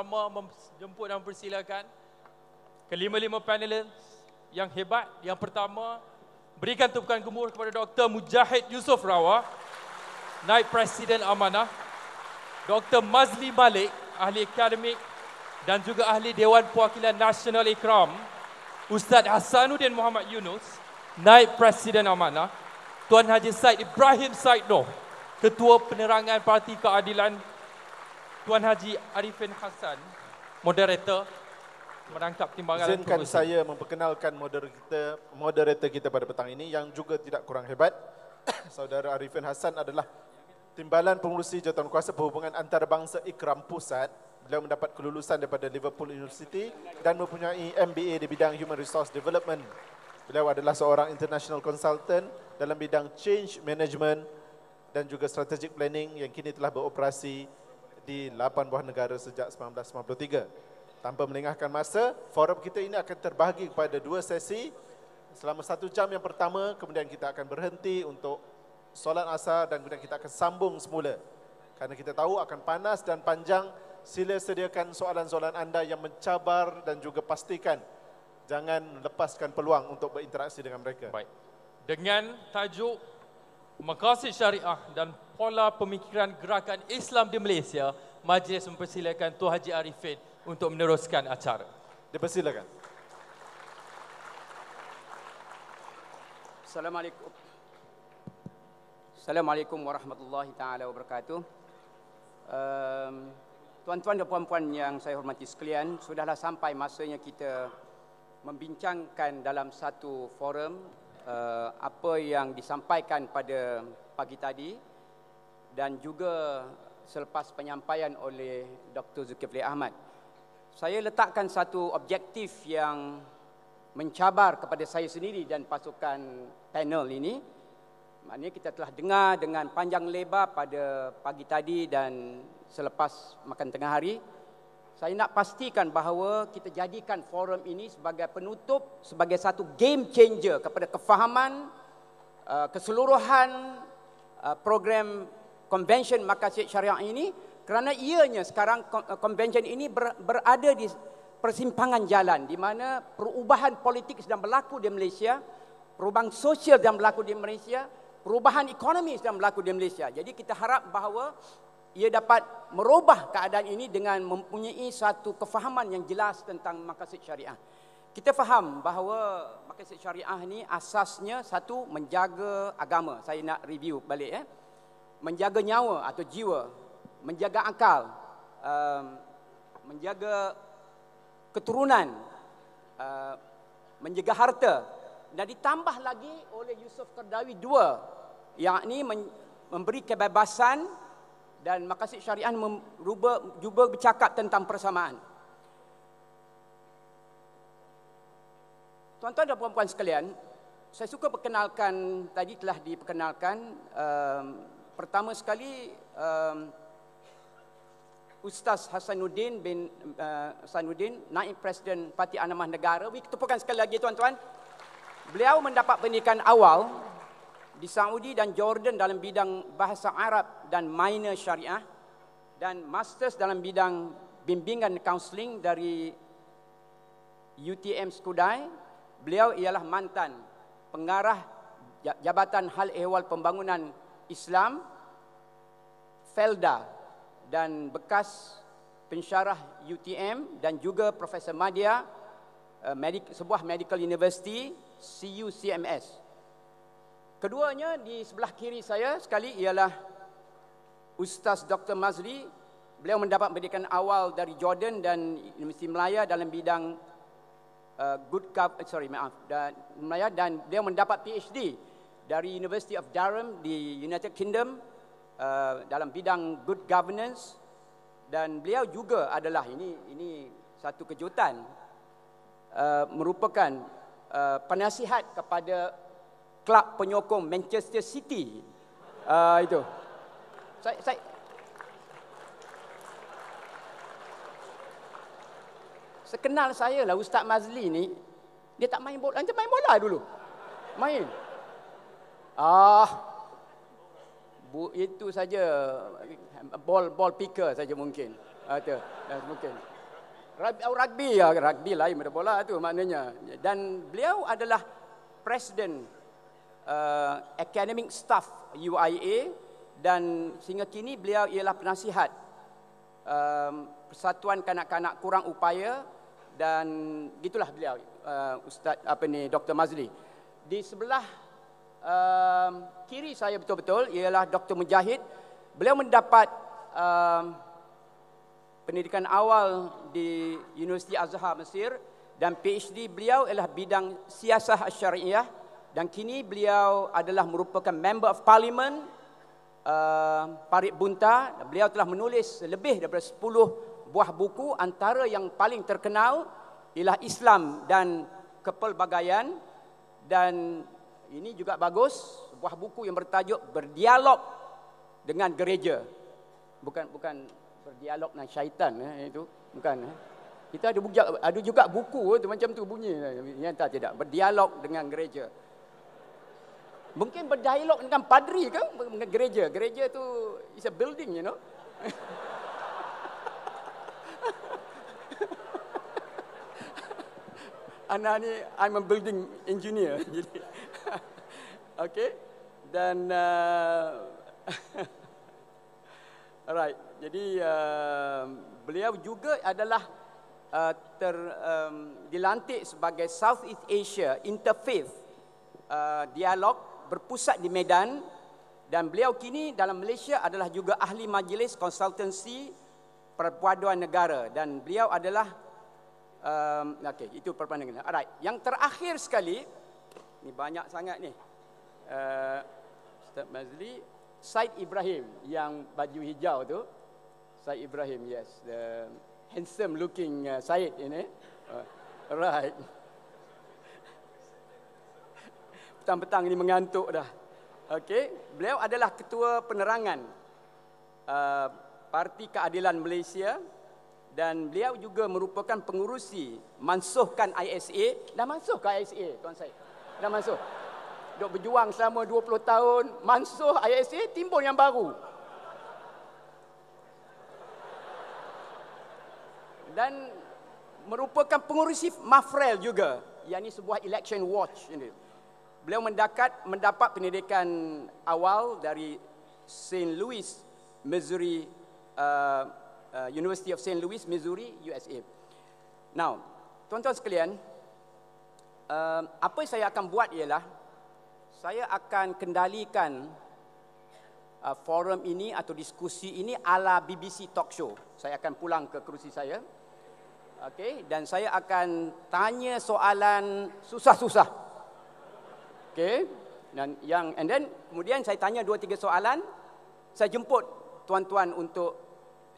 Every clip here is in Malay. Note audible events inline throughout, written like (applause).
sama menjemput dan persilakan. kelima-lima panelis yang hebat. Yang pertama, berikan tepukan gemur kepada Dr. Mujahid Yusof Rawa, Naib Presiden Amanah, Dr. Mazli Malik, Ahli Akademik dan juga Ahli Dewan Perwakilan Nasional Ikram, Ustaz Hassanuddin Muhammad Yunus, Naib Presiden Amanah, Tuan Haji Said Ibrahim Said Noh, Ketua Penerangan Parti Keadilan Tuan Haji Arifin Hassan, moderator merangkap timbangan Izinkan saya memperkenalkan moderator kita, moderator kita pada petang ini yang juga tidak kurang hebat. (coughs) Saudara Arifin Hassan adalah timbalan pengurusi jawatan kuasa perhubungan antarabangsa Ikram Pusat. Beliau mendapat kelulusan daripada Liverpool University dan mempunyai MBA di bidang Human Resource Development. Beliau adalah seorang international consultant dalam bidang change management dan juga strategic planning yang kini telah beroperasi di 8 buah negara sejak 1993. Tanpa melengahkan masa, forum kita ini akan terbahagi kepada dua sesi. Selama satu jam yang pertama, kemudian kita akan berhenti untuk solat asar dan kemudian kita akan sambung semula. Kerana kita tahu akan panas dan panjang, sila sediakan soalan-soalan anda yang mencabar dan juga pastikan jangan lepaskan peluang untuk berinteraksi dengan mereka. Baik. Dengan tajuk Makasih Syariah dan pola pemikiran gerakan Islam di Malaysia, majlis mempersilakan Tuan Haji Arifin untuk meneruskan acara. Dipersilakan. Assalamualaikum. Assalamualaikum warahmatullahi taala wabarakatuh. Um, tuan-tuan dan puan-puan yang saya hormati sekalian, sudahlah sampai masanya kita membincangkan dalam satu forum uh, apa yang disampaikan pada pagi tadi dan juga selepas penyampaian oleh Dr. Zulkifli Ahmad. Saya letakkan satu objektif yang mencabar kepada saya sendiri dan pasukan panel ini. Maknanya kita telah dengar dengan panjang lebar pada pagi tadi dan selepas makan tengah hari. Saya nak pastikan bahawa kita jadikan forum ini sebagai penutup, sebagai satu game changer kepada kefahaman uh, keseluruhan uh, program konvensyen makasih syariah ini kerana ianya sekarang konvensyen eh, ini ber, berada di persimpangan jalan di mana perubahan politik sedang berlaku di Malaysia, perubahan sosial sedang berlaku di Malaysia, perubahan ekonomi sedang berlaku di Malaysia. Jadi kita harap bahawa ia dapat merubah keadaan ini dengan mempunyai satu kefahaman yang jelas tentang makasih syariah. Kita faham bahawa makasih syariah ini asasnya satu menjaga agama. Saya nak review balik. Eh. Ya menjaga nyawa atau jiwa, menjaga akal, um, menjaga keturunan, uh, menjaga harta. Dan ditambah lagi oleh Yusuf Kardawi dua, yang ini memberi kebebasan dan makasih syariah merubah, cuba bercakap tentang persamaan. Tuan-tuan dan puan-puan sekalian, saya suka perkenalkan, tadi telah diperkenalkan, uh, Pertama sekali um, Ustaz Hasanuddin bin uh, Hasanuddin naib presiden Parti Anamah Negara. Beri tepukan sekali lagi tuan-tuan. Beliau mendapat pendidikan awal di Saudi dan Jordan dalam bidang bahasa Arab dan minor syariah dan masters dalam bidang bimbingan kaunseling dari UTM Skudai. Beliau ialah mantan pengarah Jabatan Hal Ehwal Pembangunan Islam Felda dan bekas pensyarah UTM dan juga Profesor Madia eh, sebuah medical university CUCMS. Keduanya di sebelah kiri saya sekali ialah Ustaz Dr. Mazli. Beliau mendapat pendidikan awal dari Jordan dan Universiti Melaya dalam bidang uh, eh, good cup eh, sorry maaf dan Melaya dan beliau mendapat PhD dari University of Durham di United Kingdom uh, dalam bidang good governance dan beliau juga adalah ini ini satu kejutan uh, merupakan uh, penasihat kepada kelab penyokong Manchester City uh, itu saya, saya sekenal saya lah Ustaz Mazli ni dia tak main bola dia main bola dulu main Ah. Bu, itu saja ball ball picker saja mungkin. ada ah, ah, mungkin. Rugby, oh, rugby ya, rugby lain pada bola tu maknanya. Dan beliau adalah president uh, academic staff UIA dan sehingga kini beliau ialah penasihat um, persatuan kanak-kanak kurang upaya dan gitulah beliau uh, ustaz apa ni Dr Mazli di sebelah um, kiri saya betul-betul ialah Dr. Mujahid. Beliau mendapat um, pendidikan awal di Universiti Azhar Mesir dan PhD beliau ialah bidang siasah syariah dan kini beliau adalah merupakan member of parliament uh, Parit Bunta beliau telah menulis lebih daripada 10 buah buku antara yang paling terkenal ialah Islam dan Kepelbagaian dan ini juga bagus, sebuah buku yang bertajuk berdialog dengan gereja. Bukan bukan berdialog dengan syaitan eh, itu, bukan. Eh. Kita ada buku, ada juga buku eh, tu macam tu bunyi. nyata tidak berdialog dengan gereja. Mungkin berdialog dengan padri ke dengan gereja. Gereja tu is a building you know. (laughs) Ana ni I'm a building engineer. (laughs) Jadi (laughs) okay, dan uh, (laughs) alright. Jadi uh, beliau juga adalah uh, ter um, dilantik sebagai Southeast Asia Interfaith uh, Dialog berpusat di Medan dan beliau kini dalam Malaysia adalah juga ahli majlis konsultansi perpaduan negara dan beliau adalah um, okey itu perpandangan. Alright, yang terakhir sekali ni banyak sangat ni. Uh, Ustaz Mazli, Said Ibrahim yang baju hijau tu. Said Ibrahim, yes. The handsome looking uh, Said ini. Uh, right. Petang-petang ni mengantuk dah. Okey, beliau adalah ketua penerangan uh, Parti Keadilan Malaysia dan beliau juga merupakan pengurusi mansuhkan ISA dah Mansuhkan ke ISA tuan saya dah masuk. Duk berjuang selama 20 tahun, mansuh ISA timbul yang baru. Dan merupakan pengurusi Mafrel juga, yang ini sebuah election watch. Ini. Beliau mendapat, mendapat pendidikan awal dari St. Louis, Missouri, uh, uh, University of St. Louis, Missouri, USA. Now, tuan-tuan sekalian, apa yang saya akan buat ialah saya akan kendalikan uh, forum ini atau diskusi ini ala BBC talk show. Saya akan pulang ke kerusi saya. okay, dan saya akan tanya soalan susah-susah. okay, Dan yang and then kemudian saya tanya dua tiga soalan, saya jemput tuan-tuan untuk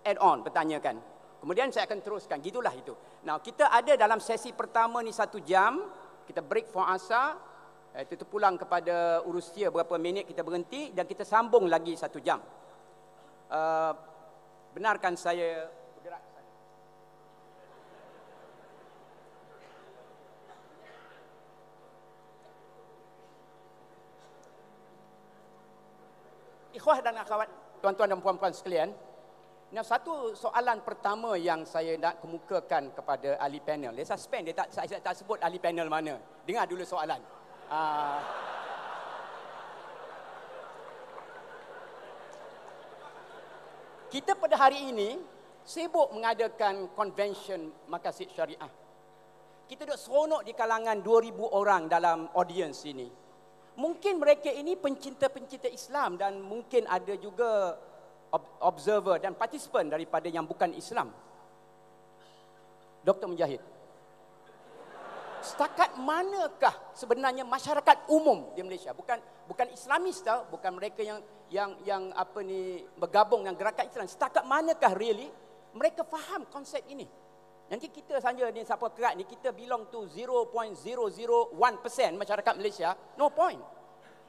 add on pertanyakan. Kemudian saya akan teruskan. Gitulah itu. Nah kita ada dalam sesi pertama ni satu jam kita break for asa, eh, itu tu pulang kepada urus dia berapa minit kita berhenti dan kita sambung lagi satu jam uh, benarkan saya bergerak ikhwah dan akhwat tuan-tuan dan puan-puan sekalian Nah satu soalan pertama yang saya nak kemukakan kepada ahli panel. Dia suspend, dia tak, saya tak sebut ahli panel mana. Dengar dulu soalan. Uh, kita pada hari ini sibuk mengadakan konvensyen Makasih Syariah. Kita duduk seronok di kalangan 2,000 orang dalam audience ini. Mungkin mereka ini pencinta-pencinta Islam dan mungkin ada juga observer dan participant daripada yang bukan Islam. Dr. Mujahid. Setakat manakah sebenarnya masyarakat umum di Malaysia, bukan bukan Islamis tau, bukan mereka yang yang yang apa ni bergabung dengan gerakan Islam. Setakat manakah really mereka faham konsep ini? Nanti kita saja ni siapa kerat ni kita belong to 0.001% masyarakat Malaysia, no point.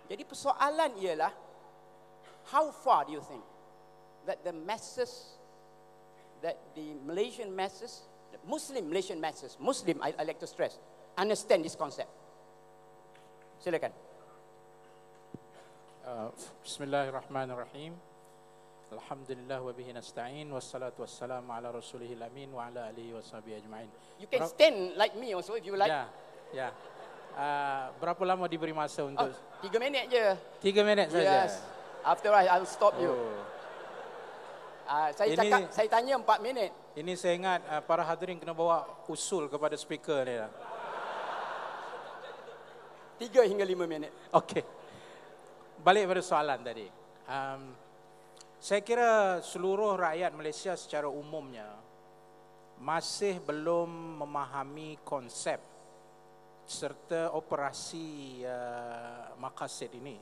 Jadi persoalan ialah how far do you think? that the masses, that the Malaysian masses, the Muslim Malaysian masses, Muslim, I, I like to stress, understand this concept. Silakan. Uh, Bismillahirrahmanirrahim. Alhamdulillah wa bihi nasta'in wassalatu wassalamu ala rasulihil amin wa ala alihi wa sahbihi ajma'in. You can stand like me also if you like. Yeah. Yeah. Uh, berapa lama diberi masa oh, untuk? Oh, tiga minit je. Tiga minit saja. Yes. After I, I'll stop you. Oh. Ah, saya ini, cakap saya tanya 4 minit. Ini saya ingat uh, para hadirin kena bawa usul kepada speaker ni ah. Tiga hingga lima minit. Okey. Balik pada soalan tadi. Um, saya kira seluruh rakyat Malaysia secara umumnya masih belum memahami konsep serta operasi uh, makasid ini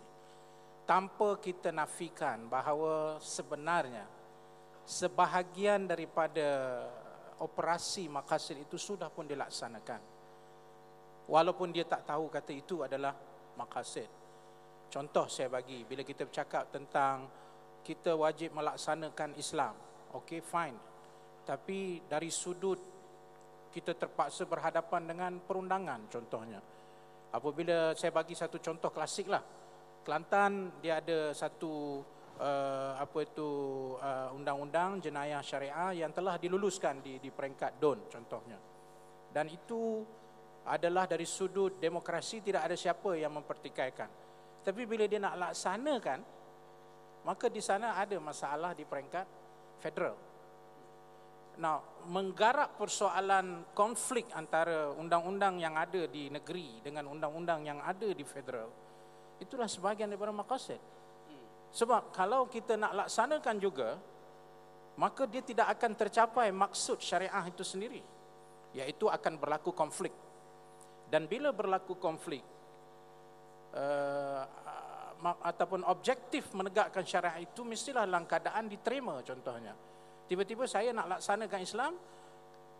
tanpa kita nafikan bahawa sebenarnya sebahagian daripada operasi makasir itu sudah pun dilaksanakan. Walaupun dia tak tahu kata itu adalah makasir. Contoh saya bagi, bila kita bercakap tentang kita wajib melaksanakan Islam. Okey, fine. Tapi dari sudut kita terpaksa berhadapan dengan perundangan contohnya. Apabila saya bagi satu contoh klasiklah, Kelantan dia ada satu uh, apa itu uh, eh, undang-undang jenayah syariah yang telah diluluskan di di peringkat DON contohnya. Dan itu adalah dari sudut demokrasi tidak ada siapa yang mempertikaikan. Tapi bila dia nak laksanakan maka di sana ada masalah di peringkat federal. Nah, menggarap persoalan konflik antara undang-undang yang ada di negeri dengan undang-undang yang ada di federal itulah sebahagian daripada maqasid. Sebab kalau kita nak laksanakan juga, maka dia tidak akan tercapai maksud syariah itu sendiri. Iaitu akan berlaku konflik. Dan bila berlaku konflik, uh, ataupun objektif menegakkan syariah itu mestilah dalam keadaan diterima contohnya. Tiba-tiba saya nak laksanakan Islam,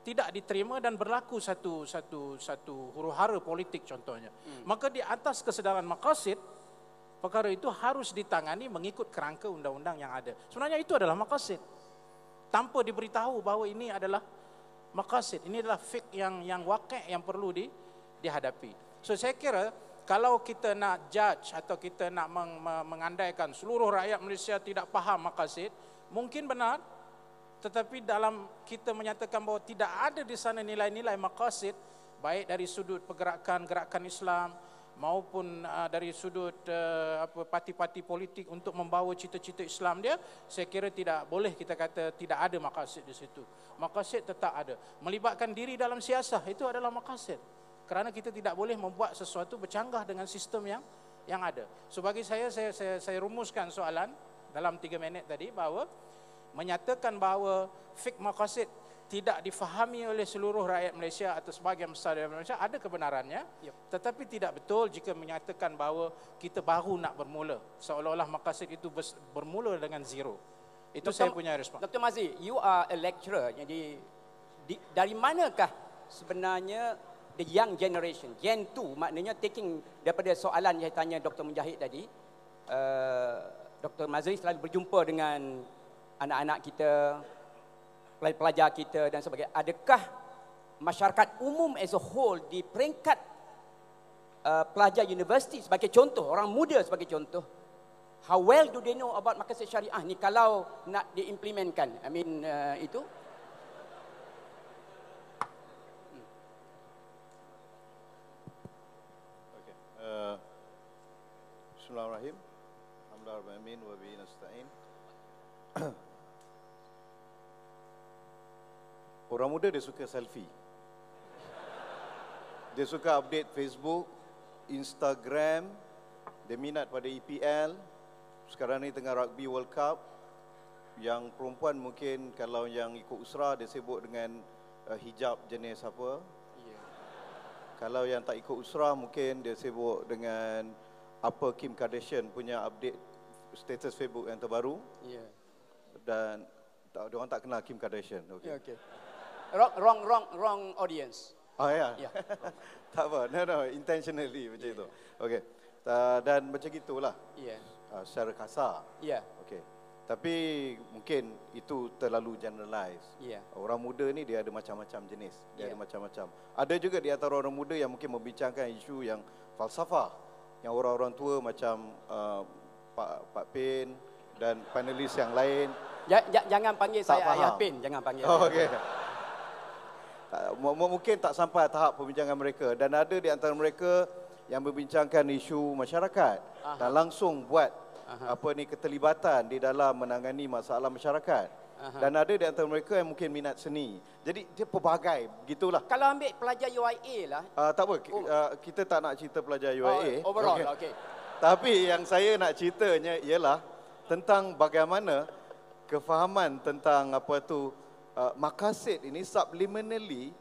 tidak diterima dan berlaku satu satu satu huru-hara politik contohnya. Hmm. Maka di atas kesedaran maqasid perkara itu harus ditangani mengikut kerangka undang-undang yang ada. Sebenarnya itu adalah maqasid. Tanpa diberitahu bahawa ini adalah maqasid. Ini adalah fik yang yang wakil yang perlu di, dihadapi. So saya kira kalau kita nak judge atau kita nak meng, mengandaikan seluruh rakyat Malaysia tidak faham maqasid, mungkin benar. Tetapi dalam kita menyatakan bahawa tidak ada di sana nilai-nilai maqasid, baik dari sudut pergerakan-gerakan Islam, maupun uh, dari sudut uh, apa parti-parti politik untuk membawa cita-cita Islam dia saya kira tidak boleh kita kata tidak ada makasih di situ makasih tetap ada melibatkan diri dalam siasah itu adalah makasih kerana kita tidak boleh membuat sesuatu bercanggah dengan sistem yang yang ada sebagai so, saya, saya saya saya rumuskan soalan dalam tiga minit tadi bahawa menyatakan bahawa fik makasih tidak difahami oleh seluruh rakyat Malaysia atau sebahagian besar dari Malaysia ada kebenarannya yep. tetapi tidak betul jika menyatakan bahawa kita baru nak bermula seolah-olah makasih itu bermula dengan zero itu Dr. saya punya respon Dr. Mazi you are a lecturer jadi di, dari manakah sebenarnya the young generation gen 2 maknanya taking daripada soalan yang tanya Dr. Mujahid tadi uh, Dr. Mazri selalu berjumpa dengan anak-anak kita pelajar kita dan sebagainya. Adakah masyarakat umum as a whole di peringkat uh, pelajar universiti sebagai contoh, orang muda sebagai contoh, how well do they know about makasih syariah ni kalau nak diimplementkan? I mean, uh, itu... Uh, Bismillahirrahmanirrahim. Alhamdulillahirrahmanirrahim. Wa bihi nasta'in. (clears throat) Orang muda dia suka selfie. Dia suka update Facebook, Instagram. Dia minat pada EPL. Sekarang ni tengah Rugby World Cup. Yang perempuan mungkin kalau yang ikut usra dia sibuk dengan uh, hijab jenis apa. Ya. Kalau yang tak ikut usra mungkin dia sibuk dengan apa Kim Kardashian punya update status Facebook yang terbaru. Yeah. Dan tak, dia orang tak kenal Kim Kardashian. Okay. Yeah, okay wrong wrong wrong wrong audience. Oh ya. Yeah. (laughs) Yeah. tak apa. No no, intentionally macam yeah. itu. Okay, Uh, dan macam gitulah. Ya. Yeah. Uh, secara kasar. Ya. Yeah. Okey. Tapi mungkin itu terlalu generalized. Yeah. Orang muda ni dia ada macam-macam jenis. Dia yeah. ada ya. macam-macam. Ada juga di antara orang muda yang mungkin membincangkan isu yang falsafah. Yang orang-orang tua macam uh, Pak, Pak Pin dan panelis yang lain. Ja, ja, jangan panggil saya faham. Ayah Pin. Jangan panggil. Oh, okay. Ah, mungkin tak sampai tahap perbincangan mereka dan ada di antara mereka yang membincangkan isu masyarakat Aha. dan langsung buat Aha. apa ni keterlibatan di dalam menangani masalah masyarakat Aha. dan ada di antara mereka yang mungkin minat seni jadi dia pelbagai gitulah kalau ambil pelajar UIA lah uh, tak apa oh. uh, kita tak nak cerita pelajar UIA oh, eh, overall okay. Lah, okay tapi yang saya nak ceritanya ialah tentang bagaimana kefahaman tentang apa tu uh, makasid ini subliminally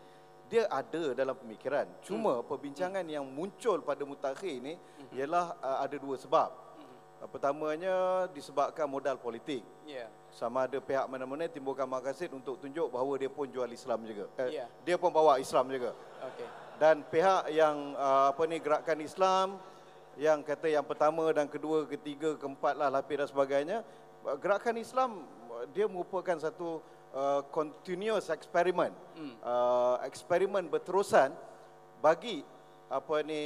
dia ada dalam pemikiran. Cuma hmm. perbincangan hmm. yang muncul pada mutakhir ini hmm. ialah uh, ada dua sebab. Hmm. Uh, pertamanya disebabkan modal politik. Yeah. Sama ada pihak mana-mana timbulkan makasid untuk tunjuk bahawa dia pun jual Islam juga. Eh, yeah. Dia pun bawa Islam juga. Okay. Dan pihak yang uh, apa ni gerakan Islam yang kata yang pertama dan kedua, ketiga, keempat lah lapir dan sebagainya. Uh, gerakan Islam uh, dia merupakan satu uh, continuous experiment hmm. uh, eksperimen berterusan bagi apa ni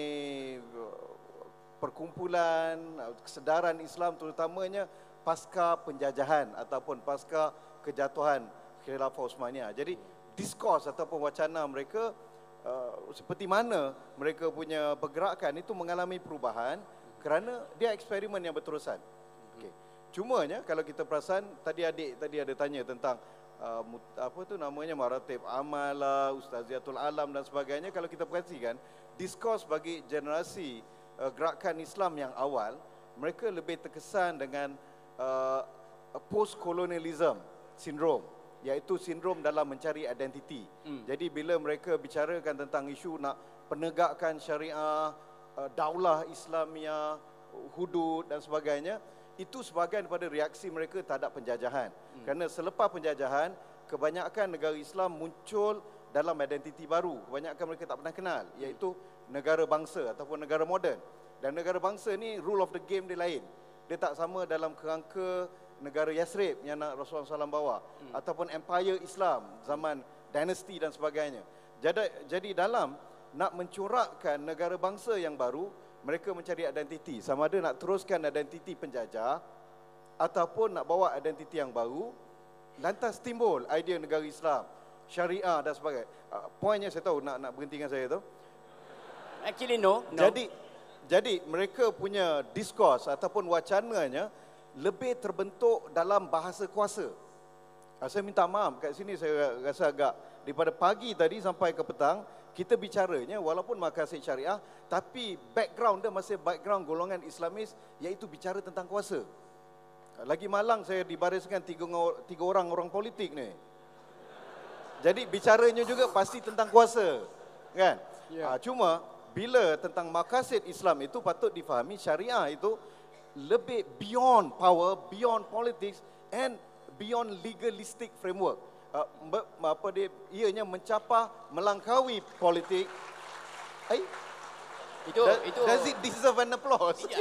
perkumpulan kesedaran Islam terutamanya pasca penjajahan ataupun pasca kejatuhan khilafah Uthmaniyah. Jadi diskurs ataupun wacana mereka uh, seperti mana mereka punya pergerakan itu mengalami perubahan kerana dia eksperimen yang berterusan. Hmm. Okey. Cumanya kalau kita perasan tadi adik tadi ada tanya tentang uh, apa tu namanya maratib amala lah, ustaziatul alam dan sebagainya kalau kita perhatikan diskurs bagi generasi uh, gerakan Islam yang awal mereka lebih terkesan dengan uh, post colonialism syndrome iaitu sindrom dalam mencari identiti. Hmm. Jadi bila mereka bicarakan tentang isu nak penegakkan syariah, uh, daulah Islamiah, hudud dan sebagainya, itu sebahagian daripada reaksi mereka terhadap penjajahan. Hmm. Kerana selepas penjajahan, kebanyakan negara Islam muncul dalam identiti baru. Kebanyakan mereka tak pernah kenal, iaitu negara bangsa ataupun negara moden. Dan negara bangsa ni rule of the game dia lain. Dia tak sama dalam kerangka negara Yasrib yang nak Rasulullah SAW bawa. Hmm. Ataupun empire Islam zaman Dynasty dan sebagainya. Jadi, jadi dalam nak mencurahkan negara bangsa yang baru, mereka mencari identiti sama ada nak teruskan identiti penjajah ataupun nak bawa identiti yang baru lantas timbul idea negara Islam syariah dan sebagainya uh, poinnya saya tahu nak nak berhenti dengan saya tu actually no, no. jadi jadi mereka punya diskurs ataupun wacananya lebih terbentuk dalam bahasa kuasa. Ah, saya minta maaf kat sini saya rasa agak daripada pagi tadi sampai ke petang kita bicaranya walaupun makasih syariah tapi background dia masih background golongan Islamis iaitu bicara tentang kuasa. Lagi malang saya dibariskan tiga, tiga orang orang politik ni. Jadi bicaranya juga pasti tentang kuasa. Kan? Yeah. Ya. Ha, cuma bila tentang makasih Islam itu patut difahami syariah itu lebih beyond power, beyond politics and beyond legalistic framework uh, apa dia ianya mencapah melangkaui politik eh itu da, itu does it deserve an applause yeah,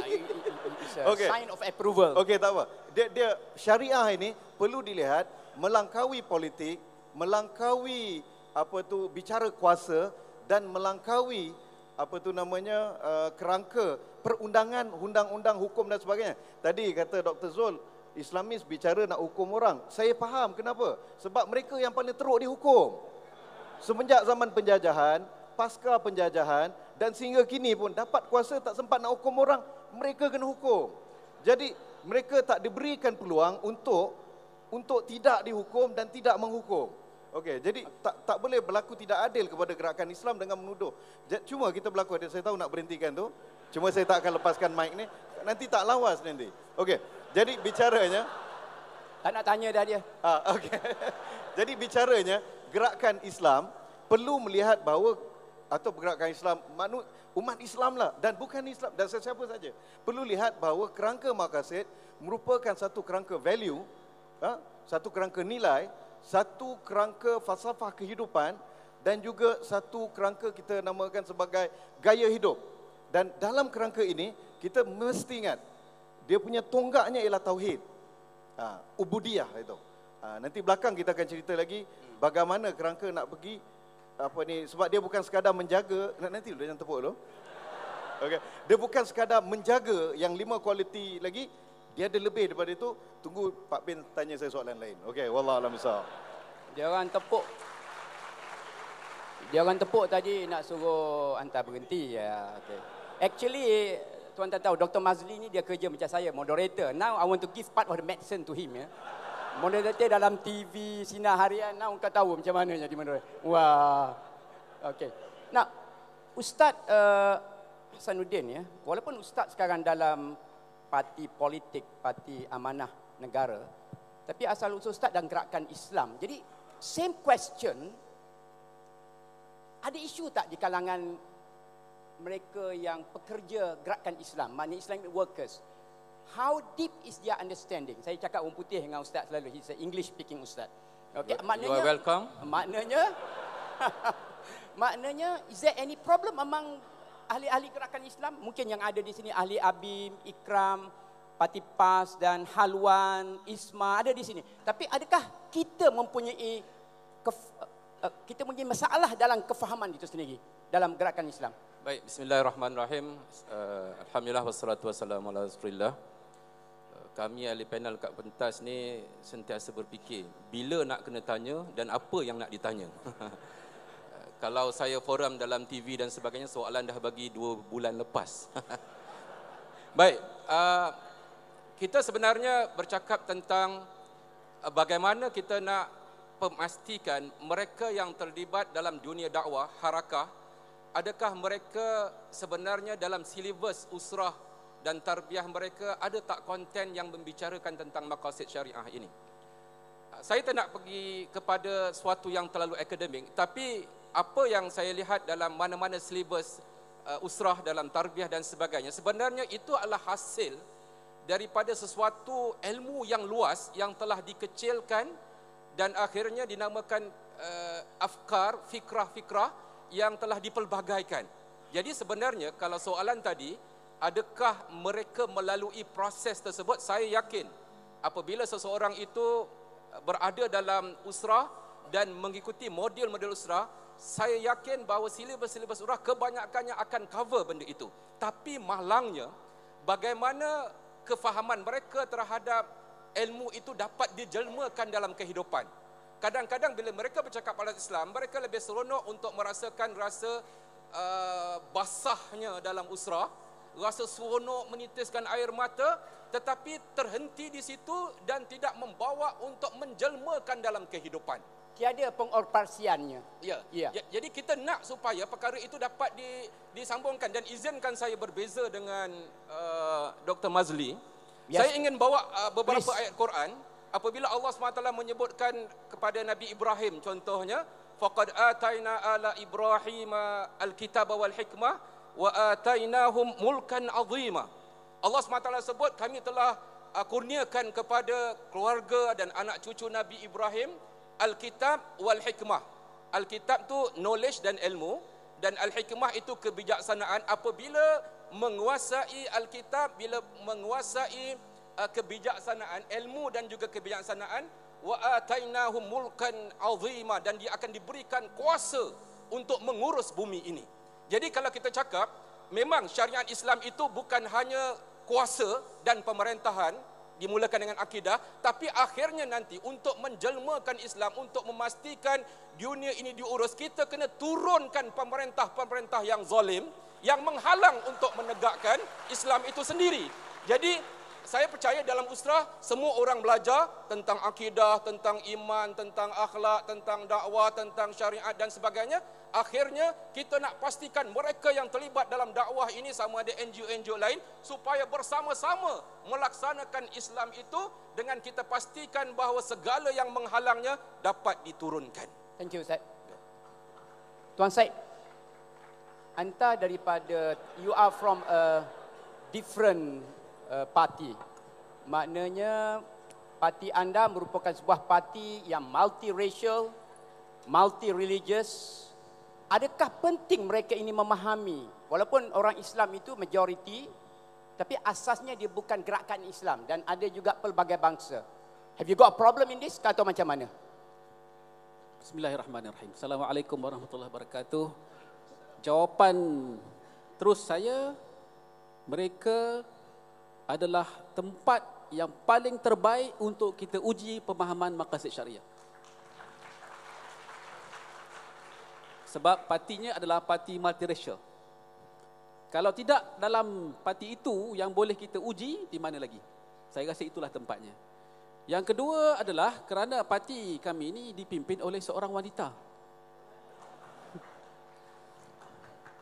it's a (laughs) okay. sign of approval okey tak apa dia, dia syariah ini perlu dilihat melangkawi politik melangkawi apa tu bicara kuasa dan melangkawi apa tu namanya uh, kerangka perundangan undang-undang hukum dan sebagainya tadi kata Dr Zul Islamis bicara nak hukum orang. Saya faham kenapa? Sebab mereka yang paling teruk dihukum. Semenjak zaman penjajahan, pasca penjajahan dan sehingga kini pun dapat kuasa tak sempat nak hukum orang, mereka kena hukum. Jadi mereka tak diberikan peluang untuk untuk tidak dihukum dan tidak menghukum. Okey, jadi tak tak boleh berlaku tidak adil kepada gerakan Islam dengan menuduh. Cuma kita berlaku adil. Saya tahu nak berhentikan tu. Cuma saya tak akan lepaskan mic ni. Nanti tak lawas nanti. Okey. Jadi bicaranya tak nak tanya dah dia. Ha, okey. (laughs) Jadi bicaranya gerakan Islam perlu melihat bahawa atau pergerakan Islam manu, umat Islam lah dan bukan Islam dan sesiapa saja perlu lihat bahawa kerangka makasih merupakan satu kerangka value ha? satu kerangka nilai satu kerangka falsafah kehidupan dan juga satu kerangka kita namakan sebagai gaya hidup dan dalam kerangka ini kita mesti ingat dia punya tonggaknya ialah tauhid. Ha, ubudiyah itu. Ha, nanti belakang kita akan cerita lagi bagaimana kerangka nak pergi apa ni sebab dia bukan sekadar menjaga nanti dulu jangan tepuk dulu. Okay, Dia bukan sekadar menjaga yang lima kualiti lagi dia ada lebih daripada itu. Tunggu Pak Bin tanya saya soalan lain. Okay, wallahu alam Dia orang tepuk. Dia orang tepuk tadi nak suruh hantar berhenti ya. Okey. Actually tuan-tuan tahu Dr. Mazli ni dia kerja macam saya moderator. Now I want to give part of the medicine to him ya. Moderator dalam TV sinar harian now kau tahu macam mana jadi moderator. Wah. okay. Now Ustaz uh, Hasanuddin ya, walaupun ustaz sekarang dalam parti politik, parti amanah negara, tapi asal usul ustaz dan gerakan Islam. Jadi same question ada isu tak di kalangan mereka yang pekerja gerakan Islam, mana Islamic workers. How deep is their understanding? Saya cakap orang putih dengan ustaz selalu. He's an English speaking ustaz. Okay, you maknanya, are welcome. Maknanya, (laughs) maknanya, is there any problem among ahli-ahli gerakan Islam? Mungkin yang ada di sini, ahli Abim, Ikram, Patipas dan Halwan, Isma ada di sini. Tapi adakah kita mempunyai eh, kita mempunyai masalah dalam kefahaman itu sendiri dalam gerakan Islam? Baik, bismillahirrahmanirrahim. Uh, Alhamdulillah wassalatu wassalamu ala rasulillah. Eh, kami ahli panel kat pentas ni sentiasa berfikir bila nak kena tanya dan apa yang nak ditanya. (laughs) Eh, kalau saya forum dalam TV dan sebagainya, soalan dah bagi dua bulan lepas. (laughs) Baik, uh, kita sebenarnya bercakap tentang bagaimana kita nak memastikan mereka yang terlibat dalam dunia dakwah, harakah, adakah mereka sebenarnya dalam silibus usrah dan tarbiyah mereka ada tak konten yang membicarakan tentang maqasid syariah ini saya tak nak pergi kepada suatu yang terlalu akademik tapi apa yang saya lihat dalam mana-mana silibus uh, usrah dalam tarbiyah dan sebagainya sebenarnya itu adalah hasil daripada sesuatu ilmu yang luas yang telah dikecilkan dan akhirnya dinamakan uh, afkar fikrah-fikrah yang telah dipelbagaikan. Jadi sebenarnya kalau soalan tadi, adakah mereka melalui proses tersebut? Saya yakin apabila seseorang itu berada dalam usrah dan mengikuti model-model usrah, saya yakin bahawa silibus-silibus usrah kebanyakannya akan cover benda itu. Tapi malangnya, bagaimana kefahaman mereka terhadap ilmu itu dapat dijelmakan dalam kehidupan? kadang-kadang bila mereka bercakap balas Islam, mereka lebih seronok untuk merasakan rasa uh, basahnya dalam usrah, rasa seronok menitiskan air mata, tetapi terhenti di situ dan tidak membawa untuk menjelmakan dalam kehidupan. Tiada pengorparsiannya. Ya. ya. ya jadi kita nak supaya perkara itu dapat di, disambungkan dan izinkan saya berbeza dengan uh, Dr. Mazli. Yes. Saya ingin bawa uh, beberapa Please. ayat Quran apabila Allah SWT menyebutkan kepada Nabi Ibrahim contohnya faqad ataina ala ibrahima alkitab wal hikmah wa atainahum mulkan azima Allah SWT sebut kami telah uh, kurniakan kepada keluarga dan anak cucu Nabi Ibrahim alkitab wal hikmah alkitab tu knowledge dan ilmu dan al-hikmah itu kebijaksanaan apabila menguasai alkitab bila menguasai Eh, kebijaksanaan, ilmu dan juga kebijaksanaan wa atainahum mulkan azima dan dia akan diberikan kuasa untuk mengurus bumi ini. Jadi kalau kita cakap memang syariat Islam itu bukan hanya kuasa dan pemerintahan dimulakan dengan akidah tapi akhirnya nanti untuk menjelmakan Islam untuk memastikan dunia ini diurus kita kena turunkan pemerintah-pemerintah yang zalim yang menghalang untuk menegakkan Islam itu sendiri. Jadi saya percaya dalam usrah semua orang belajar tentang akidah, tentang iman, tentang akhlak, tentang dakwah, tentang syariat dan sebagainya. Akhirnya kita nak pastikan mereka yang terlibat dalam dakwah ini sama ada NGO-NGO lain supaya bersama-sama melaksanakan Islam itu dengan kita pastikan bahawa segala yang menghalangnya dapat diturunkan. Thank you Ustaz. Tuan Said, anta daripada you are from a different uh, parti. Maknanya parti anda merupakan sebuah parti yang multi racial, multi religious. Adakah penting mereka ini memahami walaupun orang Islam itu majoriti tapi asasnya dia bukan gerakan Islam dan ada juga pelbagai bangsa. Have you got a problem in this Kata macam mana? Bismillahirrahmanirrahim. Assalamualaikum warahmatullahi wabarakatuh. Jawapan terus saya mereka adalah tempat yang paling terbaik untuk kita uji pemahaman maqasid syariah. Sebab partinya adalah parti multiracial. Kalau tidak dalam parti itu yang boleh kita uji, di mana lagi? Saya rasa itulah tempatnya. Yang kedua adalah kerana parti kami ini dipimpin oleh seorang wanita.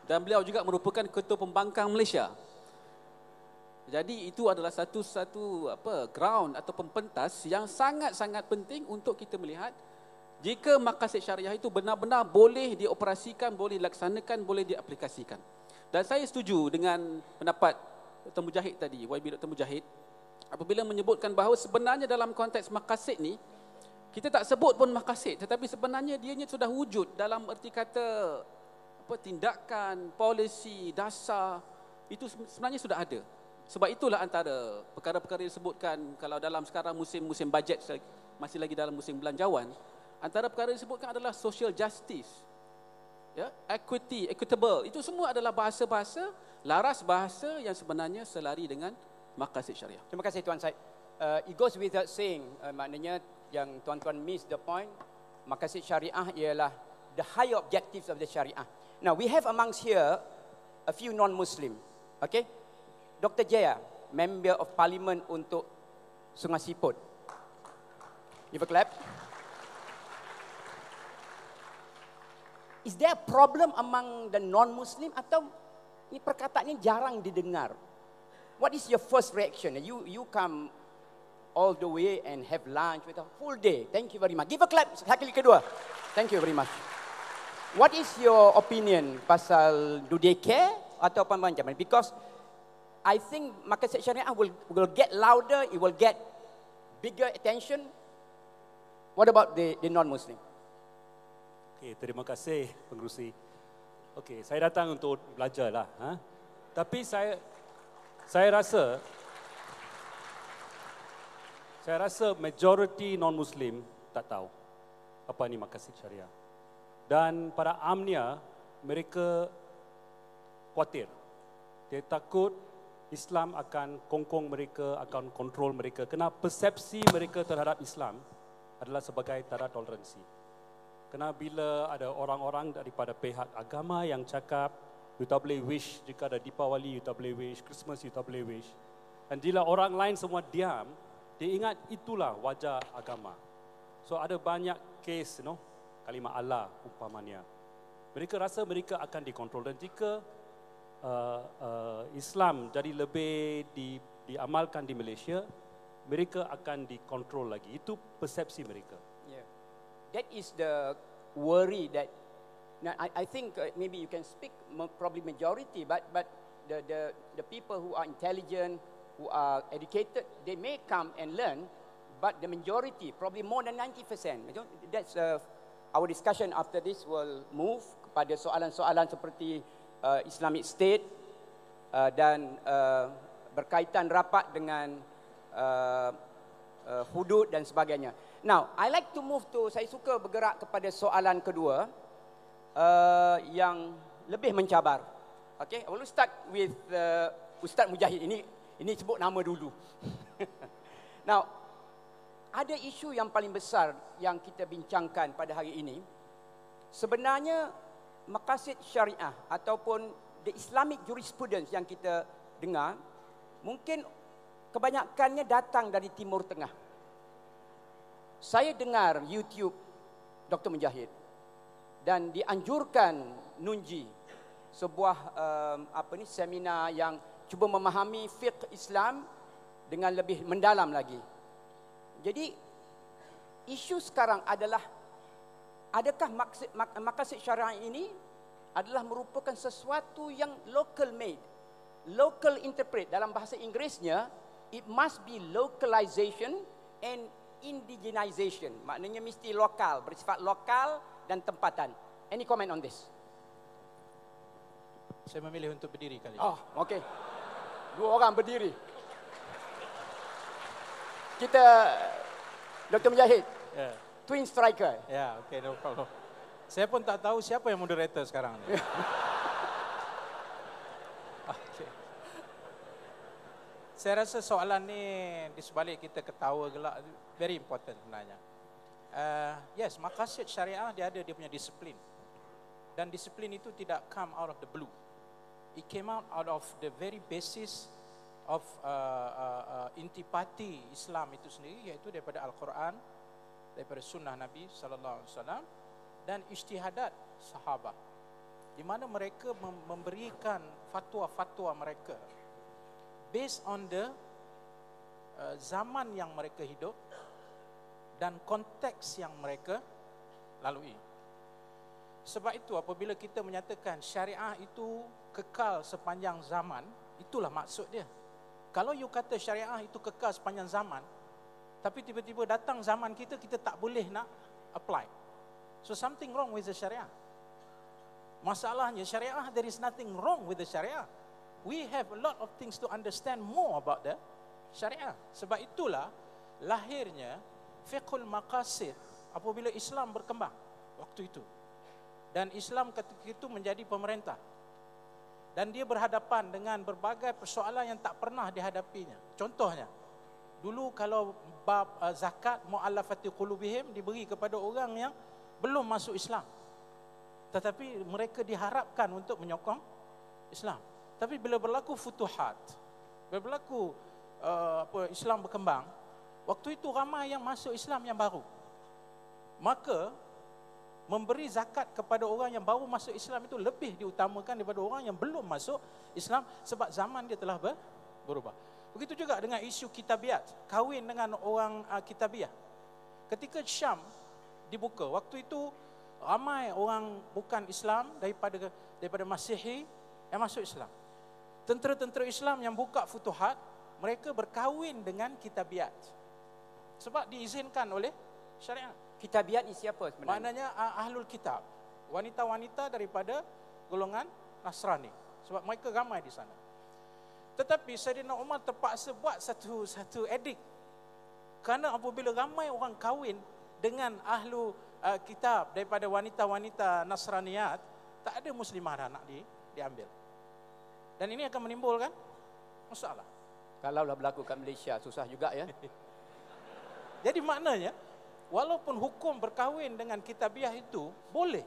Dan beliau juga merupakan ketua pembangkang Malaysia. Jadi itu adalah satu-satu apa ground atau pentas yang sangat-sangat penting untuk kita melihat jika makasih syariah itu benar-benar boleh dioperasikan, boleh dilaksanakan, boleh diaplikasikan. Dan saya setuju dengan pendapat Dr. Mujahid tadi, YB Dr. Mujahid, apabila menyebutkan bahawa sebenarnya dalam konteks makasih ni, kita tak sebut pun makasih, tetapi sebenarnya dia ni sudah wujud dalam erti kata apa, tindakan, polisi, dasar, itu sebenarnya sudah ada. Sebab itulah antara perkara-perkara yang disebutkan kalau dalam sekarang musim-musim bajet masih lagi dalam musim belanjawan, antara perkara yang disebutkan adalah social justice. Ya, equity, equitable. Itu semua adalah bahasa-bahasa laras bahasa yang sebenarnya selari dengan maqasid syariah. Terima kasih tuan Said. Uh, it goes without saying uh, maknanya yang tuan-tuan miss the point maqasid syariah ialah the high objectives of the syariah. Now we have amongst here a few non-muslim. Okay? Dr. Jaya, Member of Parliament untuk Sungai Siput. Give a clap. Is there a problem among the non-Muslim atau ini perkataan ini jarang didengar? What is your first reaction? You you come all the way and have lunch with a full day. Thank you very much. Give a clap sekali kedua. Thank you very much. What is your opinion pasal do they care atau apa macam? Because I think market syariah will will get louder, it will get bigger attention. What about the the non-Muslim? Okay, terima kasih pengurusi. Okay, saya datang untuk belajar lah. Ha? Tapi saya saya rasa saya rasa majoriti non-Muslim tak tahu apa ni makasih syariah. Dan para amnya mereka khawatir. Dia takut Islam akan kongkong mereka, akan kontrol mereka. Kena persepsi mereka terhadap Islam adalah sebagai tanda toleransi. Kena bila ada orang-orang daripada pihak agama yang cakap, you tak boleh wish, jika ada Deepawali, you tak boleh wish, Christmas, you tak boleh wish. Dan bila orang lain semua diam, dia ingat itulah wajah agama. So ada banyak case, you know, kalimah Allah umpamanya. Mereka rasa mereka akan dikontrol. Dan jika uh, uh, Islam jadi lebih di, diamalkan di Malaysia, mereka akan dikontrol lagi. Itu persepsi mereka. Yeah, that is the worry that. Now, I, I think uh, maybe you can speak probably majority, but but the the the people who are intelligent, who are educated, they may come and learn, but the majority, probably more than 90 percent. That's uh, our discussion after this will move kepada soalan-soalan seperti uh, Islamic State uh, dan uh, berkaitan rapat dengan uh, uh, hudud dan sebagainya. Now, I like to move to saya suka bergerak kepada soalan kedua uh, yang lebih mencabar. Okay, I want start with uh, Ustaz Mujahid. Ini ini sebut nama dulu. (laughs) Now, ada isu yang paling besar yang kita bincangkan pada hari ini. Sebenarnya maqasid syariah ataupun the islamic jurisprudence yang kita dengar mungkin kebanyakannya datang dari timur tengah saya dengar youtube Dr Mujahid dan dianjurkan nunji sebuah um, apa ni seminar yang cuba memahami fiqh Islam dengan lebih mendalam lagi jadi isu sekarang adalah adakah maksud mak, makasih syariah ini adalah merupakan sesuatu yang local made local interpret dalam bahasa Inggerisnya it must be localization and indigenization maknanya mesti lokal bersifat lokal dan tempatan any comment on this saya memilih untuk berdiri kali ini. Oh, okey. Dua orang berdiri. Kita Dr. Mujahid. Yeah. Twin Striker. Ya, yeah, okay, no problem. Saya pun tak tahu siapa yang moderator sekarang ni. (laughs) okay. Saya rasa soalan ni di sebalik kita ketawa gelak very important sebenarnya. Uh, yes, makasih syariah dia ada dia punya disiplin. Dan disiplin itu tidak come out of the blue. It came out out of the very basis of uh, uh, uh, intipati Islam itu sendiri, yaitu daripada Al-Quran, daripada sunnah Nabi sallallahu alaihi wasallam dan ijtihadat sahabat di mana mereka memberikan fatwa-fatwa mereka based on the uh, zaman yang mereka hidup dan konteks yang mereka lalui sebab itu apabila kita menyatakan syariah itu kekal sepanjang zaman itulah maksud dia kalau you kata syariah itu kekal sepanjang zaman tapi tiba-tiba datang zaman kita kita tak boleh nak apply so something wrong with the syariah masalahnya syariah there is nothing wrong with the syariah we have a lot of things to understand more about the syariah sebab itulah lahirnya fiqhul maqasid apabila Islam berkembang waktu itu dan Islam ketika itu menjadi pemerintah dan dia berhadapan dengan berbagai persoalan yang tak pernah dihadapinya contohnya dulu kalau bab uh, zakat mu'allafati qulubihim diberi kepada orang yang belum masuk Islam. Tetapi mereka diharapkan untuk menyokong Islam. Tapi bila berlaku futuhat, bila berlaku uh, apa Islam berkembang, waktu itu ramai yang masuk Islam yang baru. Maka memberi zakat kepada orang yang baru masuk Islam itu lebih diutamakan daripada orang yang belum masuk Islam sebab zaman dia telah ber- berubah. Begitu juga dengan isu kitabiat, kahwin dengan orang uh, kitabiah. Ketika Syam dibuka, waktu itu ramai orang bukan Islam daripada daripada Masihi yang masuk Islam. Tentera-tentera Islam yang buka futuhat, mereka berkahwin dengan kitabiat. Sebab diizinkan oleh syariat. Kitabiat ni siapa sebenarnya? Maknanya uh, ahlul kitab. Wanita-wanita daripada golongan Nasrani. Sebab mereka ramai di sana. Tetapi Saidina Umar terpaksa buat satu satu edik. Kerana apabila ramai orang kahwin dengan ahlu uh, kitab daripada wanita-wanita Nasraniat, tak ada muslimah dah nak di, diambil. Dan ini akan menimbulkan masalah. Kalau dah berlaku kat Malaysia, susah juga ya. (laughs) Jadi maknanya, walaupun hukum berkahwin dengan kitabiah itu, boleh.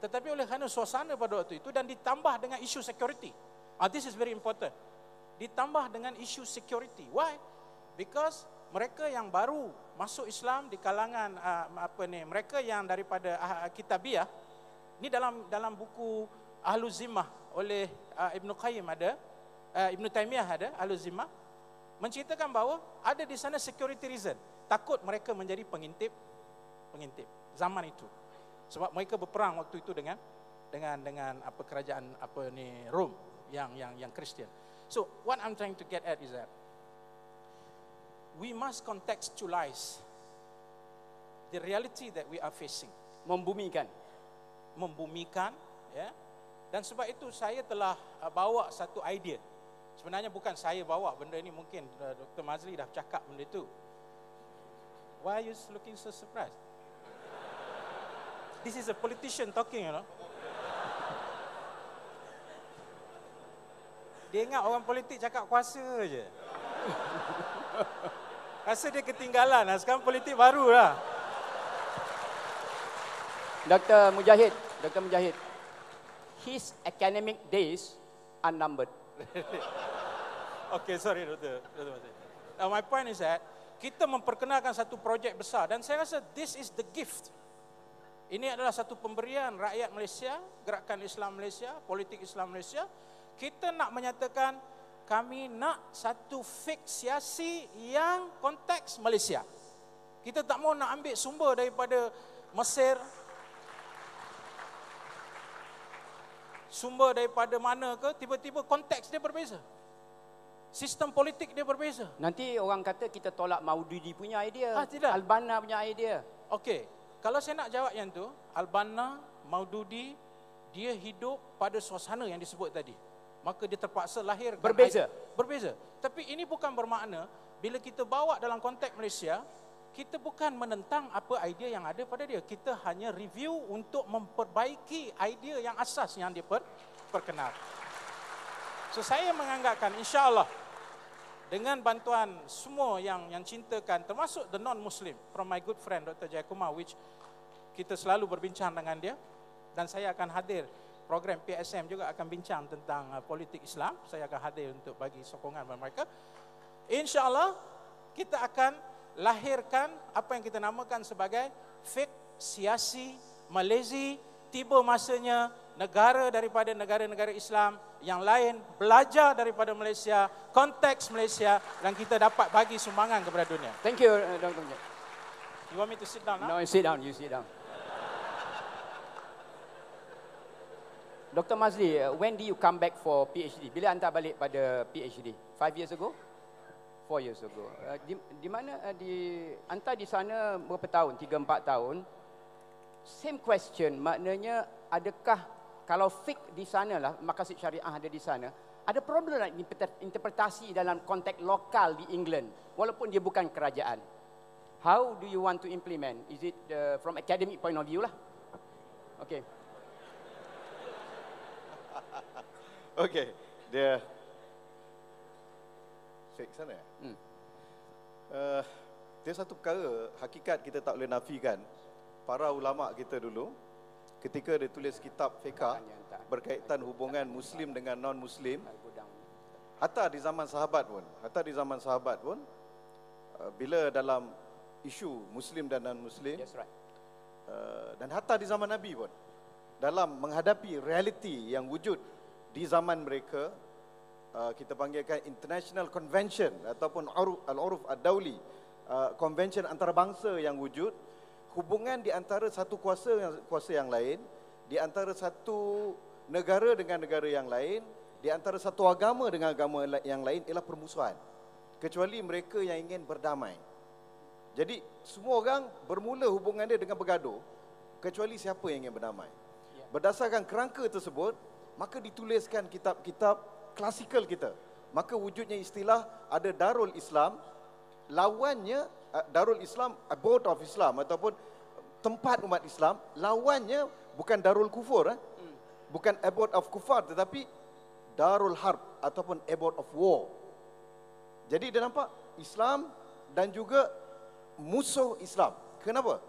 Tetapi oleh kerana suasana pada waktu itu dan ditambah dengan isu security. Uh, this is very important ditambah dengan isu security. Why? Because mereka yang baru masuk Islam di kalangan uh, apa ni, mereka yang daripada uh, ah, ah, kitabiah ni dalam dalam buku Ahluz Zimmah oleh uh, Ibn Qayyim ada uh, Ibn Taymiyah ada Ahluz Zimmah menceritakan bahawa ada di sana security reason takut mereka menjadi pengintip pengintip zaman itu sebab mereka berperang waktu itu dengan dengan dengan apa kerajaan apa ni Rom yang yang yang Kristian So, what I'm trying to get at is that we must contextualize the reality that we are facing. Membumikan. Membumikan, ya. Yeah. Dan sebab itu saya telah uh, bawa satu idea. Sebenarnya bukan saya bawa benda ini, mungkin uh, Dr. Mazli dah cakap benda itu. Why are you looking so surprised? This is a politician talking, you know. Dia ingat orang politik cakap kuasa je. Rasa dia ketinggalan lah. Sekarang politik baru lah. Dr. Mujahid. Dr. Mujahid. His academic days are numbered. (laughs) okay, sorry Dr. Dr. Uh, my point is that kita memperkenalkan satu projek besar dan saya rasa this is the gift. Ini adalah satu pemberian rakyat Malaysia, gerakan Islam Malaysia, politik Islam Malaysia kita nak menyatakan kami nak satu fiksiasi yang konteks Malaysia. Kita tak mau nak ambil sumber daripada Mesir. Sumber daripada mana ke tiba-tiba konteks dia berbeza. Sistem politik dia berbeza. Nanti orang kata kita tolak Maududi punya idea, ah, tidak. Albana punya idea. Okey. Kalau saya nak jawab yang tu, Albana, Maududi dia hidup pada suasana yang disebut tadi maka dia terpaksa lahir berbeza hai- berbeza tapi ini bukan bermakna bila kita bawa dalam konteks Malaysia kita bukan menentang apa idea yang ada pada dia kita hanya review untuk memperbaiki idea yang asas yang dia per- perkenal so saya menganggapkan insyaallah dengan bantuan semua yang yang cintakan termasuk the non muslim from my good friend Dr Jayakumar which kita selalu berbincang dengan dia dan saya akan hadir program PSM juga akan bincang tentang uh, politik Islam. Saya akan hadir untuk bagi sokongan kepada mereka. InsyaAllah kita akan lahirkan apa yang kita namakan sebagai fik siasi Malaysia tiba masanya negara daripada negara-negara Islam yang lain belajar daripada Malaysia, konteks Malaysia dan kita dapat bagi sumbangan kepada dunia. Thank you, Dr. Uh, you want me to sit down now? No, sit down. You sit down. Dr. Mazli, uh, when do you come back for PhD? Bila anda balik pada PhD? Five years ago? Four years ago. Uh, di, di mana? Uh, di, anda di sana berapa tahun? Tiga, empat tahun. Same question, maknanya adakah kalau fik di sana lah, makasih syariah ada di sana, ada problem lah interpretasi dalam konteks lokal di England, walaupun dia bukan kerajaan. How do you want to implement? Is it uh, from academic point of view lah? Okay. Okey, dia Fake sana ya? Hmm. Uh, dia satu perkara, hakikat kita tak boleh nafikan Para ulama kita dulu Ketika dia tulis kitab fiqah Berkaitan hubungan Muslim dengan non-Muslim Hatta di zaman sahabat pun Hatta di zaman sahabat pun uh, Bila dalam isu Muslim dan non-Muslim uh, Dan hatta di zaman Nabi pun dalam menghadapi realiti yang wujud di zaman mereka uh, kita panggilkan international convention ataupun al-uruf ad-dawli uh, convention antarabangsa yang wujud hubungan di antara satu kuasa dengan kuasa yang lain di antara satu negara dengan negara yang lain di antara satu agama dengan agama yang lain ialah permusuhan kecuali mereka yang ingin berdamai jadi semua orang bermula hubungan dia dengan bergaduh kecuali siapa yang ingin berdamai berdasarkan kerangka tersebut maka dituliskan kitab-kitab klasikal kita maka wujudnya istilah ada Darul Islam lawannya eh, Darul Islam abode eh, of Islam ataupun tempat umat Islam lawannya bukan Darul Kufur eh hmm. bukan abode of kufar tetapi Darul Harb ataupun abode of war jadi dia nampak Islam dan juga musuh Islam kenapa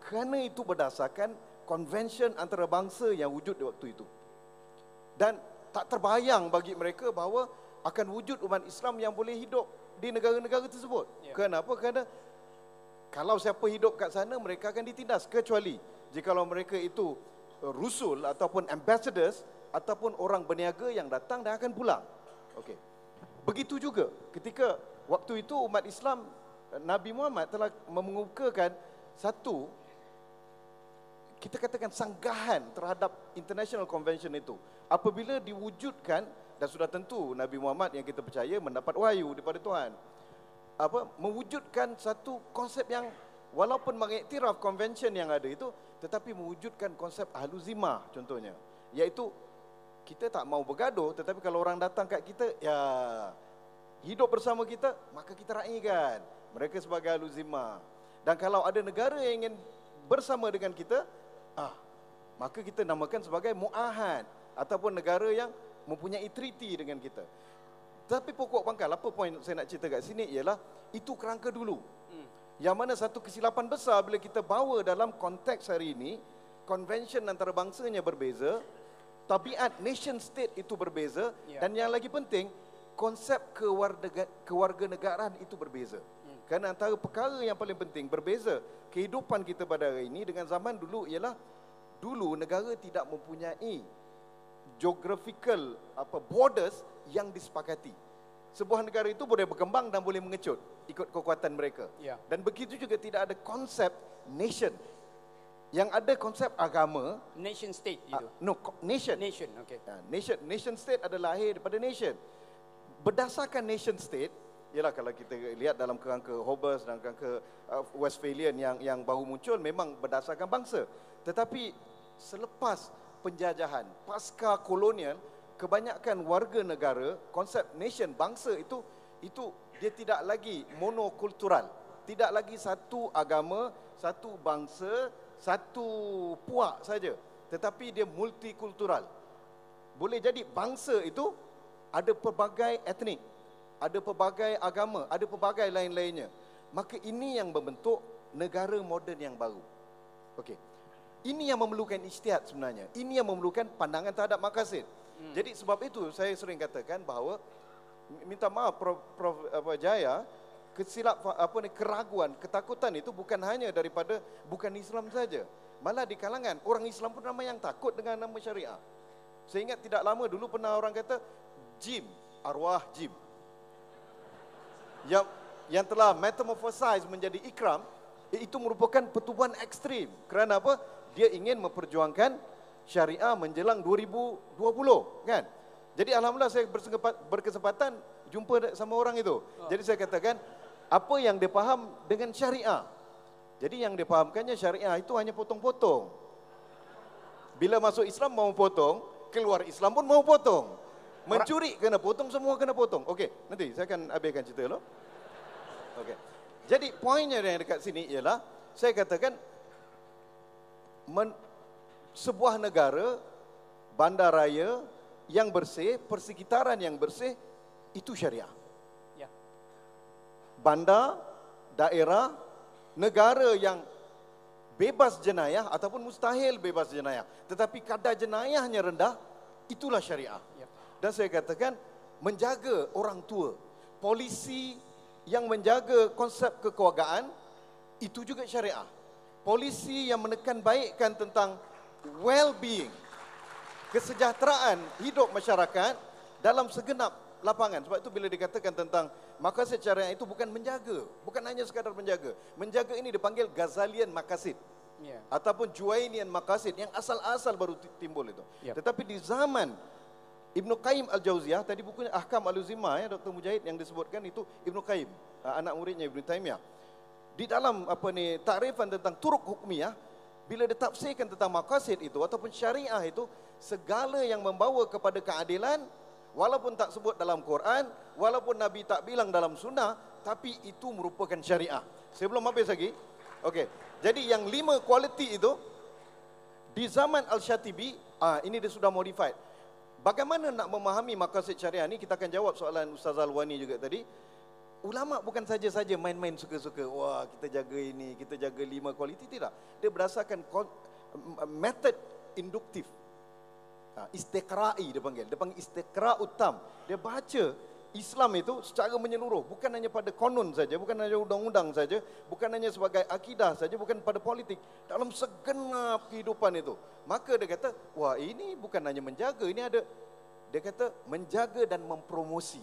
kerana itu berdasarkan convention antara bangsa yang wujud di waktu itu. Dan tak terbayang bagi mereka bahawa akan wujud umat Islam yang boleh hidup di negara-negara tersebut. Yeah. Kenapa? Kerana kalau siapa hidup kat sana mereka akan ditindas kecuali jika mereka itu uh, rusul ataupun ambassadors ataupun orang berniaga yang datang dan akan pulang. Okay. Begitu juga ketika waktu itu umat Islam uh, Nabi Muhammad telah mengukuhkan satu kita katakan sanggahan terhadap international convention itu apabila diwujudkan dan sudah tentu Nabi Muhammad yang kita percaya mendapat wahyu daripada Tuhan apa mewujudkan satu konsep yang walaupun mengiktiraf convention yang ada itu tetapi mewujudkan konsep haluzima contohnya iaitu kita tak mau bergaduh tetapi kalau orang datang kat kita ya hidup bersama kita maka kita raikan mereka sebagai haluzima dan kalau ada negara yang ingin bersama dengan kita Ah, maka kita namakan sebagai muahad ataupun negara yang mempunyai treaty dengan kita. Tapi pokok pangkal apa poin saya nak cerita kat sini ialah itu kerangka dulu. Hmm. Yang mana satu kesilapan besar bila kita bawa dalam konteks hari ini, convention antara bangsanya berbeza, tabiat nation state itu berbeza yeah. dan yang lagi penting konsep kewarga, negaraan itu berbeza. Kerana antara perkara yang paling penting berbeza kehidupan kita pada hari ini dengan zaman dulu ialah dulu negara tidak mempunyai geographical apa borders yang disepakati. Sebuah negara itu boleh berkembang dan boleh mengecut ikut kekuatan mereka. Ya. Dan begitu juga tidak ada konsep nation. Yang ada konsep agama, nation state ah, itu. Uh, no, nation. Nation, okay. Ah, nation, nation state adalah lahir daripada nation. Berdasarkan nation state, ialah kalau kita lihat dalam kerangka Hobbes dan kerangka uh, Westphalian yang yang baru muncul memang berdasarkan bangsa. Tetapi selepas penjajahan, pasca kolonial, kebanyakan warga negara, konsep nation bangsa itu itu dia tidak lagi monokultural. Tidak lagi satu agama, satu bangsa, satu puak saja. Tetapi dia multikultural. Boleh jadi bangsa itu ada pelbagai etnik, ada pelbagai agama, ada pelbagai lain-lainnya. Maka ini yang membentuk negara moden yang baru. Okey. Ini yang memerlukan ijtihad sebenarnya. Ini yang memerlukan pandangan terhadap makasih. Hmm. Jadi sebab itu saya sering katakan bahawa minta maaf Prof, Prof apa Jaya, kesilap apa ni keraguan, ketakutan itu bukan hanya daripada bukan Islam saja. Malah di kalangan orang Islam pun ramai yang takut dengan nama syariah. Saya ingat tidak lama dulu pernah orang kata jim, arwah jim yang yang telah metamorphosize menjadi ikram itu merupakan pertubuhan ekstrim kerana apa dia ingin memperjuangkan syariah menjelang 2020 kan jadi alhamdulillah saya bersengepat, berkesempatan jumpa sama orang itu ah. jadi saya katakan apa yang dia faham dengan syariah jadi yang dia fahamkannya syariah itu hanya potong-potong bila masuk Islam mau potong keluar Islam pun mau potong Mencuri kena potong, semua kena potong. Okey, nanti saya akan habiskan cerita dulu. Okey. Jadi poinnya yang dekat sini ialah saya katakan men, sebuah negara bandaraya yang bersih, persekitaran yang bersih itu syariah. Ya. Bandar, daerah, negara yang bebas jenayah ataupun mustahil bebas jenayah tetapi kadar jenayahnya rendah itulah syariah. Dan saya katakan menjaga orang tua. Polisi yang menjaga konsep kekeluargaan itu juga syariah. Polisi yang menekan baikkan tentang well-being, kesejahteraan hidup masyarakat dalam segenap lapangan. Sebab itu bila dikatakan tentang makasih syariah itu bukan menjaga, bukan hanya sekadar menjaga. Menjaga ini dipanggil gazalian makasih. Yeah. Ataupun juainian makasih yang asal-asal baru timbul itu. Yeah. Tetapi di zaman Ibnu Qayyim Al-Jauziyah tadi bukunya Ahkam Al-Uzima ya Dr. Mujahid yang disebutkan itu Ibnu Qayyim ha, anak muridnya Ibnu Taimiyah. Di dalam apa ni takrifan tentang turuk hukmiyah bila ditafsirkan tentang maqasid itu ataupun syariah itu segala yang membawa kepada keadilan walaupun tak sebut dalam Quran walaupun Nabi tak bilang dalam sunnah tapi itu merupakan syariah. Saya belum habis lagi. Okey. Jadi yang lima kualiti itu di zaman Al-Shatibi ah ha, ini dia sudah modified. Bagaimana nak memahami maqasid syariah ni kita akan jawab soalan Ustaz Alwani juga tadi. Ulama bukan saja-saja main-main suka-suka. Wah, kita jaga ini, kita jaga lima kualiti tidak. Dia berdasarkan method induktif. Ha, istiqra'i dia panggil. Dia panggil istiqra' utam. Dia baca Islam itu secara menyeluruh, bukan hanya pada konon saja, bukan hanya undang-undang saja, bukan hanya sebagai akidah saja, bukan pada politik, dalam segenap kehidupan itu. Maka dia kata, wah ini bukan hanya menjaga, ini ada, dia kata menjaga dan mempromosi.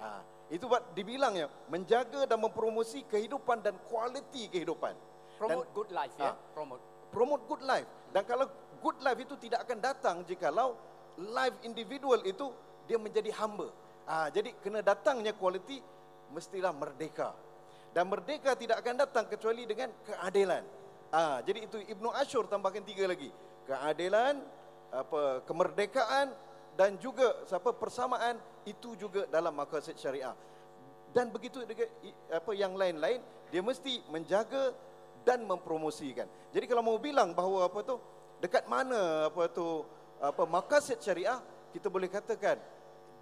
Ha, itu buat dibilang ya, menjaga dan mempromosi kehidupan dan kualiti kehidupan. Promote dan, good life ha, ya, promote. Promote good life. Dan kalau good life itu tidak akan datang jikalau life individual itu dia menjadi hamba. Ah, jadi kena datangnya kualiti mestilah merdeka. Dan merdeka tidak akan datang kecuali dengan keadilan. Ah, jadi itu Ibn Ashur tambahkan tiga lagi. Keadilan, apa kemerdekaan dan juga siapa persamaan itu juga dalam maqasid syariah. Dan begitu juga apa yang lain-lain dia mesti menjaga dan mempromosikan. Jadi kalau mau bilang bahawa apa tu dekat mana apa tu apa maqasid syariah kita boleh katakan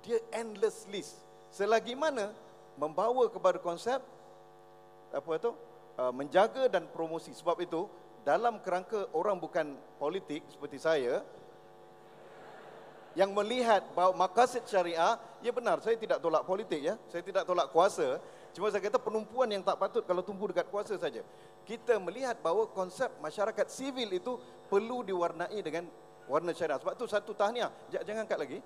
dia endless list. Selagi mana membawa kepada konsep apa itu uh, menjaga dan promosi. Sebab itu dalam kerangka orang bukan politik seperti saya yang melihat bahawa makasih syariah, ya benar saya tidak tolak politik ya, saya tidak tolak kuasa. Cuma saya kata penumpuan yang tak patut kalau tumpu dekat kuasa saja. Kita melihat bahawa konsep masyarakat sivil itu perlu diwarnai dengan warna syariah. Sebab tu satu tahniah. Jangan angkat lagi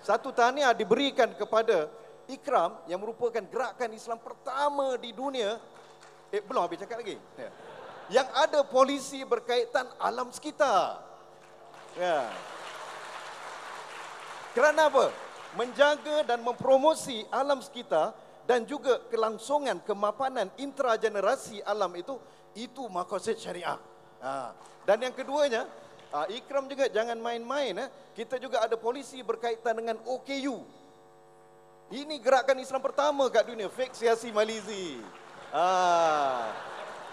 satu tahniah diberikan kepada Ikram yang merupakan gerakan Islam pertama di dunia. Eh, belum habis cakap lagi. Ya. Yang ada polisi berkaitan alam sekitar. Ya. Kerana apa? Menjaga dan mempromosi alam sekitar dan juga kelangsungan kemapanan intrageneraci alam itu, itu maqasid syariah. Ha. Dan yang keduanya, Uh, ikram juga jangan main-main. Eh. Kita juga ada polisi berkaitan dengan OKU. Ini gerakan Islam pertama kat dunia. Fake siasi Malizi. Uh,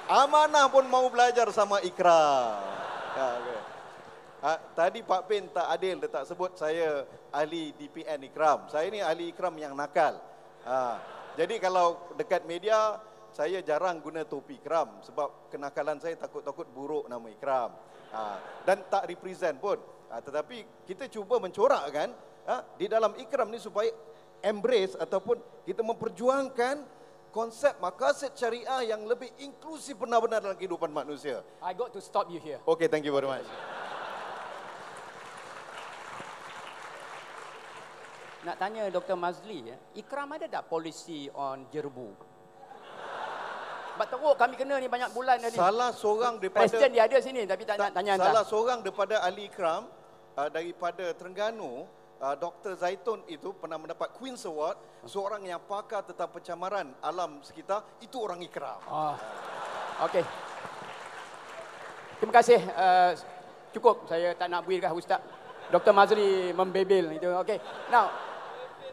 amanah pun mau belajar sama ikram. Uh, tadi Pak Pin tak adil dia tak sebut saya ahli DPN ikram. Saya ni ahli ikram yang nakal. Uh, jadi kalau dekat media, saya jarang guna topi ikram. Sebab kenakalan saya takut-takut buruk nama ikram ha, dan tak represent pun. Ha, tetapi kita cuba mencorakkan ha, di dalam ikram ni supaya embrace ataupun kita memperjuangkan konsep makasih syariah yang lebih inklusif benar-benar dalam kehidupan manusia. I got to stop you here. Okay, thank you very much. Nak tanya Dr. Mazli, eh, ikram ada tak polisi on jerbu? Bak teruk kami kena ni banyak bulan dah Salah seorang daripada Presiden dia ada sini tapi tak nak tanya anda. Salah seorang daripada Ali Ikram uh, daripada Terengganu Uh, Dr. Zaitun itu pernah mendapat Queen's Award Seorang yang pakar tentang pencemaran alam sekitar Itu orang ikram oh. Okey Terima kasih uh, Cukup saya tak nak buirkah Ustaz Dr. Mazli membebel itu Okey Now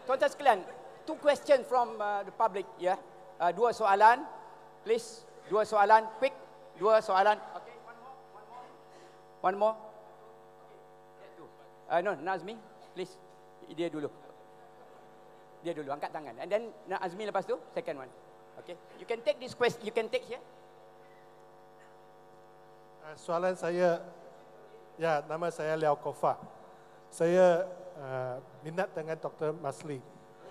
Tuan-tuan sekalian Two question from uh, the public ya. Yeah? Uh, dua soalan Please, dua soalan, quick, dua soalan. Okay, one more, one more. One more. Okay. Uh, no, Nazmi, please. Dia dulu. Dia dulu, angkat tangan. And then, Azmi lepas tu, second one. Okay, you can take this question, you can take here. Uh, soalan saya, ya, nama saya Liao Kofa. Saya uh, minat dengan Dr. Masli.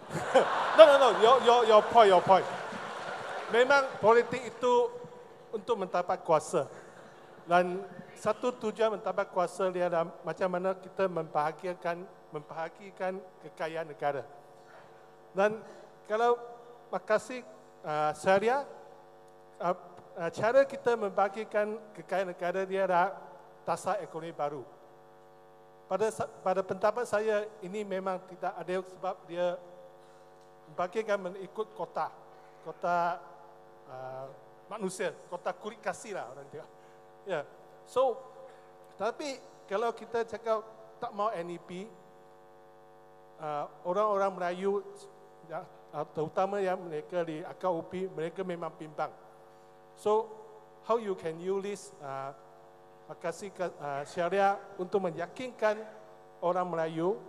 (laughs) no, no, no, your, your, your point, your point memang politik itu untuk mendapat kuasa. Dan satu tujuan mendapat kuasa dia adalah macam mana kita membahagiakan membahagikan kekayaan negara. Dan kalau makasih uh, syariah, uh, uh, cara kita membahagikan kekayaan negara dia adalah dasar ekonomi baru. Pada pada pendapat saya ini memang tidak ada sebab dia membahagikan mengikut kota kota uh, manusia, kota kulit kasih lah orang tua. Ya. Yeah. So, tapi kalau kita cakap tak mau NEP, uh, ah, orang-orang Melayu, ya, ah, terutama yang mereka di AKUP, mereka memang pimbang. So, how you can use uh, akasi uh, syariah untuk meyakinkan orang Melayu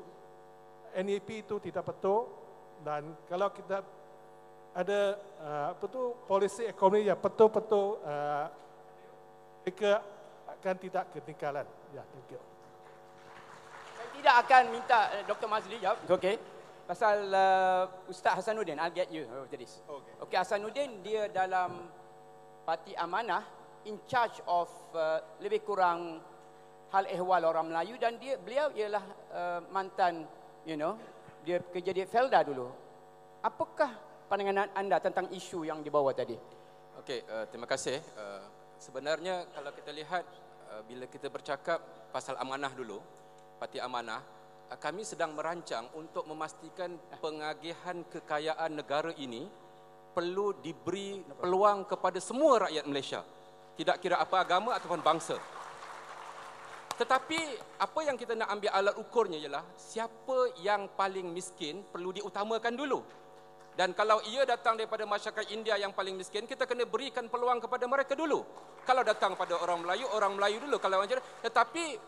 NEP itu tidak betul dan kalau kita ada uh, apa tu polisi ekonomi yang betul-betul uh, mereka akan tidak ketinggalan. Ya, thank you. Saya tidak akan minta eh, Dr. Mazli jawab. Okey. Pasal uh, Ustaz Hasanuddin, I'll get you oh, after this. Okay. okay, Hasanuddin dia dalam Parti Amanah in charge of uh, lebih kurang hal ehwal orang Melayu dan dia beliau ialah uh, mantan you know dia kerja di Felda dulu. Apakah pandangan anda tentang isu yang dibawa tadi? Okey, uh, terima kasih. Uh, sebenarnya kalau kita lihat uh, bila kita bercakap pasal amanah dulu, parti amanah, uh, kami sedang merancang untuk memastikan pengagihan kekayaan negara ini perlu diberi peluang kepada semua rakyat Malaysia. Tidak kira apa agama ataupun bangsa. Tetapi apa yang kita nak ambil alat ukurnya ialah siapa yang paling miskin perlu diutamakan dulu. Dan kalau ia datang daripada masyarakat India yang paling miskin, kita kena berikan peluang kepada mereka dulu. Kalau datang pada orang Melayu, orang Melayu dulu. Kalau orang tetapi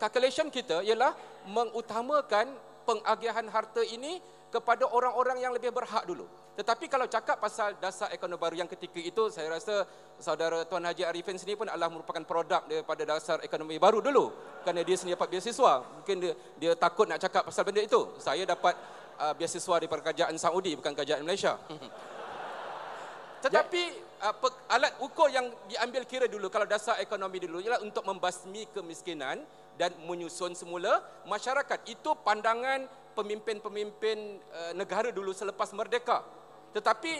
calculation kita ialah mengutamakan pengagihan harta ini kepada orang-orang yang lebih berhak dulu. Tetapi kalau cakap pasal dasar ekonomi baru yang ketika itu, saya rasa saudara Tuan Haji Arifin sendiri pun adalah merupakan produk daripada dasar ekonomi baru dulu. Kerana dia sendiri dapat beasiswa. Mungkin dia, dia takut nak cakap pasal benda itu. Saya dapat uh, biasiswa daripada kerajaan Saudi bukan kerajaan Malaysia. (laughs) Tetapi uh, alat ukur yang diambil kira dulu kalau dasar ekonomi dulu ialah untuk membasmi kemiskinan dan menyusun semula masyarakat. Itu pandangan pemimpin-pemimpin uh, negara dulu selepas merdeka. Tetapi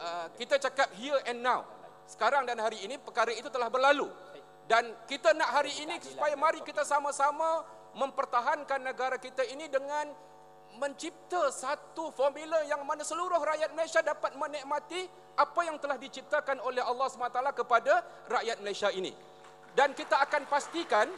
uh, kita cakap here and now. Sekarang dan hari ini perkara itu telah berlalu. Dan kita nak hari ini supaya mari kita sama-sama mempertahankan negara kita ini dengan mencipta satu formula yang mana seluruh rakyat Malaysia dapat menikmati apa yang telah diciptakan oleh Allah SWT kepada rakyat Malaysia ini. Dan kita akan pastikan,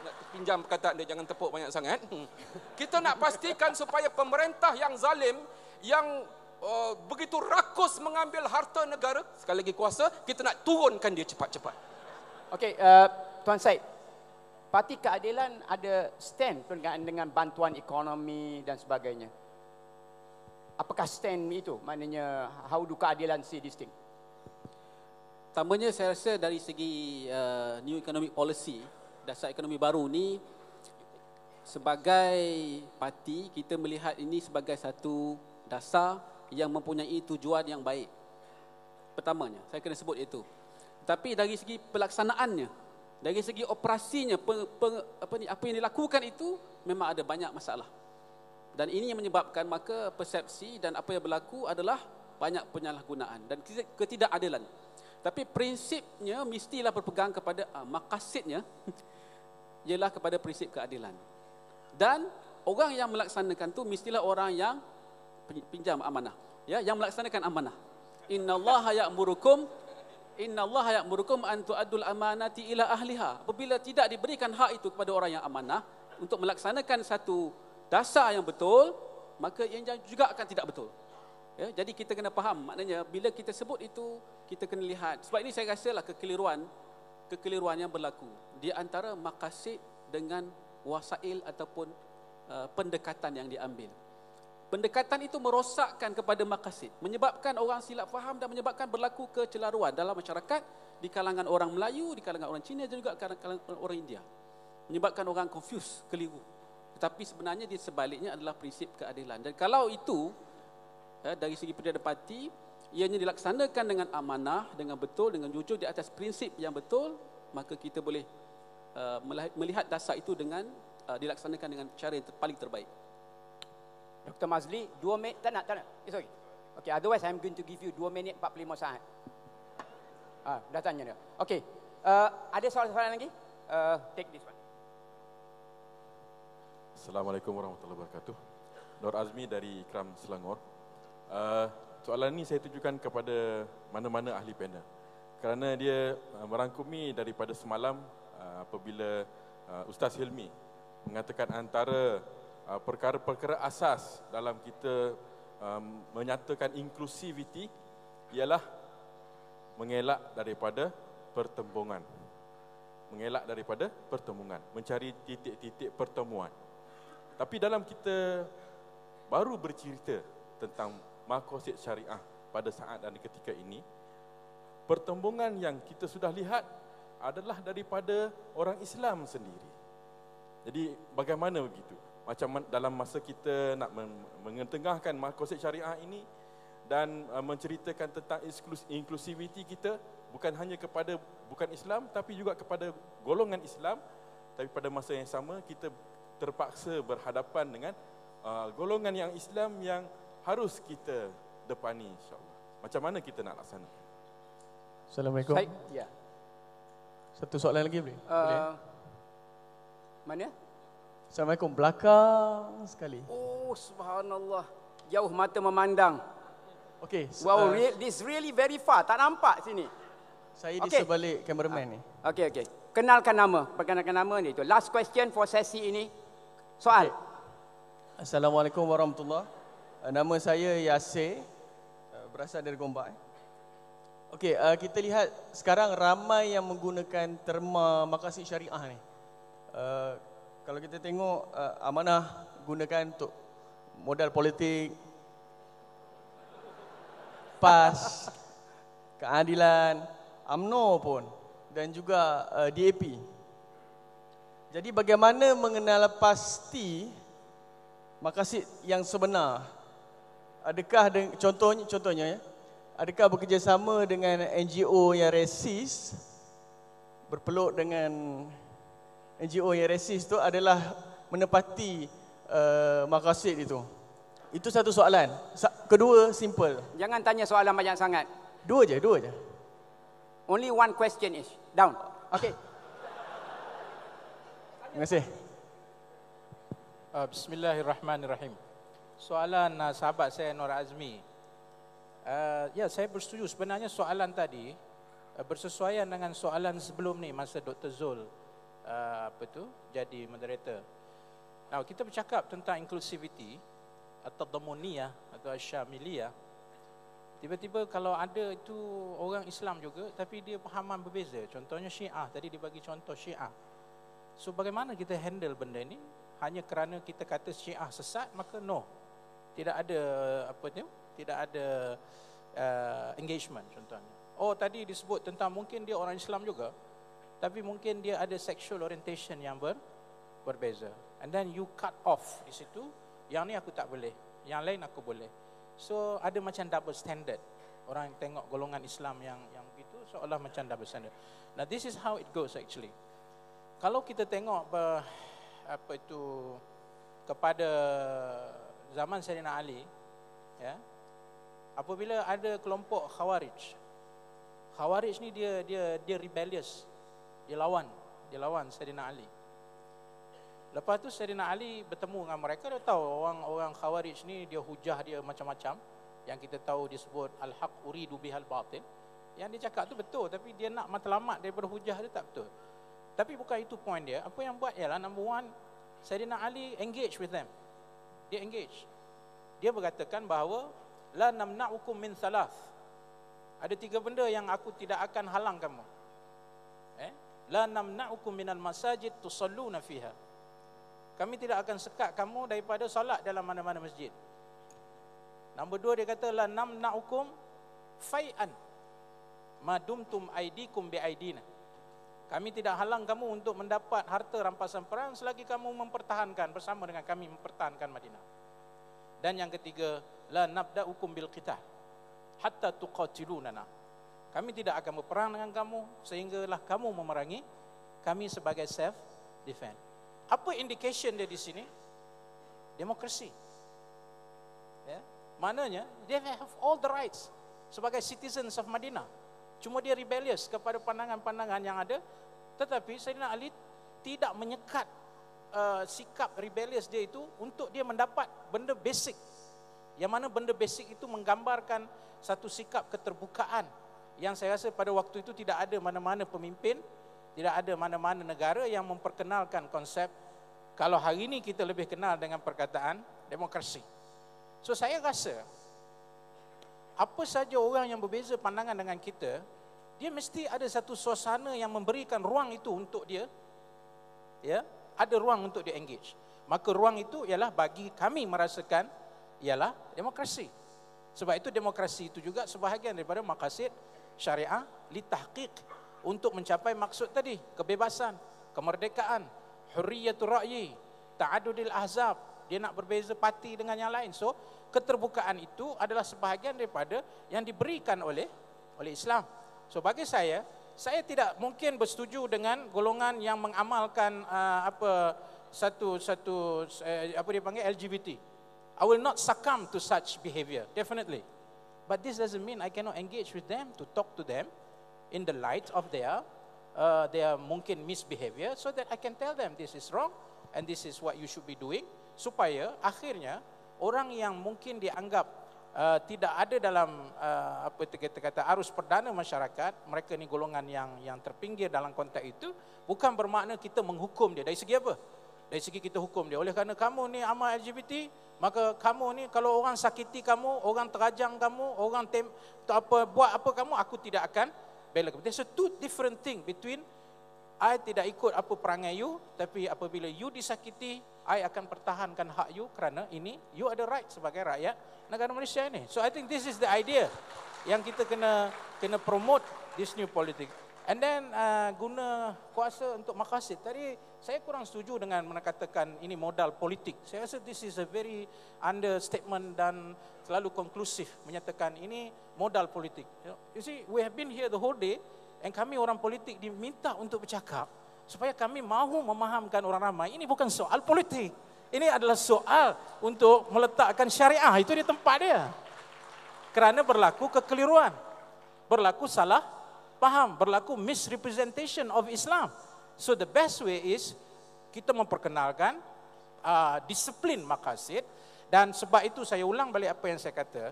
nak pinjam perkataan dia jangan tepuk banyak sangat, hmm. kita nak pastikan supaya pemerintah yang zalim, yang uh, begitu rakus mengambil harta negara, sekali lagi kuasa, kita nak turunkan dia cepat-cepat. Okey, uh, Tuan Syed, Parti Keadilan ada stand dengan, dengan bantuan ekonomi dan sebagainya. Apakah stand itu? Maknanya, how do keadilan see this thing? Tambahnya saya rasa dari segi uh, new economic policy, dasar ekonomi baru ni sebagai parti kita melihat ini sebagai satu dasar yang mempunyai tujuan yang baik. Pertamanya, saya kena sebut itu. Tapi dari segi pelaksanaannya, dari segi operasinya apa ni apa yang dilakukan itu memang ada banyak masalah dan ini yang menyebabkan maka persepsi dan apa yang berlaku adalah banyak penyalahgunaan dan ketidakadilan tapi prinsipnya mestilah berpegang kepada ah, makasidnya (laughs) ialah kepada prinsip keadilan dan orang yang melaksanakan tu mestilah orang yang pinjam amanah ya yang melaksanakan amanah innallaha ya'murukum Inna Allah yang murukum antu adul amanati ila ahliha. Apabila tidak diberikan hak itu kepada orang yang amanah untuk melaksanakan satu dasar yang betul, maka yang juga akan tidak betul. Ya, jadi kita kena faham maknanya bila kita sebut itu kita kena lihat. Sebab ini saya rasalah kekeliruan kekeliruan yang berlaku di antara maqasid dengan wasail ataupun uh, pendekatan yang diambil pendekatan itu merosakkan kepada makasih menyebabkan orang silap faham dan menyebabkan berlaku kecelaruan dalam masyarakat di kalangan orang Melayu, di kalangan orang Cina dan juga kalangan orang India menyebabkan orang confused, keliru tetapi sebenarnya di sebaliknya adalah prinsip keadilan dan kalau itu eh, dari segi perdana parti ianya dilaksanakan dengan amanah dengan betul, dengan jujur di atas prinsip yang betul maka kita boleh eh, melihat dasar itu dengan eh, dilaksanakan dengan cara yang paling terbaik Dr. Mazli, dua minit, tak nak, tak nak. It's eh, okay. Okay, otherwise I'm going to give you dua minit, empat lima saat. Ah, dah tanya dia. Okay, uh, ada soalan-soalan lagi? Uh, take this one. Assalamualaikum warahmatullahi wabarakatuh. Nur Azmi dari Kram Selangor. Uh, soalan ini saya tujukan kepada mana-mana ahli panel. Kerana dia uh, merangkumi daripada semalam uh, apabila uh, Ustaz Hilmi mengatakan antara Uh, perkara-perkara asas dalam kita um, menyatakan inklusiviti ialah mengelak daripada pertembungan. Mengelak daripada pertemuan, mencari titik-titik pertemuan. Tapi dalam kita baru bercerita tentang makosid syariah pada saat dan ketika ini, pertembungan yang kita sudah lihat adalah daripada orang Islam sendiri. Jadi bagaimana begitu? macam dalam masa kita nak mengetengahkan konsep syariah ini dan uh, menceritakan tentang inklusiviti kita bukan hanya kepada bukan Islam tapi juga kepada golongan Islam tapi pada masa yang sama kita terpaksa berhadapan dengan uh, golongan yang Islam yang harus kita depani insyaallah macam mana kita nak laksanakan Assalamualaikum Baik ya Satu soalan lagi boleh uh, ya? mana Assalamualaikum belakang sekali. Oh subhanallah. Jauh mata memandang. Okey. Wow, uh, this really very far. Tak nampak sini. Saya okay. di sebalik kameraman uh, ni. Ah, okey okey. Kenalkan nama, perkenalkan nama ni tu. Last question for sesi ini. Soal. Okay. Assalamualaikum warahmatullahi. Uh, nama saya Yase. Uh, berasal dari Gombak. Eh. Okey, uh, kita lihat sekarang ramai yang menggunakan terma makasih syariah ni. Uh, kalau kita tengok uh, amanah gunakan untuk modal politik, PAS, keadilan, AMNO pun dan juga uh, eh, DAP. Jadi bagaimana mengenal pasti makasih yang sebenar? Adakah contohnya contohnya ya? Adakah bekerjasama dengan NGO yang resis berpeluk dengan NGO yang resis tu adalah menepati uh, eh, maqasid itu. Itu satu soalan. kedua simple. Jangan tanya soalan banyak sangat. Dua je, dua je. Only one question is down. Okay. Terima kasih. Ah, bismillahirrahmanirrahim. Soalan uh, sahabat saya Nur Azmi. Uh, ya, yeah, saya bersetuju sebenarnya soalan tadi uh, bersesuaian dengan soalan sebelum ni masa Dr. Zul uh, apa tu jadi moderator. Now kita bercakap tentang inclusivity atau demonia atau syamilia. Tiba-tiba kalau ada itu orang Islam juga tapi dia pemahaman berbeza. Contohnya Syiah ah, tadi dia bagi contoh Syiah. So bagaimana kita handle benda ni? Hanya kerana kita kata Syiah sesat maka no. Tidak ada apa tu? Tidak ada uh, engagement contohnya. Oh tadi disebut tentang mungkin dia orang Islam juga tapi mungkin dia ada sexual orientation yang ber, berbeza. And then you cut off di situ, yang ni aku tak boleh, yang lain aku boleh. So ada macam double standard. Orang yang tengok golongan Islam yang yang begitu seolah macam double standard. Now this is how it goes actually. Kalau kita tengok ber, apa itu kepada zaman Sayyidina Ali, ya. Apabila ada kelompok Khawarij. Khawarij ni dia dia dia rebellious dia lawan dia lawan Sayyidina Ali lepas tu Sayyidina Ali bertemu dengan mereka dia tahu orang-orang khawarij ni dia hujah dia macam-macam yang kita tahu disebut al-haq uridu bihal batil yang dia cakap tu betul tapi dia nak matlamat daripada hujah dia tak betul tapi bukan itu point dia apa yang buat ialah number one Sayyidina Ali engage with them dia engage dia berkatakan bahawa la namna'ukum min salas ada tiga benda yang aku tidak akan halang kamu la namna'ukum minal masajid tusalluna fiha. Kami tidak akan sekat kamu daripada solat dalam mana-mana masjid. Nombor dua dia kata la namna'ukum fai'an madumtum aidikum bi aidina. Kami tidak halang kamu untuk mendapat harta rampasan perang selagi kamu mempertahankan bersama dengan kami mempertahankan Madinah. Dan yang ketiga, la nabda'ukum bil qital hatta tuqatilunana kami tidak akan berperang dengan kamu sehinggalah kamu memerangi kami sebagai self defense. Apa indication dia di sini? Demokrasi. Ya. Maknanya they have all the rights sebagai citizens of Madinah. Cuma dia rebellious kepada pandangan-pandangan yang ada tetapi Sayyidina Ali tidak menyekat uh, sikap rebellious dia itu untuk dia mendapat benda basic. Yang mana benda basic itu menggambarkan satu sikap keterbukaan yang saya rasa pada waktu itu tidak ada mana-mana pemimpin, tidak ada mana-mana negara yang memperkenalkan konsep kalau hari ini kita lebih kenal dengan perkataan demokrasi. So saya rasa apa saja orang yang berbeza pandangan dengan kita, dia mesti ada satu suasana yang memberikan ruang itu untuk dia ya, ada ruang untuk dia engage. Maka ruang itu ialah bagi kami merasakan ialah demokrasi. Sebab itu demokrasi itu juga sebahagian daripada makasih syariah litahqiq untuk mencapai maksud tadi kebebasan kemerdekaan hurriyatur ra'yi ta'adudil ahzab dia nak berbeza parti dengan yang lain so keterbukaan itu adalah sebahagian daripada yang diberikan oleh oleh Islam so bagi saya saya tidak mungkin bersetuju dengan golongan yang mengamalkan uh, apa satu satu uh, apa dia panggil LGBT I will not succumb to such behavior definitely but this doesn't mean I cannot engage with them to talk to them in the light of their uh, their mungkin misbehavior so that I can tell them this is wrong and this is what you should be doing supaya akhirnya orang yang mungkin dianggap uh, tidak ada dalam uh, apa kita kata arus perdana masyarakat mereka ni golongan yang yang terpinggir dalam konteks itu bukan bermakna kita menghukum dia dari segi apa dari segi kita hukum dia. Oleh kerana kamu ni amal LGBT, maka kamu ni kalau orang sakiti kamu, orang terajang kamu, orang tem, apa buat apa kamu, aku tidak akan bela kamu. There's two different thing between I tidak ikut apa perangai you, tapi apabila you disakiti, I akan pertahankan hak you kerana ini you ada right sebagai rakyat negara Malaysia ini. So I think this is the idea yang kita kena kena promote this new politics. And then uh, guna kuasa untuk makasih. Tadi saya kurang setuju dengan mengatakan ini modal politik. Saya rasa this is a very understatement dan selalu konklusif menyatakan ini modal politik. You see, we have been here the whole day and kami orang politik diminta untuk bercakap supaya kami mahu memahamkan orang ramai. Ini bukan soal politik. Ini adalah soal untuk meletakkan syariah. Itu di tempat dia. Kerana berlaku kekeliruan. Berlaku salah faham. Berlaku misrepresentation of Islam. So the best way is kita memperkenalkan uh, disiplin makasih dan sebab itu saya ulang balik apa yang saya kata.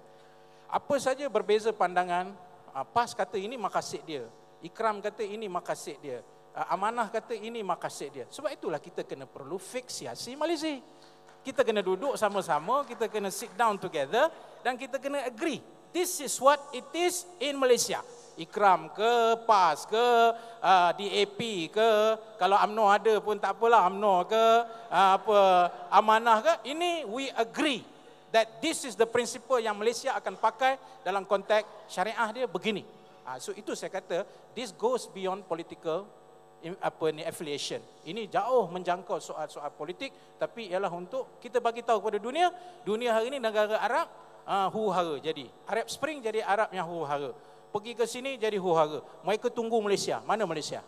Apa saja berbeza pandangan, uh, PAS kata ini makasih dia, Ikram kata ini makasih dia, uh, Amanah kata ini makasih dia. Sebab itulah kita kena perlu fiksiasi Malaysia. Kita kena duduk sama-sama, kita kena sit down together dan kita kena agree. This is what it is in Malaysia ikram ke pas ke uh, ah, DAP ke kalau AMNO ada pun tak apalah AMNO ke uh, apa amanah ke ini we agree that this is the principle yang Malaysia akan pakai dalam konteks syariah dia begini uh, so itu saya kata this goes beyond political apa ni affiliation. Ini jauh menjangkau soal-soal politik tapi ialah untuk kita bagi tahu kepada dunia, dunia hari ini negara Arab uh, huru-hara jadi. Arab Spring jadi Arab yang huru-hara pergi ke sini jadi huhara. Mereka tunggu Malaysia. Mana Malaysia?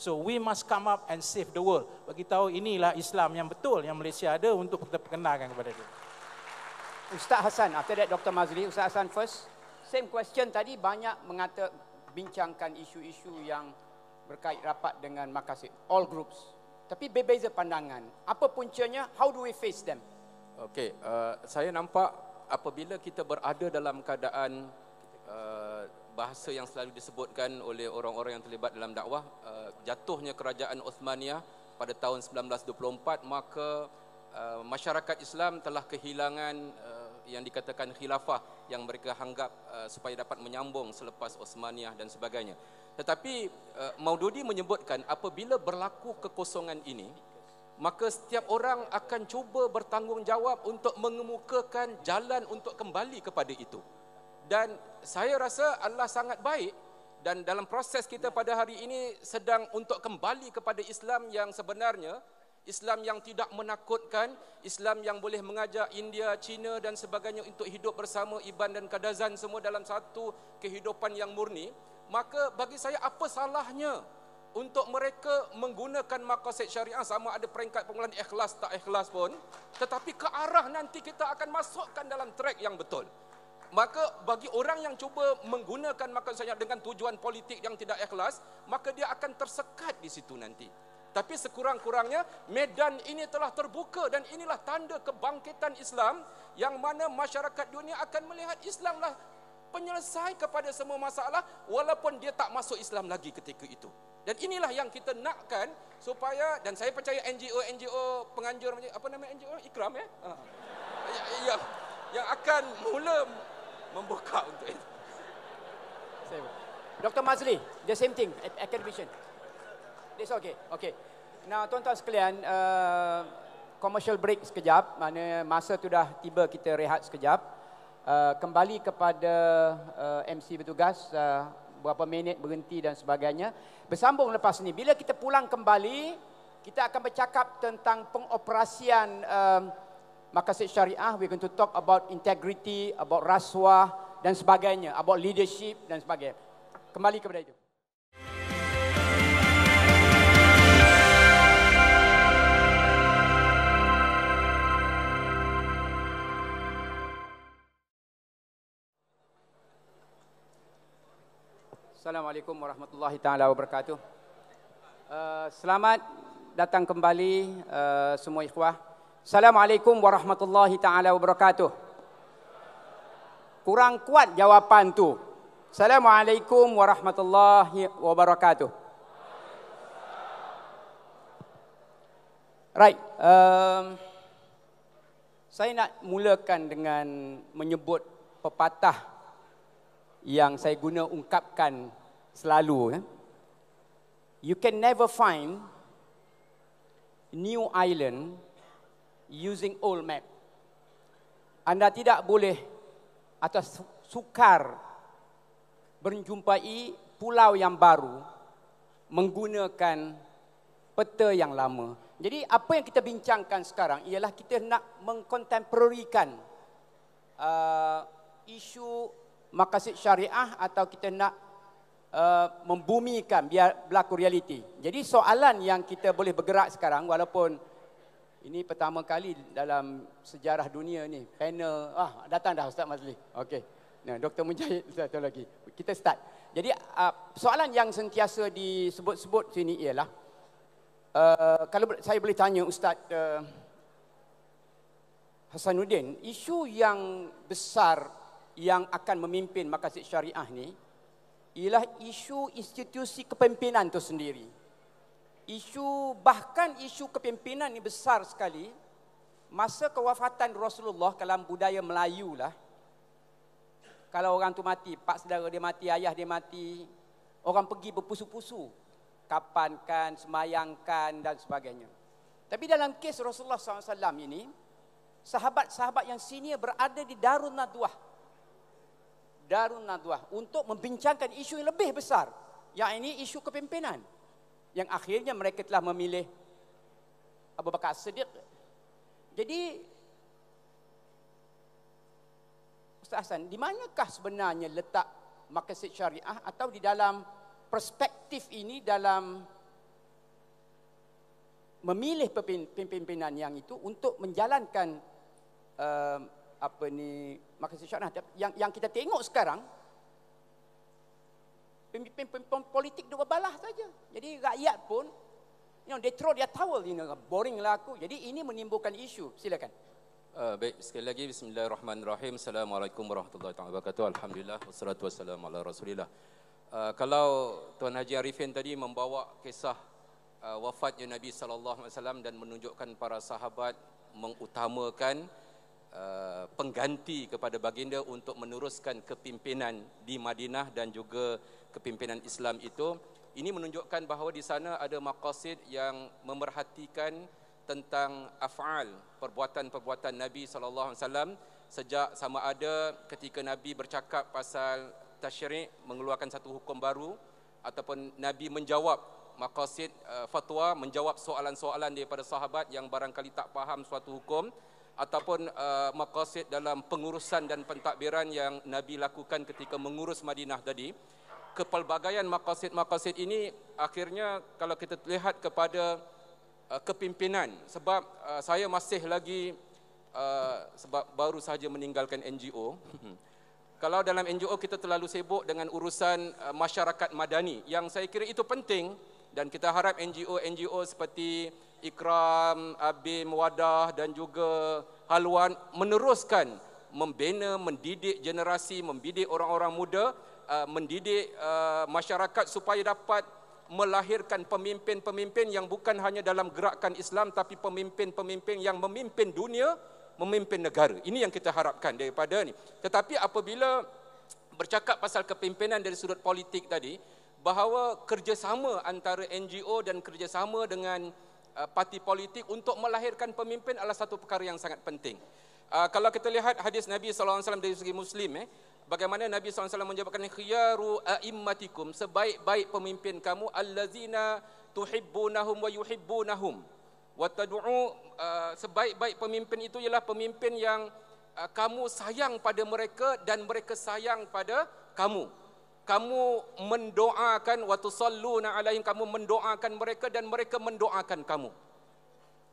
So we must come up and save the world. Bagi tahu inilah Islam yang betul yang Malaysia ada untuk kita perkenalkan kepada dia. Ustaz Hasan, after that Dr. Mazli, Ustaz Hasan first. Same question tadi banyak mengata bincangkan isu-isu yang berkait rapat dengan Makassar all groups. Tapi berbeza pandangan. Apa puncanya? How do we face them? Okay, uh, eh, saya nampak apabila kita berada dalam keadaan uh, bahasa yang selalu disebutkan oleh orang-orang yang terlibat dalam dakwah uh, jatuhnya kerajaan Uthmaniyah pada tahun 1924 maka uh, masyarakat Islam telah kehilangan uh, yang dikatakan khilafah yang mereka anggap supaya dapat menyambung selepas Uthmaniyah dan sebagainya tetapi Maududi menyebutkan apabila berlaku kekosongan ini maka setiap orang akan cuba bertanggungjawab untuk mengemukakan jalan untuk kembali kepada itu dan saya rasa Allah sangat baik dan dalam proses kita pada hari ini sedang untuk kembali kepada Islam yang sebenarnya Islam yang tidak menakutkan Islam yang boleh mengajak India, China dan sebagainya untuk hidup bersama Iban dan Kadazan semua dalam satu kehidupan yang murni maka bagi saya apa salahnya untuk mereka menggunakan makasih syariah sama ada peringkat pengulangan ikhlas tak ikhlas pun tetapi ke arah nanti kita akan masukkan dalam track yang betul maka bagi orang yang cuba menggunakan makan sayang dengan tujuan politik yang tidak ikhlas maka dia akan tersekat di situ nanti tapi sekurang-kurangnya medan ini telah terbuka dan inilah tanda kebangkitan Islam yang mana masyarakat dunia akan melihat Islamlah penyelesai kepada semua masalah walaupun dia tak masuk Islam lagi ketika itu. Dan inilah yang kita nakkan supaya dan saya percaya NGO-NGO penganjur apa nama NGO Ikram ya? Ya, ya yang akan mula membuka untuk itu. Dr. Mazli, the same thing, academician. It's okay, okay. Now, tuan-tuan sekalian, uh, commercial break sekejap, mana masa tu dah tiba kita rehat sekejap. Uh, kembali kepada uh, MC bertugas, uh, berapa minit berhenti dan sebagainya. Bersambung lepas ni, bila kita pulang kembali, kita akan bercakap tentang pengoperasian uh, Makasih syariah, We going to talk about integrity, about rasuah dan sebagainya, about leadership dan sebagainya. Kembali kepada itu. Assalamualaikum warahmatullahi taala wabarakatuh. Uh, selamat datang kembali uh, semua ikhwah. Assalamualaikum warahmatullahi taala wabarakatuh. Kurang kuat jawapan tu. Assalamualaikum warahmatullahi wabarakatuh. Right. Um, saya nak mulakan dengan menyebut pepatah yang saya guna ungkapkan selalu. Ya. You can never find new island using old map. Anda tidak boleh atau sukar berjumpai pulau yang baru menggunakan peta yang lama. Jadi apa yang kita bincangkan sekarang ialah kita nak mengkontemporikan uh, isu makasih syariah atau kita nak uh, membumikan biar berlaku realiti. Jadi soalan yang kita boleh bergerak sekarang walaupun ini pertama kali dalam sejarah dunia ni panel ah datang dah Ustaz Mazli. Okey. Nah, Dr. Mujahid satu lagi. Kita start. Jadi uh, soalan yang sentiasa disebut-sebut sini ialah uh, kalau saya boleh tanya Ustaz uh, Hasanuddin, isu yang besar yang akan memimpin Makasih Syariah ni ialah isu institusi kepimpinan itu sendiri isu bahkan isu kepimpinan ini besar sekali masa kewafatan Rasulullah dalam budaya Melayu lah kalau orang tu mati pak saudara dia mati ayah dia mati orang pergi berpusu-pusu kapankan semayangkan dan sebagainya tapi dalam kes Rasulullah SAW ini sahabat-sahabat yang senior berada di Darun Nadwah Darun Nadwah untuk membincangkan isu yang lebih besar yang ini isu kepimpinan yang akhirnya mereka telah memilih Abu Bakar Siddiq. Jadi Ustaz Hasan, di manakah sebenarnya letak maqasid syariah atau di dalam perspektif ini dalam memilih pimpinan yang itu untuk menjalankan uh, apa ni maqasid syariah yang yang kita tengok sekarang pemimpin-pemimpin politik dua balah saja. Jadi rakyat pun you know, they throw their towel you know, boring lah aku. Jadi ini menimbulkan isu. Silakan. Uh, baik, sekali lagi bismillahirrahmanirrahim. Assalamualaikum warahmatullahi wabarakatuh. Alhamdulillah wassalatu wassalamu ala Rasulillah. Uh, kalau Tuan Haji Arifin tadi membawa kisah uh, wafatnya Nabi sallallahu alaihi wasallam dan menunjukkan para sahabat mengutamakan Uh, pengganti kepada baginda untuk meneruskan kepimpinan di Madinah dan juga kepimpinan Islam itu. Ini menunjukkan bahawa di sana ada maqasid yang memerhatikan tentang af'al, perbuatan-perbuatan Nabi sallallahu alaihi wasallam sejak sama ada ketika Nabi bercakap pasal tasyrik mengeluarkan satu hukum baru ataupun Nabi menjawab maqasid uh, fatwa menjawab soalan-soalan daripada sahabat yang barangkali tak faham suatu hukum ataupun uh, maqasid dalam pengurusan dan pentadbiran yang Nabi lakukan ketika mengurus Madinah tadi kepelbagaian maqasid-maqasid ini akhirnya kalau kita lihat kepada uh, kepimpinan sebab uh, saya masih lagi uh, sebab baru sahaja meninggalkan NGO (laughs) kalau dalam NGO kita terlalu sibuk dengan urusan uh, masyarakat madani yang saya kira itu penting dan kita harap NGO-NGO seperti ikram, abim, wadah dan juga haluan meneruskan membina, mendidik generasi, membidik orang-orang muda, uh, mendidik uh, masyarakat supaya dapat melahirkan pemimpin-pemimpin yang bukan hanya dalam gerakan Islam tapi pemimpin-pemimpin yang memimpin dunia, memimpin negara. Ini yang kita harapkan daripada ini. Tetapi apabila bercakap pasal kepimpinan dari sudut politik tadi, bahawa kerjasama antara NGO dan kerjasama dengan Uh, parti politik untuk melahirkan pemimpin adalah satu perkara yang sangat penting. Uh, kalau kita lihat hadis Nabi SAW dari segi Muslim, eh, bagaimana Nabi SAW menjawabkan khiyaru a'immatikum sebaik-baik pemimpin kamu allazina tuhibbunahum wa yuhibbunahum wa tad'u uh, sebaik-baik pemimpin itu ialah pemimpin yang uh, kamu sayang pada mereka dan mereka sayang pada kamu kamu mendoakan wa tusalluna alaihim kamu mendoakan mereka dan mereka mendoakan kamu.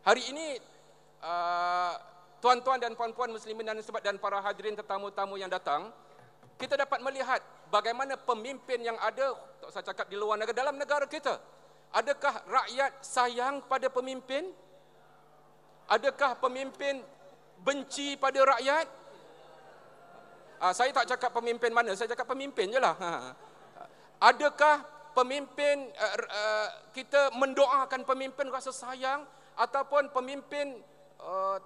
Hari ini uh, tuan-tuan dan puan-puan muslimin dan sebab dan para hadirin tetamu-tamu yang datang, kita dapat melihat bagaimana pemimpin yang ada tak saya cakap di luar negara dalam negara kita. Adakah rakyat sayang pada pemimpin? Adakah pemimpin benci pada rakyat? Ah, saya tak cakap pemimpin mana, saya cakap pemimpin je lah. Ha. Adakah pemimpin, eh, eh, kita mendoakan pemimpin rasa sayang ataupun pemimpin eh,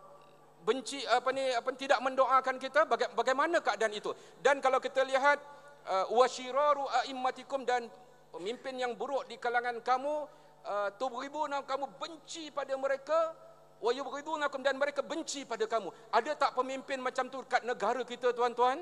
benci apa ni apa tidak mendoakan kita baga- bagaimana keadaan itu dan kalau kita lihat washiraru aimmatikum dan pemimpin yang buruk di kalangan kamu uh, tubuh kamu benci pada mereka wa yuridunakum ya, dan mereka benci pada kamu. Ada tak pemimpin macam tu dekat negara kita tuan-tuan?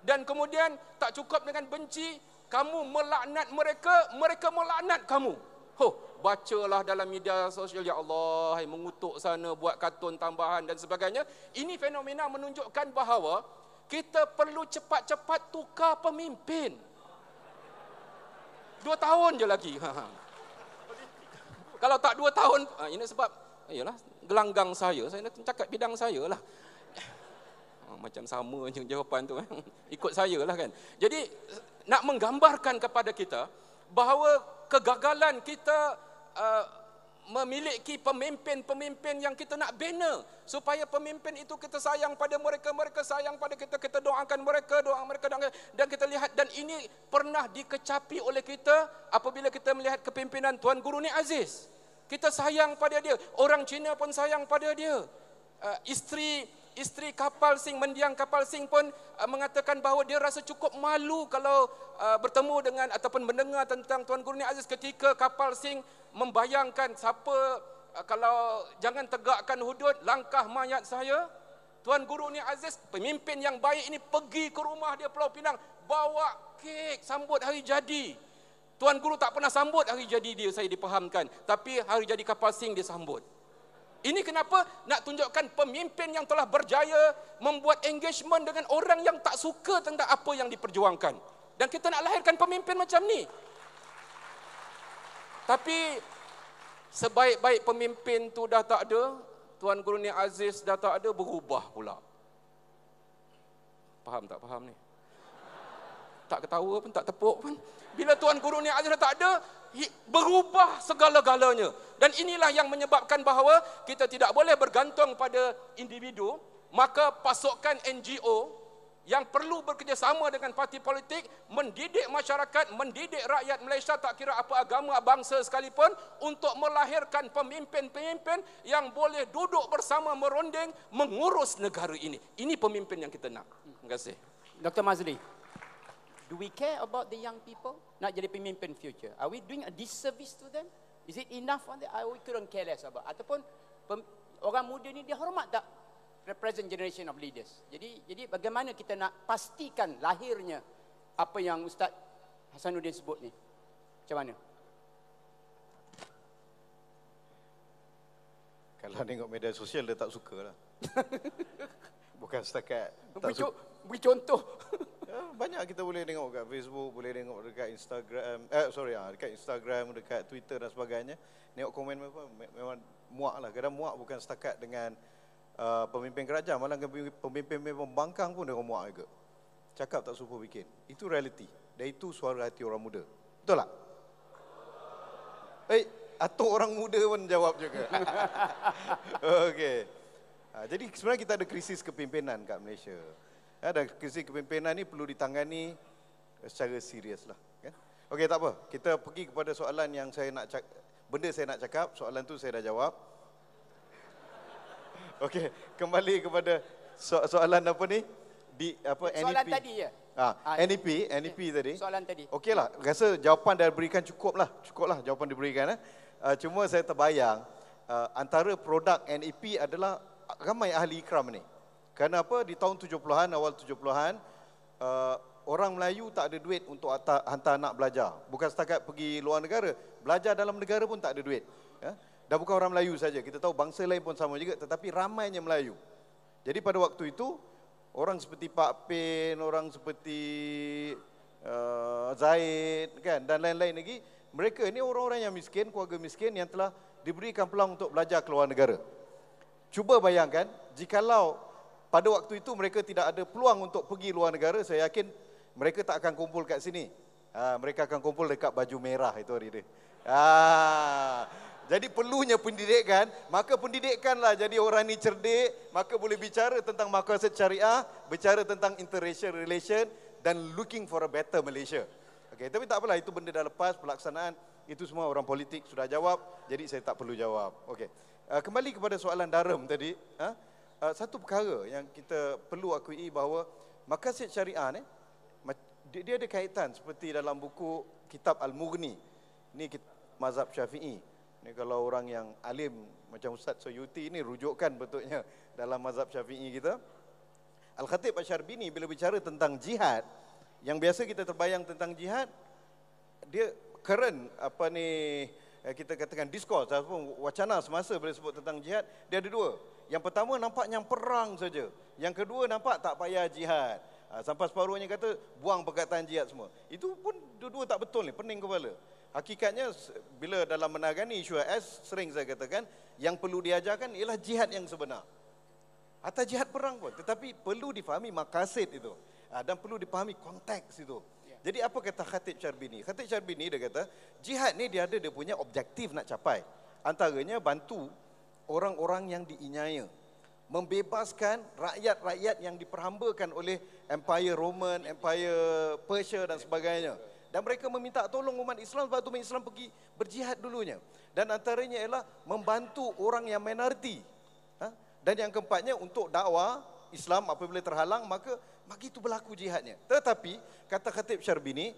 Dan kemudian tak cukup dengan benci, kamu melaknat mereka, mereka melaknat kamu. Ho, huh, bacalah dalam media sosial ya Allah, hai mengutuk sana buat kartun tambahan dan sebagainya. Ini fenomena menunjukkan bahawa kita perlu cepat-cepat tukar pemimpin. Dua tahun je lagi. (laughs) Kalau tak dua tahun, ah, ini sebab ialah gelanggang saya, saya nak cakap bidang saya lah. Ah, macam sama je jawapan tu. Eh? (laughs) Ikut saya lah kan. Jadi nak menggambarkan kepada kita bahawa kegagalan kita uh, memiliki pemimpin-pemimpin yang kita nak bina supaya pemimpin itu kita sayang pada mereka, mereka sayang pada kita, kita doakan mereka, doa mereka dan kita lihat dan ini pernah dikecapi oleh kita apabila kita melihat kepimpinan Tuan Guru ni Aziz kita sayang pada dia orang Cina pun sayang pada dia uh, isteri isteri kapal sing mendiang kapal sing pun uh, mengatakan bahawa dia rasa cukup malu kalau uh, bertemu dengan ataupun mendengar tentang tuan guru ni Aziz ketika kapal sing membayangkan siapa uh, kalau jangan tegakkan hudud langkah mayat saya tuan guru ni Aziz pemimpin yang baik ini pergi ke rumah dia Pulau Pinang bawa kek sambut hari jadi Tuan Guru tak pernah sambut hari jadi dia, saya dipahamkan. Tapi hari jadi kapal sing dia sambut. Ini kenapa nak tunjukkan pemimpin yang telah berjaya membuat engagement dengan orang yang tak suka tentang apa yang diperjuangkan. Dan kita nak lahirkan pemimpin macam ni. Tapi sebaik-baik pemimpin tu dah tak ada, Tuan Guru ni Aziz dah tak ada, berubah pula. Faham tak faham ni? Tak ketawa pun, tak tepuk pun bila tuan guru ni ada tak ada berubah segala-galanya dan inilah yang menyebabkan bahawa kita tidak boleh bergantung pada individu maka pasukan NGO yang perlu bekerjasama dengan parti politik mendidik masyarakat mendidik rakyat Malaysia tak kira apa agama bangsa sekalipun untuk melahirkan pemimpin-pemimpin yang boleh duduk bersama meronding mengurus negara ini ini pemimpin yang kita nak terima kasih Dr Mazli Do we care about the young people? Nak jadi pemimpin future. Are we doing a disservice to them? Is it enough on the I ah, we couldn't care less about. Ataupun pem, orang muda ni dia hormat tak the present generation of leaders. Jadi jadi bagaimana kita nak pastikan lahirnya apa yang Ustaz Hasanuddin sebut ni? Macam mana? Kalau tengok media sosial dia tak sukalah. (laughs) bukan setakat tak Bicu, beri contoh (laughs) ya, banyak kita boleh tengok dekat Facebook boleh tengok dekat Instagram eh sorry ya dekat Instagram dekat Twitter dan sebagainya tengok komen apa memang muak lah kadang muak bukan setakat dengan uh, pemimpin kerajaan malah pemimpin pembangkang pun dia muak juga cakap tak suka bikin itu reality dan itu suara hati orang muda betul tak eh atau orang muda pun jawab juga (laughs) okey Ha, jadi sebenarnya kita ada krisis kepimpinan kat Malaysia. Ada ha, krisis kepimpinan ni perlu ditangani eh, secara serius lah. Kan? Okey tak apa, kita pergi kepada soalan yang saya nak cakap. Benda saya nak cakap, soalan tu saya dah jawab. (laughs) Okey, kembali kepada so- soalan apa ni? Di apa soalan NEP? tadi ya. Ha, ha, ah, ya. NEP, NEP okay. Ya, tadi. Soalan tadi. Okeylah, rasa jawapan dah berikan cukuplah. Cukuplah jawapan diberikan eh. Uh, cuma saya terbayang uh, antara produk NEP adalah ramai ahli ikram ni. Kerana apa? Di tahun 70-an, awal 70-an, uh, orang Melayu tak ada duit untuk hantar anak belajar. Bukan setakat pergi luar negara, belajar dalam negara pun tak ada duit. Ya? Dan bukan orang Melayu saja. Kita tahu bangsa lain pun sama juga, tetapi ramainya Melayu. Jadi pada waktu itu, orang seperti Pak Pin, orang seperti uh, Zaid kan? dan lain-lain lagi, mereka ini orang-orang yang miskin, keluarga miskin yang telah diberikan peluang untuk belajar ke luar negara. Cuba bayangkan, jikalau pada waktu itu mereka tidak ada peluang untuk pergi luar negara, saya yakin mereka tak akan kumpul kat sini. Ha, mereka akan kumpul dekat baju merah itu hari ini. Ha, jadi perlunya pendidikan, maka pendidikanlah jadi orang ini cerdik, maka boleh bicara tentang makasih syariah, bicara tentang interracial relation dan looking for a better Malaysia. Okay, tapi tak apalah, itu benda dah lepas, pelaksanaan, itu semua orang politik sudah jawab, jadi saya tak perlu jawab. Okay. Ah, kembali kepada soalan darum tadi, ah, ah, satu perkara yang kita perlu akui bahawa makasih syariah ni, dia ada kaitan seperti dalam buku kitab Al-Mughni. Ini mazhab syafi'i. Ini kalau orang yang alim macam Ustaz Soyuti ini rujukkan betulnya dalam mazhab syafi'i kita. Al-Khatib Asyarbini bila bicara tentang jihad, yang biasa kita terbayang tentang jihad, dia keren apa ni uh, Eh, kita katakan diskurs ataupun wacana semasa boleh sebut tentang jihad, dia ada dua. Yang pertama nampak yang perang saja. Yang kedua nampak tak payah jihad. Ha, sampai separuhnya kata buang perkataan jihad semua. Itu pun dua-dua tak betul ni, pening kepala. Hakikatnya bila dalam menangani isu AS sering saya katakan yang perlu diajarkan ialah jihad yang sebenar. Atau jihad perang pun tetapi perlu difahami makasid itu. Ah, dan perlu dipahami konteks itu. Jadi apa kata Khatib Charbini? Khatib Charbini dia kata, jihad ni dia ada dia punya objektif nak capai. Antaranya bantu orang-orang yang diinyaya. Membebaskan rakyat-rakyat yang diperhambakan oleh Empire Roman, Empire Persia dan sebagainya. Dan mereka meminta tolong umat Islam sebab umat Islam pergi berjihad dulunya. Dan antaranya ialah membantu orang yang minoriti. Ha? Dan yang keempatnya untuk dakwah Islam apabila terhalang maka begitu berlaku jihadnya. Tetapi kata Khatib Syarbini,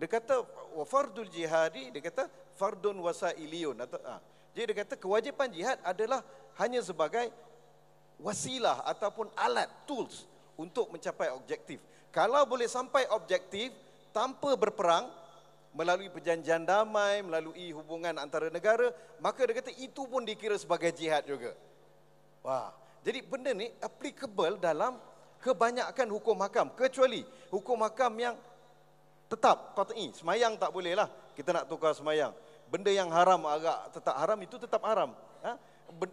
dia kata wa fardul jihadi dia kata fardun wasailiyun atau ha. Jadi dia kata kewajipan jihad adalah hanya sebagai wasilah ataupun alat tools untuk mencapai objektif. Kalau boleh sampai objektif tanpa berperang melalui perjanjian damai, melalui hubungan antara negara, maka dia kata itu pun dikira sebagai jihad juga. Wah. Jadi benda ni applicable dalam kebanyakan hukum hakam kecuali hukum hakam yang tetap qat'i semayang tak boleh lah kita nak tukar semayang benda yang haram agak tetap haram itu tetap haram ha?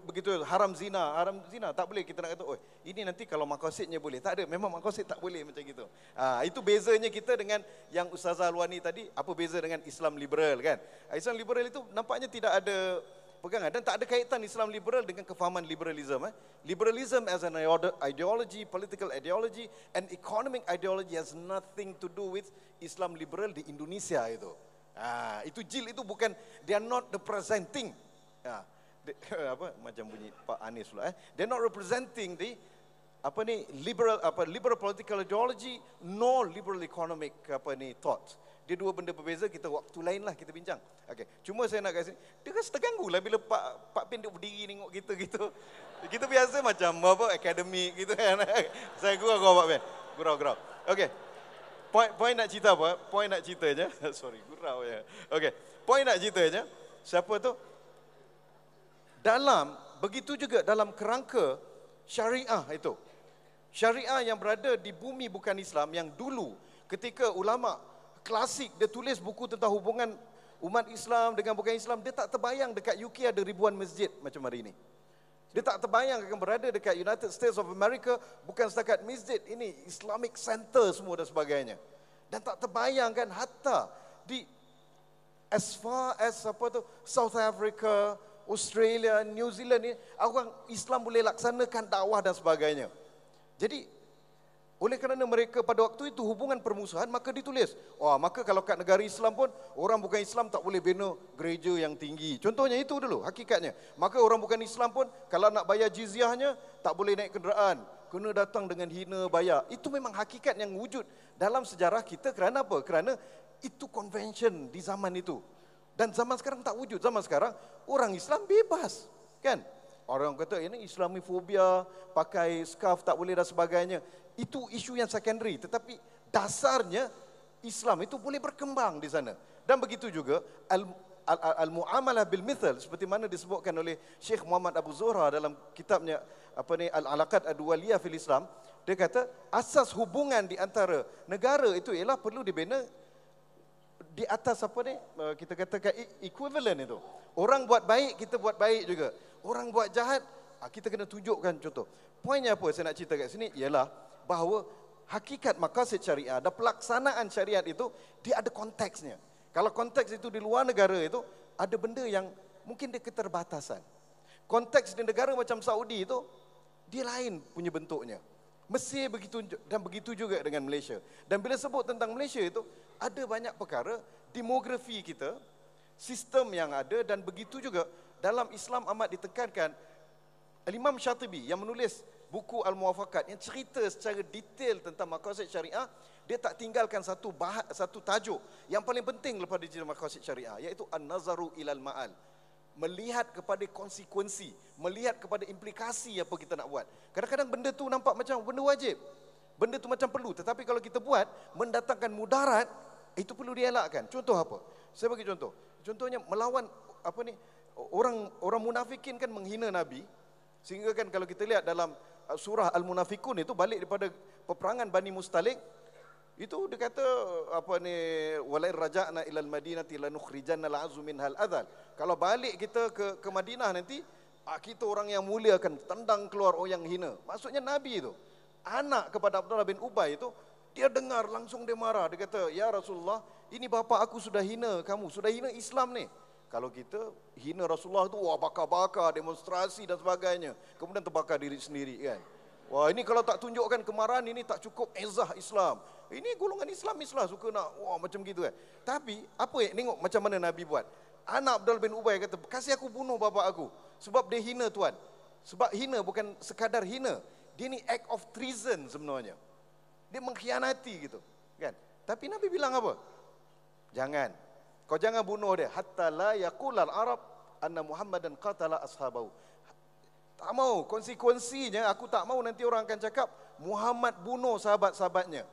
begitu haram zina haram zina tak boleh kita nak kata Oh ini nanti kalau maqasidnya boleh tak ada memang maqasid tak boleh macam gitu ha, itu bezanya kita dengan yang ustazah Luani tadi apa beza dengan Islam liberal kan Islam liberal itu nampaknya tidak ada pegangan dan tak ada kaitan Islam liberal dengan kefahaman liberalism. Eh. Liberalism as an ideology, political ideology and economic ideology has nothing to do with Islam liberal di Indonesia itu. Ah, itu jil itu bukan they are not the presenting. Ah, the, (laughs) apa macam bunyi Pak Anies lah. eh. They are not representing the apa ni liberal apa liberal political ideology no liberal economic apa ni thought. Dia dua benda berbeza, kita waktu lain lah kita bincang. Okay, Cuma saya nak kasi, dia rasa terganggu lah bila Pak, Pak Pin duduk berdiri tengok kita gitu. Kita biasa macam apa, akademik gitu kan. (laughs) saya gurau-gurau Pak Pin. Gurau-gurau. Okay, Point, point nak cerita apa? Point nak cerita je. (laughs) Sorry, gurau je. Okay, Point nak cerita je. Siapa tu? Dalam, begitu juga dalam kerangka syariah itu. Syariah yang berada di bumi bukan Islam yang dulu ketika ulama' klasik dia tulis buku tentang hubungan umat Islam dengan bukan Islam dia tak terbayang dekat UK ada ribuan masjid macam hari ini dia tak terbayang akan berada dekat United States of America bukan setakat masjid ini Islamic center semua dan sebagainya dan tak terbayang kan hatta di as far as apa tu South Africa Australia, New Zealand ni orang Islam boleh laksanakan dakwah dan sebagainya. Jadi oleh kerana mereka pada waktu itu hubungan permusuhan, maka ditulis. Wah, maka kalau kat negara Islam pun, orang bukan Islam tak boleh bina gereja yang tinggi. Contohnya itu dulu, hakikatnya. Maka orang bukan Islam pun, kalau nak bayar jizyahnya, tak boleh naik kenderaan. Kena datang dengan hina bayar. Itu memang hakikat yang wujud dalam sejarah kita kerana apa? Kerana itu convention di zaman itu. Dan zaman sekarang tak wujud. Zaman sekarang, orang Islam bebas. Kan? Orang kata ini islamifobia, pakai scarf tak boleh dan sebagainya. Itu isu yang secondary tetapi dasarnya Islam itu boleh berkembang di sana. Dan begitu juga al al muamalah bil mithal seperti mana disebutkan oleh Syekh Muhammad Abu Zuhra dalam kitabnya apa ni al alaqat ad waliyah fil Islam dia kata asas hubungan di antara negara itu ialah perlu dibina di atas apa ni eh, kita katakan e- equivalent itu orang buat baik kita buat baik juga orang buat jahat ah, kita kena tunjukkan contoh poinnya apa saya nak cerita kat sini ialah bahawa hakikat makasih syariah dan pelaksanaan syariat itu dia ada konteksnya. Kalau konteks itu di luar negara itu ada benda yang mungkin dia keterbatasan. Konteks di negara macam Saudi itu dia lain punya bentuknya. Mesir begitu dan begitu juga dengan Malaysia. Dan bila sebut tentang Malaysia itu ada banyak perkara demografi kita, sistem yang ada dan begitu juga dalam Islam amat ditekankan Al Imam Syatibi yang menulis buku Al-Muwafaqat yang cerita secara detail tentang maqasid syariah, dia tak tinggalkan satu bahas, satu tajuk yang paling penting lepas dia maqasid syariah iaitu an-nazaru ilal ma'al. Melihat kepada konsekuensi, melihat kepada implikasi apa kita nak buat. Kadang-kadang benda tu nampak macam benda wajib. Benda tu macam perlu tetapi kalau kita buat mendatangkan mudarat itu perlu dielakkan. Contoh apa? Saya bagi contoh. Contohnya melawan apa ni orang orang munafikin kan menghina nabi sehingga kan kalau kita lihat dalam Ah, surah Al-Munafikun itu balik daripada peperangan Bani Mustalik itu dia kata apa ni walai raja'na ilal madinati lanukhrijanna la'azu min hal adhal kalau balik kita ke ke Madinah nanti ah, kita orang yang mulia akan tendang keluar orang oh, yang hina maksudnya nabi itu anak kepada Abdullah bin Ubay itu dia dengar langsung dia marah dia kata ya Rasulullah ini bapa aku sudah hina kamu sudah hina Islam ni kalau kita hina Rasulullah tu wah bakar-bakar demonstrasi dan sebagainya. Kemudian terbakar diri sendiri kan. Wah ini kalau tak tunjukkan kemarahan ini tak cukup izah Islam. Ini golongan Islam Islam suka nak wah macam gitu kan. Tapi apa ya tengok macam mana Nabi buat. Anak Abdul bin Ubay kata kasih aku bunuh bapa aku sebab dia hina tuan. Sebab hina bukan sekadar hina. Dia ni act of treason sebenarnya. Dia mengkhianati gitu kan. Tapi Nabi bilang apa? Jangan. Kau jangan bunuh dia. Hatta la yakulal Arab anna Muhammadan qatala ashabau. Tak mau. Konsekuensinya aku tak mau nanti orang akan cakap Muhammad bunuh sahabat-sahabatnya.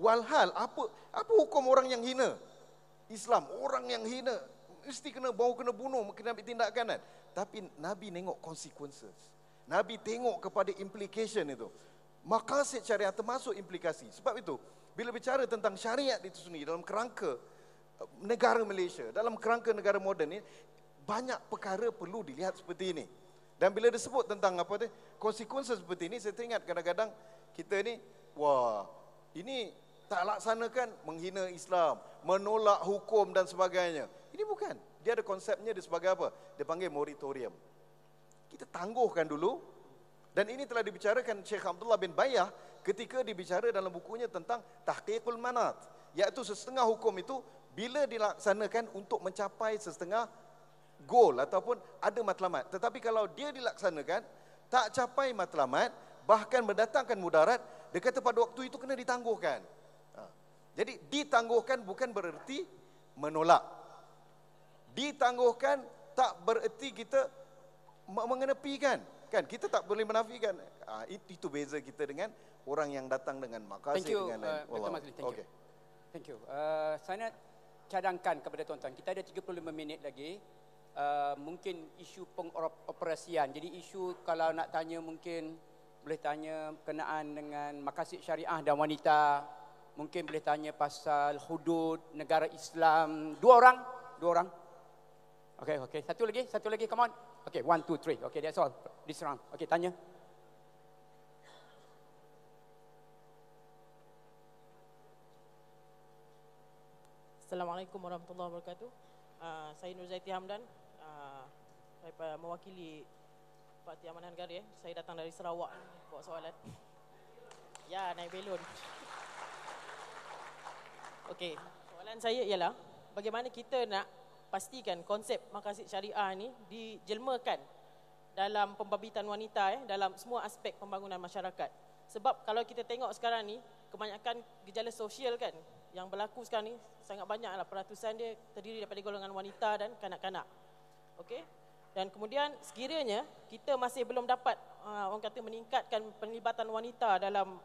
Walhal apa apa hukum orang yang hina? Islam orang yang hina mesti kena bau kena bunuh kena ambil tindakan kan? Tapi Nabi tengok consequences. Nabi tengok kepada implication itu. Makasih syariat termasuk implikasi. Sebab itu bila bicara tentang syariat itu sendiri dalam kerangka negara Malaysia, dalam kerangka negara moden ini, banyak perkara perlu dilihat seperti ini. Dan bila disebut tentang apa tu, konsekuensi seperti ini, saya teringat kadang-kadang kita ini, wah, ini tak laksanakan menghina Islam, menolak hukum dan sebagainya. Ini bukan. Dia ada konsepnya dia sebagai apa? Dia panggil moratorium. Kita tangguhkan dulu. Dan ini telah dibicarakan Syekh Abdullah bin Bayah ketika dibicara dalam bukunya tentang Tahqiqul Manat. Iaitu setengah hukum itu bila dilaksanakan untuk mencapai setengah goal ataupun ada matlamat. Tetapi kalau dia dilaksanakan, tak capai matlamat, bahkan mendatangkan mudarat, dia kata pada waktu itu kena ditangguhkan. Ha. Jadi ditangguhkan bukan bererti menolak. Ditangguhkan tak bererti kita mengenepikan. Kan? Kita tak boleh menafikan. Ha, itu beza kita dengan orang yang datang dengan makasih. Terima kasih. dengan uh, lain. Thank you. Okay. Terima kasih. Uh, uh Sainat, cadangkan kepada tuan-tuan, kita ada 35 minit lagi. Uh, mungkin isu pengoperasian. Jadi isu kalau nak tanya mungkin boleh tanya kenaan dengan makasih syariah dan wanita. Mungkin boleh tanya pasal hudud negara Islam. Dua orang? Dua orang? Okay, okay. Satu lagi? Satu lagi? Come on. Okay, one, two, three. Okay, that's all. This round. Okay, tanya. Tanya. Assalamualaikum warahmatullahi wabarakatuh. Uh, saya Nur Zaiti Hamdan. Uh, saya mewakili Parti Amanah Negara. Eh. Saya datang dari Sarawak. Bawa soalan. Ya, naik belon. Okey. Soalan saya ialah bagaimana kita nak pastikan konsep makasih syariah ni dijelmakan dalam pembabitan wanita eh, dalam semua aspek pembangunan masyarakat. Sebab kalau kita tengok sekarang ni, kebanyakan gejala sosial kan yang berlaku sekarang ni sangat banyaklah peratusan dia terdiri daripada golongan wanita dan kanak-kanak. Okey. Dan kemudian sekiranya kita masih belum dapat uh, orang kata meningkatkan penglibatan wanita dalam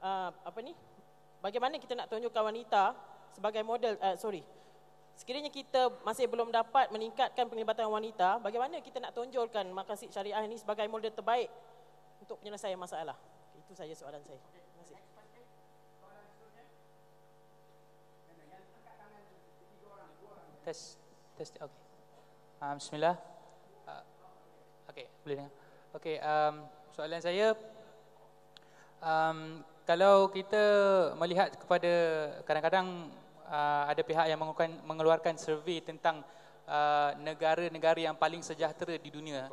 uh, apa ni? Bagaimana kita nak tunjukkan wanita sebagai model uh, sorry. Sekiranya kita masih belum dapat meningkatkan penglibatan wanita, bagaimana kita nak tonjolkan makasih syariah ini sebagai model terbaik untuk penyelesaian masalah? Itu saja soalan saya. Test, test, okay. Uh, Bismillah. Uh, okay, boleh dengar. Okay, um, soalan saya, um, kalau kita melihat kepada kadang-kadang uh, ada pihak yang mengeluarkan, mengeluarkan survei tentang uh, negara-negara yang paling sejahtera di dunia.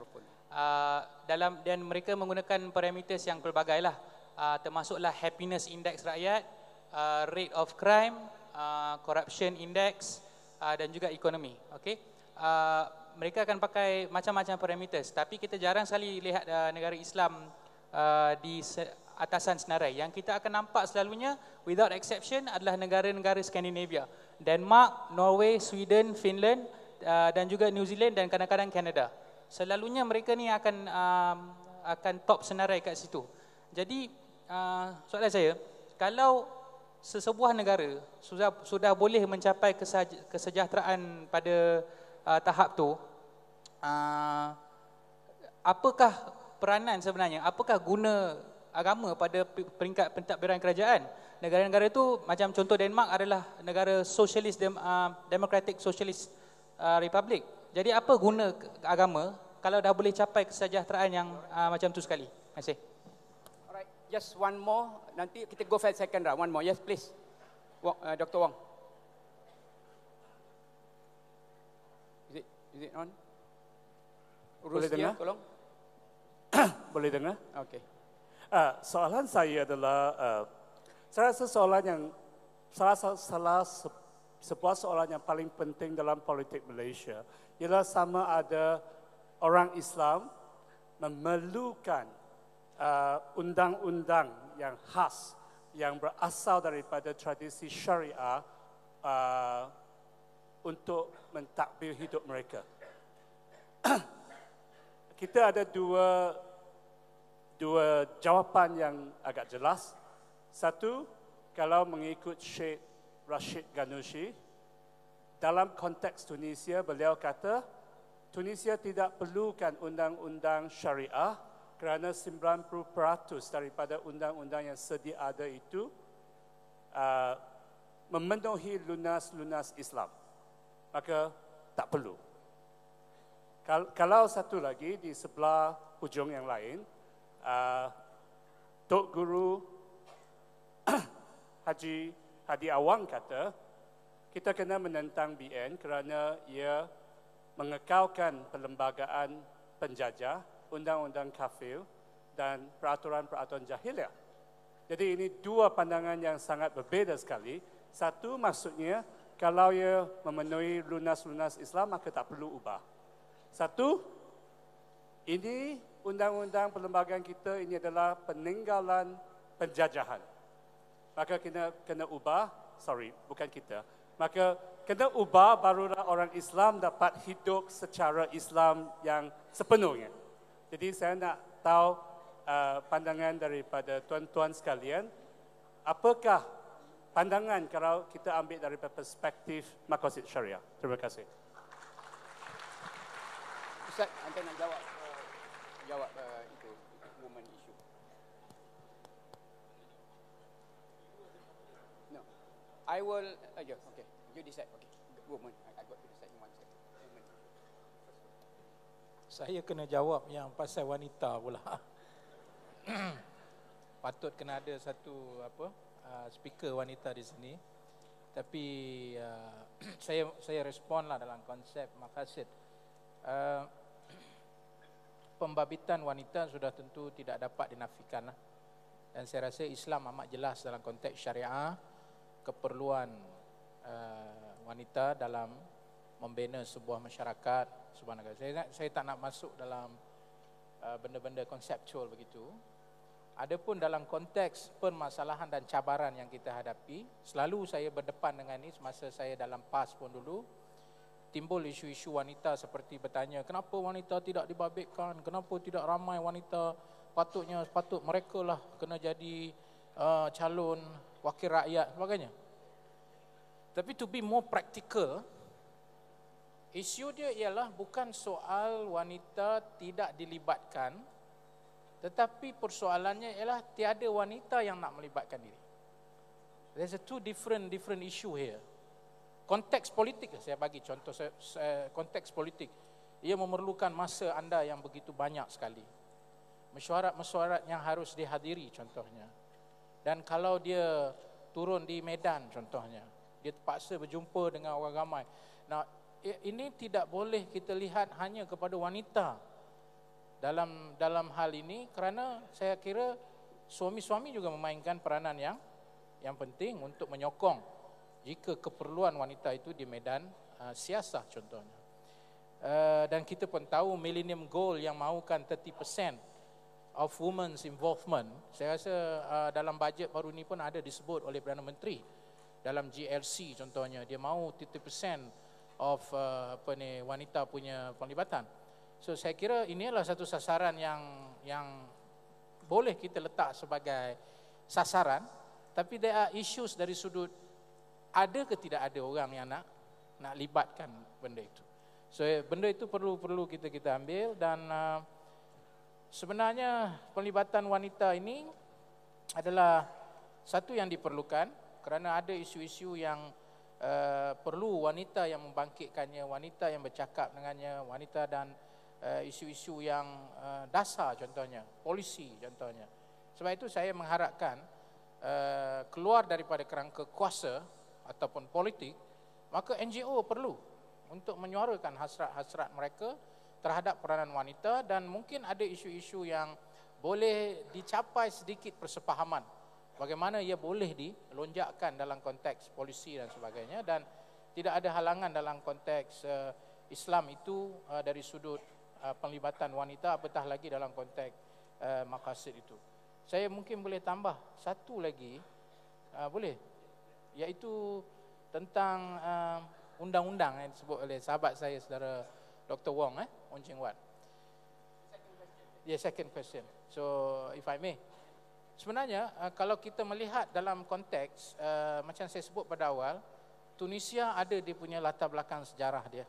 Uh, dalam dan mereka menggunakan parameters yang pelbagai lah uh, termasuklah happiness index rakyat uh, rate of crime uh, corruption index Uh, dan juga ekonomi. okay? Uh, mereka akan pakai macam-macam parameters tapi kita jarang sekali lihat uh, negara Islam uh, di se- atasan senarai. Yang kita akan nampak selalunya without exception adalah negara-negara Scandinavia. Denmark, Norway, Sweden, Finland uh, dan juga New Zealand dan kadang-kadang Canada. Selalunya mereka ni akan uh, akan top senarai kat situ. Jadi uh, soalan saya, kalau sesebuah negara sudah sudah boleh mencapai kesejahteraan pada uh, tahap tu uh, apakah peranan sebenarnya apakah guna agama pada peringkat pentadbiran kerajaan negara-negara itu macam contoh Denmark adalah negara socialist dem, uh, democratic socialist uh, republic jadi apa guna agama kalau dah boleh capai kesejahteraan yang uh, macam tu sekali terima kasih just one more. Nanti kita go for second round. One more. Yes, please. Wong, uh, Dr. Wong. Is it, is it on? Rusia, Boleh dengar? Tolong. (coughs) Boleh dengar? Okay. Uh, soalan saya adalah, uh, saya rasa soalan yang, salah, salah, salah se, sebuah soalan yang paling penting dalam politik Malaysia, ialah sama ada orang Islam memerlukan uh, undang-undang yang khas yang berasal daripada tradisi syariah uh, untuk mentakbir hidup mereka. (clears throat) Kita ada dua dua jawapan yang agak jelas. Satu, kalau mengikut Sheikh Rashid Ganushi, dalam konteks Tunisia, beliau kata, Tunisia tidak perlukan undang-undang syariah kerana 90% daripada undang-undang yang sedia ada itu uh, memenuhi lunas-lunas Islam. Maka tak perlu. Kal- kalau satu lagi di sebelah ujung yang lain, uh, Tok Guru (coughs) Haji Hadi Awang kata, kita kena menentang BN kerana ia mengekalkan perlembagaan penjajah undang-undang kafir dan peraturan-peraturan jahiliah. Jadi ini dua pandangan yang sangat berbeza sekali. Satu maksudnya kalau ia memenuhi lunas-lunas Islam maka tak perlu ubah. Satu ini undang-undang perlembagaan kita ini adalah peninggalan penjajahan. Maka kena kena ubah, sorry, bukan kita. Maka kena ubah barulah orang Islam dapat hidup secara Islam yang sepenuhnya. Jadi saya nak tahu uh, pandangan daripada tuan-tuan sekalian, apakah pandangan kalau kita ambil daripada perspektif makosid syariah? Terima kasih. Ustaz, anda nak jawab uh, jawab uh, itu, itu No. I will uh, yeah, okay. You decide. Okay. Woman, I, I got it. saya kena jawab yang pasal wanita pula. (coughs) Patut kena ada satu apa uh, speaker wanita di sini. Tapi uh, (coughs) saya saya responlah dalam konsep makasih. Uh, (coughs) pembabitan wanita sudah tentu tidak dapat dinafikan lah. Dan saya rasa Islam amat jelas dalam konteks syariah keperluan uh, wanita dalam membina sebuah masyarakat subhanallah saya saya tak nak masuk dalam uh, benda-benda konseptual begitu adapun dalam konteks permasalahan dan cabaran yang kita hadapi selalu saya berdepan dengan ini semasa saya dalam PAS pun dulu timbul isu-isu wanita seperti bertanya kenapa wanita tidak dibabitkan kenapa tidak ramai wanita patutnya patut mereka lah kena jadi uh, calon wakil rakyat sebagainya tapi to be more practical isu dia ialah bukan soal wanita tidak dilibatkan tetapi persoalannya ialah tiada wanita yang nak melibatkan diri there's a two different different issue here konteks politik saya bagi contoh konteks politik ia memerlukan masa anda yang begitu banyak sekali mesyuarat-mesyuarat yang harus dihadiri contohnya dan kalau dia turun di medan contohnya dia terpaksa berjumpa dengan orang ramai nak Ya, ini tidak boleh kita lihat hanya kepada wanita dalam dalam hal ini kerana saya kira suami-suami juga memainkan peranan yang yang penting untuk menyokong jika keperluan wanita itu di medan uh, siasah contohnya. Uh, dan kita pun tahu Millennium Goal yang mahukan 30% of women's involvement. Saya rasa uh, dalam bajet baru ini pun ada disebut oleh Perdana Menteri dalam GLC contohnya dia mahu 30% of uh, apa ni wanita punya penglibatan. So saya kira inilah satu sasaran yang yang boleh kita letak sebagai sasaran tapi there are issues dari sudut ada ke tidak ada orang yang nak nak libatkan benda itu. So eh, benda itu perlu perlu kita kita ambil dan uh, sebenarnya penglibatan wanita ini adalah satu yang diperlukan kerana ada isu-isu yang Eh, perlu wanita yang membangkitkannya, wanita yang bercakap dengannya, wanita dan uh, isu-isu yang uh, dasar contohnya, polisi contohnya. Sebab itu saya mengharapkan uh, keluar daripada kerangka kuasa ataupun politik, maka NGO perlu untuk menyuarakan hasrat-hasrat mereka terhadap peranan wanita dan mungkin ada isu-isu yang boleh dicapai sedikit persepahaman bagaimana ia boleh dilonjakkan dalam konteks polisi dan sebagainya dan tidak ada halangan dalam konteks uh, Islam itu uh, dari sudut uh, penglibatan wanita apatah lagi dalam konteks uh, makasid itu. Saya mungkin boleh tambah satu lagi uh, boleh iaitu tentang uh, undang-undang yang disebut oleh sahabat saya saudara Dr Wong eh Wong Ching Wat. Yeah, second question. So if I may Sebenarnya uh, kalau kita melihat dalam konteks uh, macam saya sebut pada awal, Tunisia ada dia punya latar belakang sejarah dia.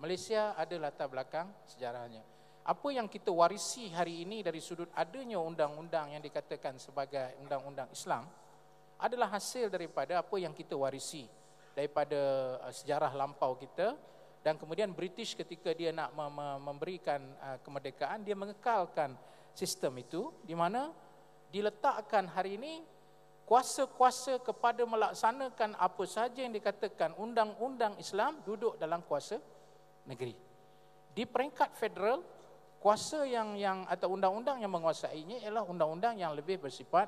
Malaysia ada latar belakang sejarahnya. Apa yang kita warisi hari ini dari sudut adanya undang-undang yang dikatakan sebagai undang-undang Islam adalah hasil daripada apa yang kita warisi daripada uh, sejarah lampau kita dan kemudian British ketika dia nak memberikan kemerdekaan dia mengekalkan sistem itu di mana diletakkan hari ini kuasa-kuasa kepada melaksanakan apa sahaja yang dikatakan undang-undang Islam duduk dalam kuasa negeri. Di peringkat federal, kuasa yang yang atau undang-undang yang menguasainya ialah undang-undang yang lebih bersifat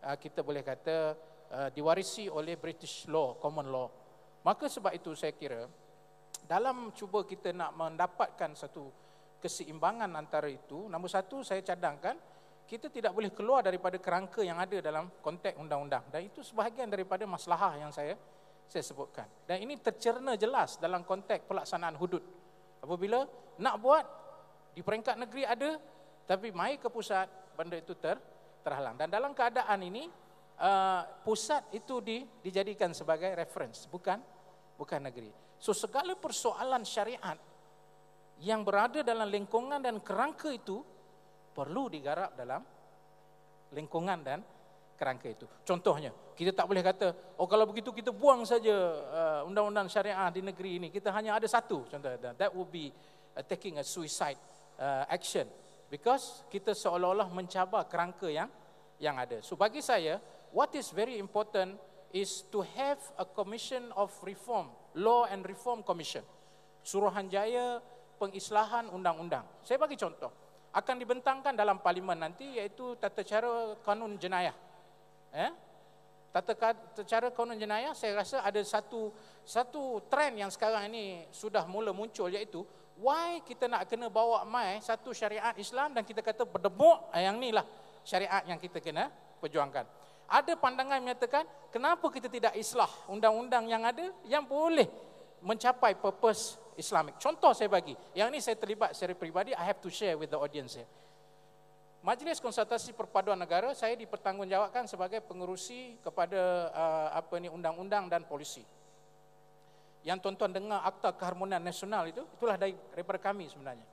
uh, kita boleh kata uh, diwarisi oleh British law, common law. Maka sebab itu saya kira dalam cuba kita nak mendapatkan satu keseimbangan antara itu, nombor satu saya cadangkan kita tidak boleh keluar daripada kerangka yang ada dalam konteks undang-undang dan itu sebahagian daripada maslahah yang saya saya sebutkan dan ini tercerna jelas dalam konteks pelaksanaan hudud apabila nak buat di peringkat negeri ada tapi mai ke pusat benda itu ter, terhalang dan dalam keadaan ini eh, pusat itu di, dijadikan sebagai reference bukan bukan negeri so segala persoalan syariat yang berada dalam lingkungan dan kerangka itu perlu digarap dalam lingkungan dan kerangka itu. Contohnya, kita tak boleh kata, oh kalau begitu kita buang saja uh, undang-undang syariah di negeri ini. Kita hanya ada satu contohnya. That would be uh, taking a suicide uh, action because kita seolah-olah mencabar kerangka yang yang ada. So bagi saya, what is very important is to have a commission of reform, law and reform commission. Suruhanjaya pengislahan undang-undang. Saya bagi contoh akan dibentangkan dalam parlimen nanti iaitu tata cara kanun jenayah. Ya. Eh? Tata, cara kanun jenayah saya rasa ada satu satu trend yang sekarang ini sudah mula muncul iaitu why kita nak kena bawa mai satu syariat Islam dan kita kata berdebuk eh, yang ni lah syariat yang kita kena perjuangkan. Ada pandangan menyatakan kenapa kita tidak islah undang-undang yang ada yang boleh mencapai purpose Islamic. Contoh saya bagi. Yang ini saya terlibat secara peribadi, I have to share with the audience here. Majlis Konsultasi Perpaduan Negara, saya dipertanggungjawabkan sebagai pengurusi kepada uh, apa ni undang-undang dan polisi. Yang tuan-tuan dengar Akta Keharmonian Nasional itu, itulah dari, daripada kami sebenarnya.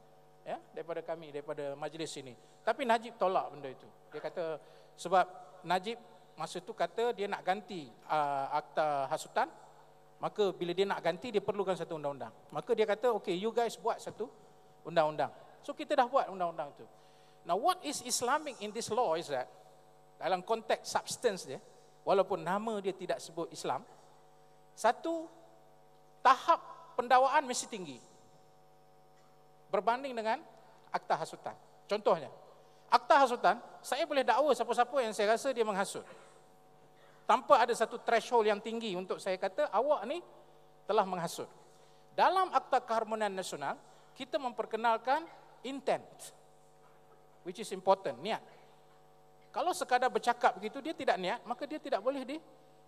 Ya, daripada kami, daripada majlis ini. Tapi Najib tolak benda itu. Dia kata, sebab Najib masa itu kata dia nak ganti uh, Akta Hasutan, Maka bila dia nak ganti, dia perlukan satu undang-undang. Maka dia kata, okay, you guys buat satu undang-undang. So kita dah buat undang-undang tu. Now what is Islamic in this law is that, dalam konteks substance dia, walaupun nama dia tidak sebut Islam, satu, tahap pendawaan mesti tinggi. Berbanding dengan akta hasutan. Contohnya, akta hasutan, saya boleh dakwa siapa-siapa yang saya rasa dia menghasut tanpa ada satu threshold yang tinggi untuk saya kata awak ni telah menghasut. Dalam Akta Keharmonian Nasional, kita memperkenalkan intent, which is important, niat. Kalau sekadar bercakap begitu, dia tidak niat, maka dia tidak boleh di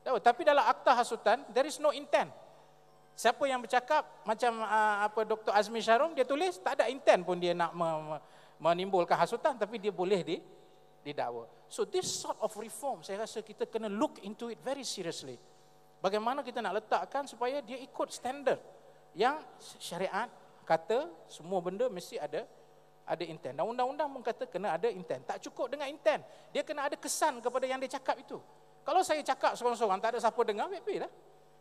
dakwa. Tapi dalam Akta Hasutan, there is no intent. Siapa yang bercakap, macam uh, apa Dr. Azmi Syarum, dia tulis, tak ada intent pun dia nak menimbulkan hasutan, tapi dia boleh di, didakwa. So this sort of reform saya rasa kita kena look into it very seriously. Bagaimana kita nak letakkan supaya dia ikut standard yang syariat kata semua benda mesti ada ada intent. Dan undang-undang pun kata kena ada intent. Tak cukup dengan intent. Dia kena ada kesan kepada yang dia cakap itu. Kalau saya cakap seorang-seorang tak ada siapa dengar, baik-baik lah.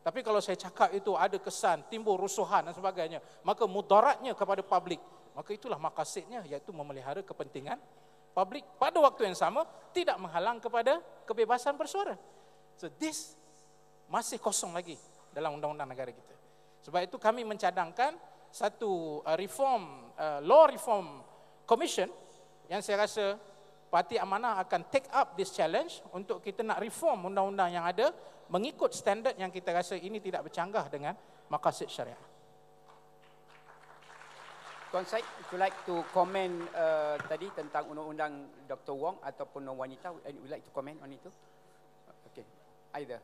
Tapi kalau saya cakap itu ada kesan, timbul rusuhan dan sebagainya, maka mudaratnya kepada publik. Maka itulah makasihnya iaitu memelihara kepentingan public pada waktu yang sama tidak menghalang kepada kebebasan bersuara. So this masih kosong lagi dalam undang-undang negara kita. Sebab itu kami mencadangkan satu uh, reform uh, law reform commission yang saya rasa Parti Amanah akan take up this challenge untuk kita nak reform undang-undang yang ada mengikut standard yang kita rasa ini tidak bercanggah dengan maqasid syariah. Tuan Syed, would you like to comment uh, tadi tentang undang-undang Dr. Wong ataupun non wanita? Would you like to comment on itu? Okay, either.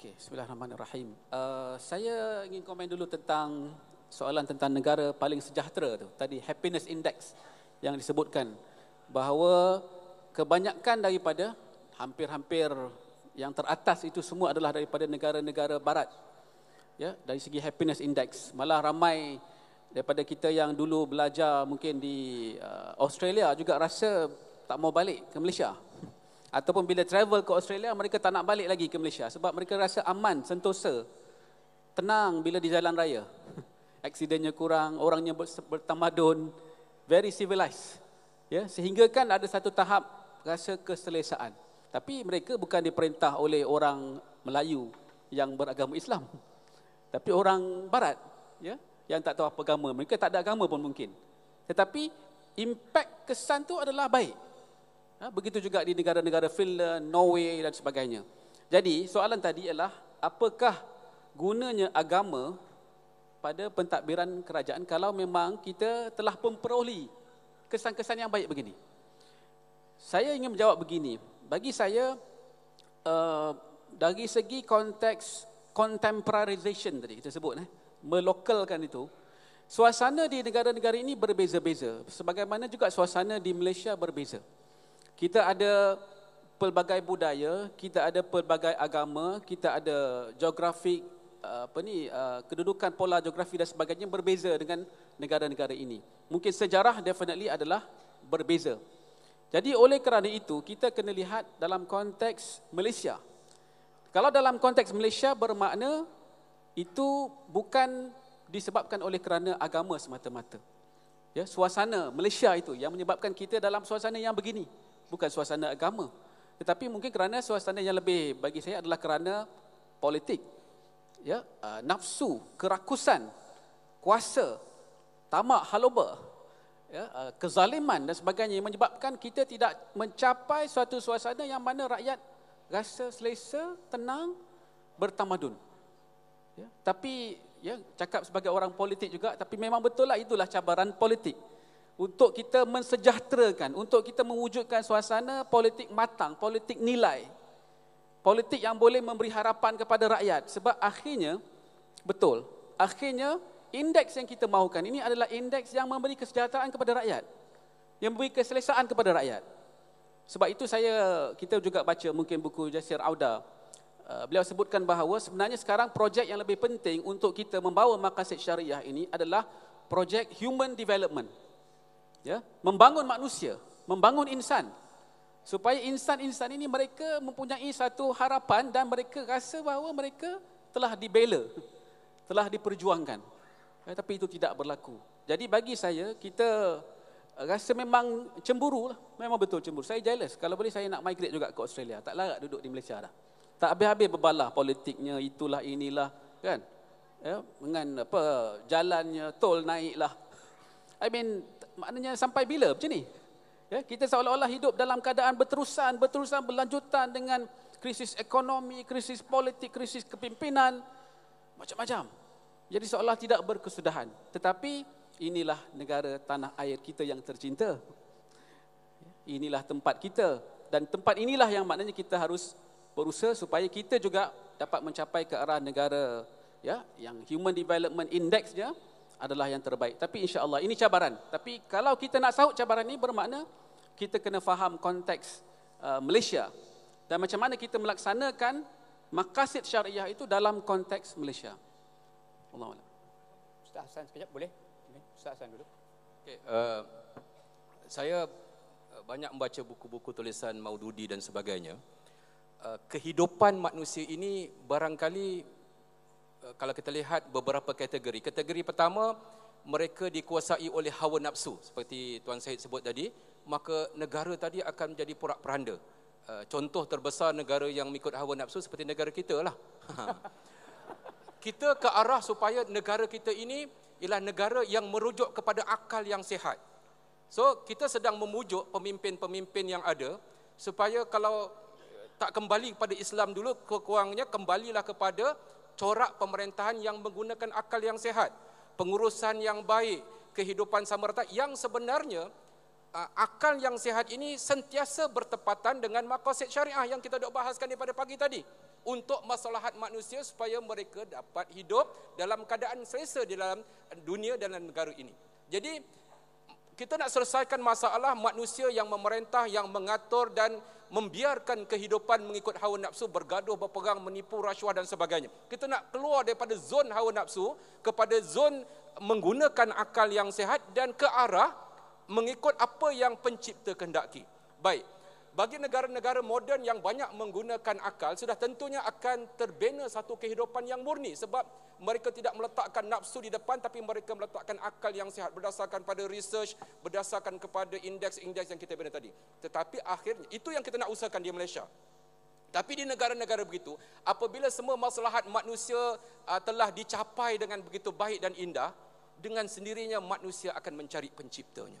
Okay, Bismillahirrahmanirrahim. Uh, saya ingin komen dulu tentang soalan tentang negara paling sejahtera tu. Tadi happiness index yang disebutkan bahawa kebanyakan daripada hampir-hampir yang teratas itu semua adalah daripada negara-negara barat. Ya, dari segi happiness index malah ramai daripada kita yang dulu belajar mungkin di uh, Australia juga rasa tak mau balik ke Malaysia ataupun bila travel ke Australia mereka tak nak balik lagi ke Malaysia sebab mereka rasa aman sentosa tenang bila di jalan raya aksidennya (laughs) kurang orangnya bertamadun very civilized ya yeah? sehingga kan ada satu tahap rasa keselesaan tapi mereka bukan diperintah oleh orang Melayu yang beragama Islam tapi orang barat ya yang tak tahu apa agama mereka tak ada agama pun mungkin tetapi impak kesan tu adalah baik ha, begitu juga di negara-negara Finland, Norway dan sebagainya jadi soalan tadi ialah apakah gunanya agama pada pentadbiran kerajaan kalau memang kita telah memperoleh kesan-kesan yang baik begini saya ingin menjawab begini bagi saya uh, dari segi konteks contemporization tadi kita sebut eh, melokalkan itu, suasana di negara-negara ini berbeza-beza. Sebagaimana juga suasana di Malaysia berbeza. Kita ada pelbagai budaya, kita ada pelbagai agama, kita ada geografi uh, apa ni uh, kedudukan pola geografi dan sebagainya berbeza dengan negara-negara ini. Mungkin sejarah definitely adalah berbeza. Jadi oleh kerana itu kita kena lihat dalam konteks Malaysia. Kalau dalam konteks Malaysia bermakna itu bukan disebabkan oleh kerana agama semata-mata. Ya, suasana Malaysia itu yang menyebabkan kita dalam suasana yang begini, bukan suasana agama. Tetapi mungkin kerana suasana yang lebih bagi saya adalah kerana politik. Ya, ah, nafsu, kerakusan, kuasa, tamak haloba, ya, ah, kezaliman dan sebagainya yang menyebabkan kita tidak mencapai suatu suasana yang mana rakyat rasa selesa, tenang, bertamadun. Ya, tapi ya cakap sebagai orang politik juga tapi memang betul lah itulah cabaran politik. Untuk kita mensejahterakan, untuk kita mewujudkan suasana politik matang, politik nilai. Politik yang boleh memberi harapan kepada rakyat sebab akhirnya betul. Akhirnya indeks yang kita mahukan ini adalah indeks yang memberi kesejahteraan kepada rakyat. Yang memberi keselesaan kepada rakyat. Sebab itu saya kita juga baca mungkin buku Jasir Audah Eh, beliau sebutkan bahawa sebenarnya sekarang projek yang lebih penting untuk kita membawa makasih syariah ini adalah projek human development. Ya, membangun manusia, membangun insan. Supaya insan-insan ini mereka mempunyai satu harapan dan mereka rasa bahawa mereka telah dibela, (laughs) telah diperjuangkan. Ya, tapi itu tidak berlaku. Jadi bagi saya, kita eh, rasa memang cemburu Memang betul cemburu. Saya jealous. Kalau boleh saya nak migrate juga ke Australia. Tak larat duduk di Malaysia dah tak habis-habis berbalah politiknya itulah inilah kan ya dengan apa jalannya tol naiklah i mean maknanya sampai bila macam ni ya kita seolah-olah hidup dalam keadaan berterusan berterusan berlanjutan dengan krisis ekonomi krisis politik krisis kepimpinan macam-macam jadi seolah tidak berkesudahan tetapi inilah negara tanah air kita yang tercinta inilah tempat kita dan tempat inilah yang maknanya kita harus berusaha supaya kita juga dapat mencapai ke arah negara ya yang human development indexnya adalah yang terbaik. Tapi insya-Allah ini cabaran. Tapi kalau kita nak sahut cabaran ini bermakna kita kena faham konteks uh, Malaysia dan macam mana kita melaksanakan makasid syariah itu dalam konteks Malaysia. Allahu a'lam. Ustaz Hasan sekejap boleh? Ustaz Hasan dulu. Okay, uh, saya uh, banyak membaca buku-buku tulisan Maududi dan sebagainya. Uh, kehidupan manusia ini barangkali uh, kalau kita lihat beberapa kategori. Kategori pertama, mereka dikuasai oleh hawa nafsu seperti Tuan Syed sebut tadi, maka negara tadi akan menjadi porak-peranda. Uh, contoh terbesar negara yang mengikut hawa nafsu seperti negara kita lah. (laughs) kita ke arah supaya negara kita ini ialah negara yang merujuk kepada akal yang sihat. So, kita sedang memujuk pemimpin-pemimpin yang ada supaya kalau tak kembali kepada Islam dulu, kekurangannya kembalilah kepada corak pemerintahan yang menggunakan akal yang sehat, pengurusan yang baik, kehidupan sama rata yang sebenarnya uh, akal yang sehat ini sentiasa bertepatan dengan maqasid syariah yang kita dah bahaskan daripada pagi tadi untuk masalahat manusia supaya mereka dapat hidup dalam keadaan selesa di dalam dunia dan negara ini. Jadi kita nak selesaikan masalah manusia yang memerintah, yang mengatur dan membiarkan kehidupan mengikut hawa nafsu bergaduh, berperang, menipu, rasuah dan sebagainya. Kita nak keluar daripada zon hawa nafsu kepada zon menggunakan akal yang sehat dan ke arah mengikut apa yang pencipta kehendaki. Baik, bagi negara-negara moden yang banyak menggunakan akal sudah tentunya akan terbina satu kehidupan yang murni sebab mereka tidak meletakkan nafsu di depan tapi mereka meletakkan akal yang sihat berdasarkan pada research berdasarkan kepada indeks-indeks yang kita bina tadi tetapi akhirnya itu yang kita nak usahakan di Malaysia tapi di negara-negara begitu apabila semua maslahat manusia uh, telah dicapai dengan begitu baik dan indah dengan sendirinya manusia akan mencari penciptanya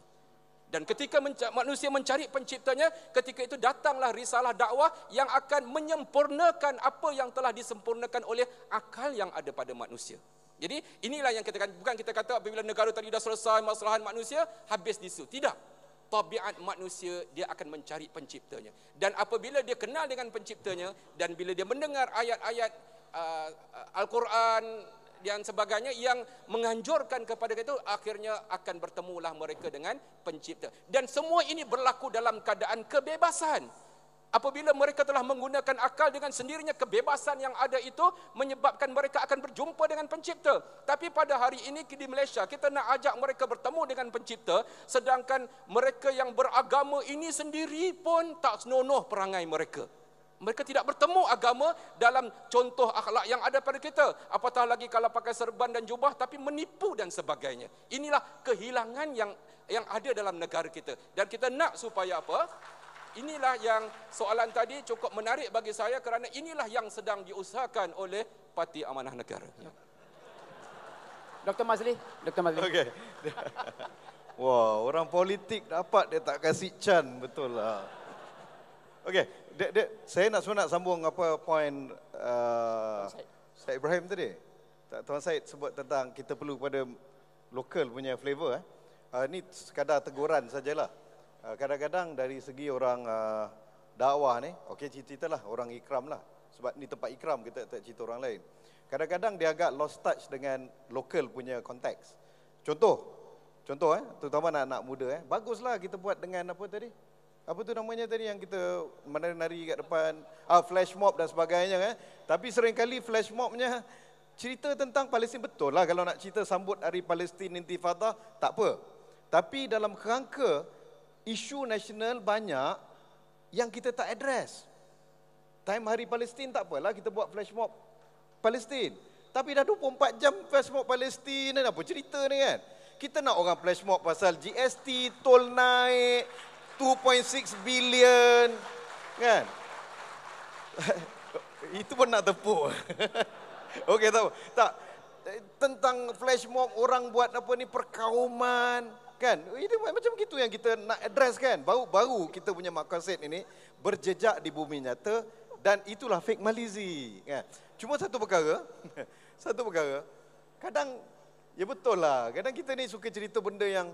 dan ketika menca- manusia mencari penciptanya, ketika itu datanglah risalah dakwah yang akan menyempurnakan apa yang telah disempurnakan oleh akal yang ada pada manusia. Jadi inilah yang kita kata, bukan kita kata apabila negara tadi dah selesai masalahan manusia, habis di situ. Tidak. Tabiat manusia dia akan mencari penciptanya. Dan apabila dia kenal dengan penciptanya dan bila dia mendengar ayat-ayat uh, uh Al-Quran, dan sebagainya yang menganjurkan kepada kita akhirnya akan bertemulah mereka dengan pencipta dan semua ini berlaku dalam keadaan kebebasan apabila mereka telah menggunakan akal dengan sendirinya kebebasan yang ada itu menyebabkan mereka akan berjumpa dengan pencipta tapi pada hari ini di Malaysia kita nak ajak mereka bertemu dengan pencipta sedangkan mereka yang beragama ini sendiri pun tak senonoh perangai mereka mereka tidak bertemu agama dalam contoh akhlak yang ada pada kita. Apatah lagi kalau pakai serban dan jubah tapi menipu dan sebagainya. Inilah kehilangan yang yang ada dalam negara kita. Dan kita nak supaya apa? Inilah yang soalan tadi cukup menarik bagi saya kerana inilah yang sedang diusahakan oleh Parti Amanah Negara. Ya. Dr. Mazli, Dr. Mazli. Okey. (laughs) Wah, wow, orang politik dapat dia tak kasih can betul lah. Okey, de, de, saya nak sebenarnya nak sambung apa point uh, Said Ibrahim tadi. Tuan Said sebut tentang kita perlu pada lokal punya flavor. Eh. Uh, ini sekadar teguran sajalah. Uh, kadang-kadang dari segi orang uh, dakwah ni, okey cerita lah orang ikram lah. Sebab ni tempat ikram kita tak cerita orang lain. Kadang-kadang dia agak lost touch dengan lokal punya konteks. Contoh, contoh eh, terutama anak-anak muda eh. Baguslah kita buat dengan apa tadi? apa tu namanya tadi yang kita menari-nari kat depan ah flash mob dan sebagainya kan. Tapi seringkali flash mobnya cerita tentang Palestin betul lah kalau nak cerita sambut hari Palestin Intifada tak apa. Tapi dalam kerangka isu nasional banyak yang kita tak address. Time hari Palestin tak apalah kita buat flash mob Palestin. Tapi dah 24 jam flash mob Palestin dan eh. apa cerita ni kan. Kita nak orang flash mob pasal GST, tol naik, 2.6 billion Kan? (laughs) Itu pun nak tepuk. (laughs) Okey, tak Tak. Tentang flash mob, orang buat apa ni, perkauman. Kan? Ini macam gitu yang kita nak address kan? Baru-baru kita punya mak konsep ini berjejak di bumi nyata dan itulah fake malizi. Kan? Cuma satu perkara, (laughs) satu perkara, kadang, ya betul lah, kadang kita ni suka cerita benda yang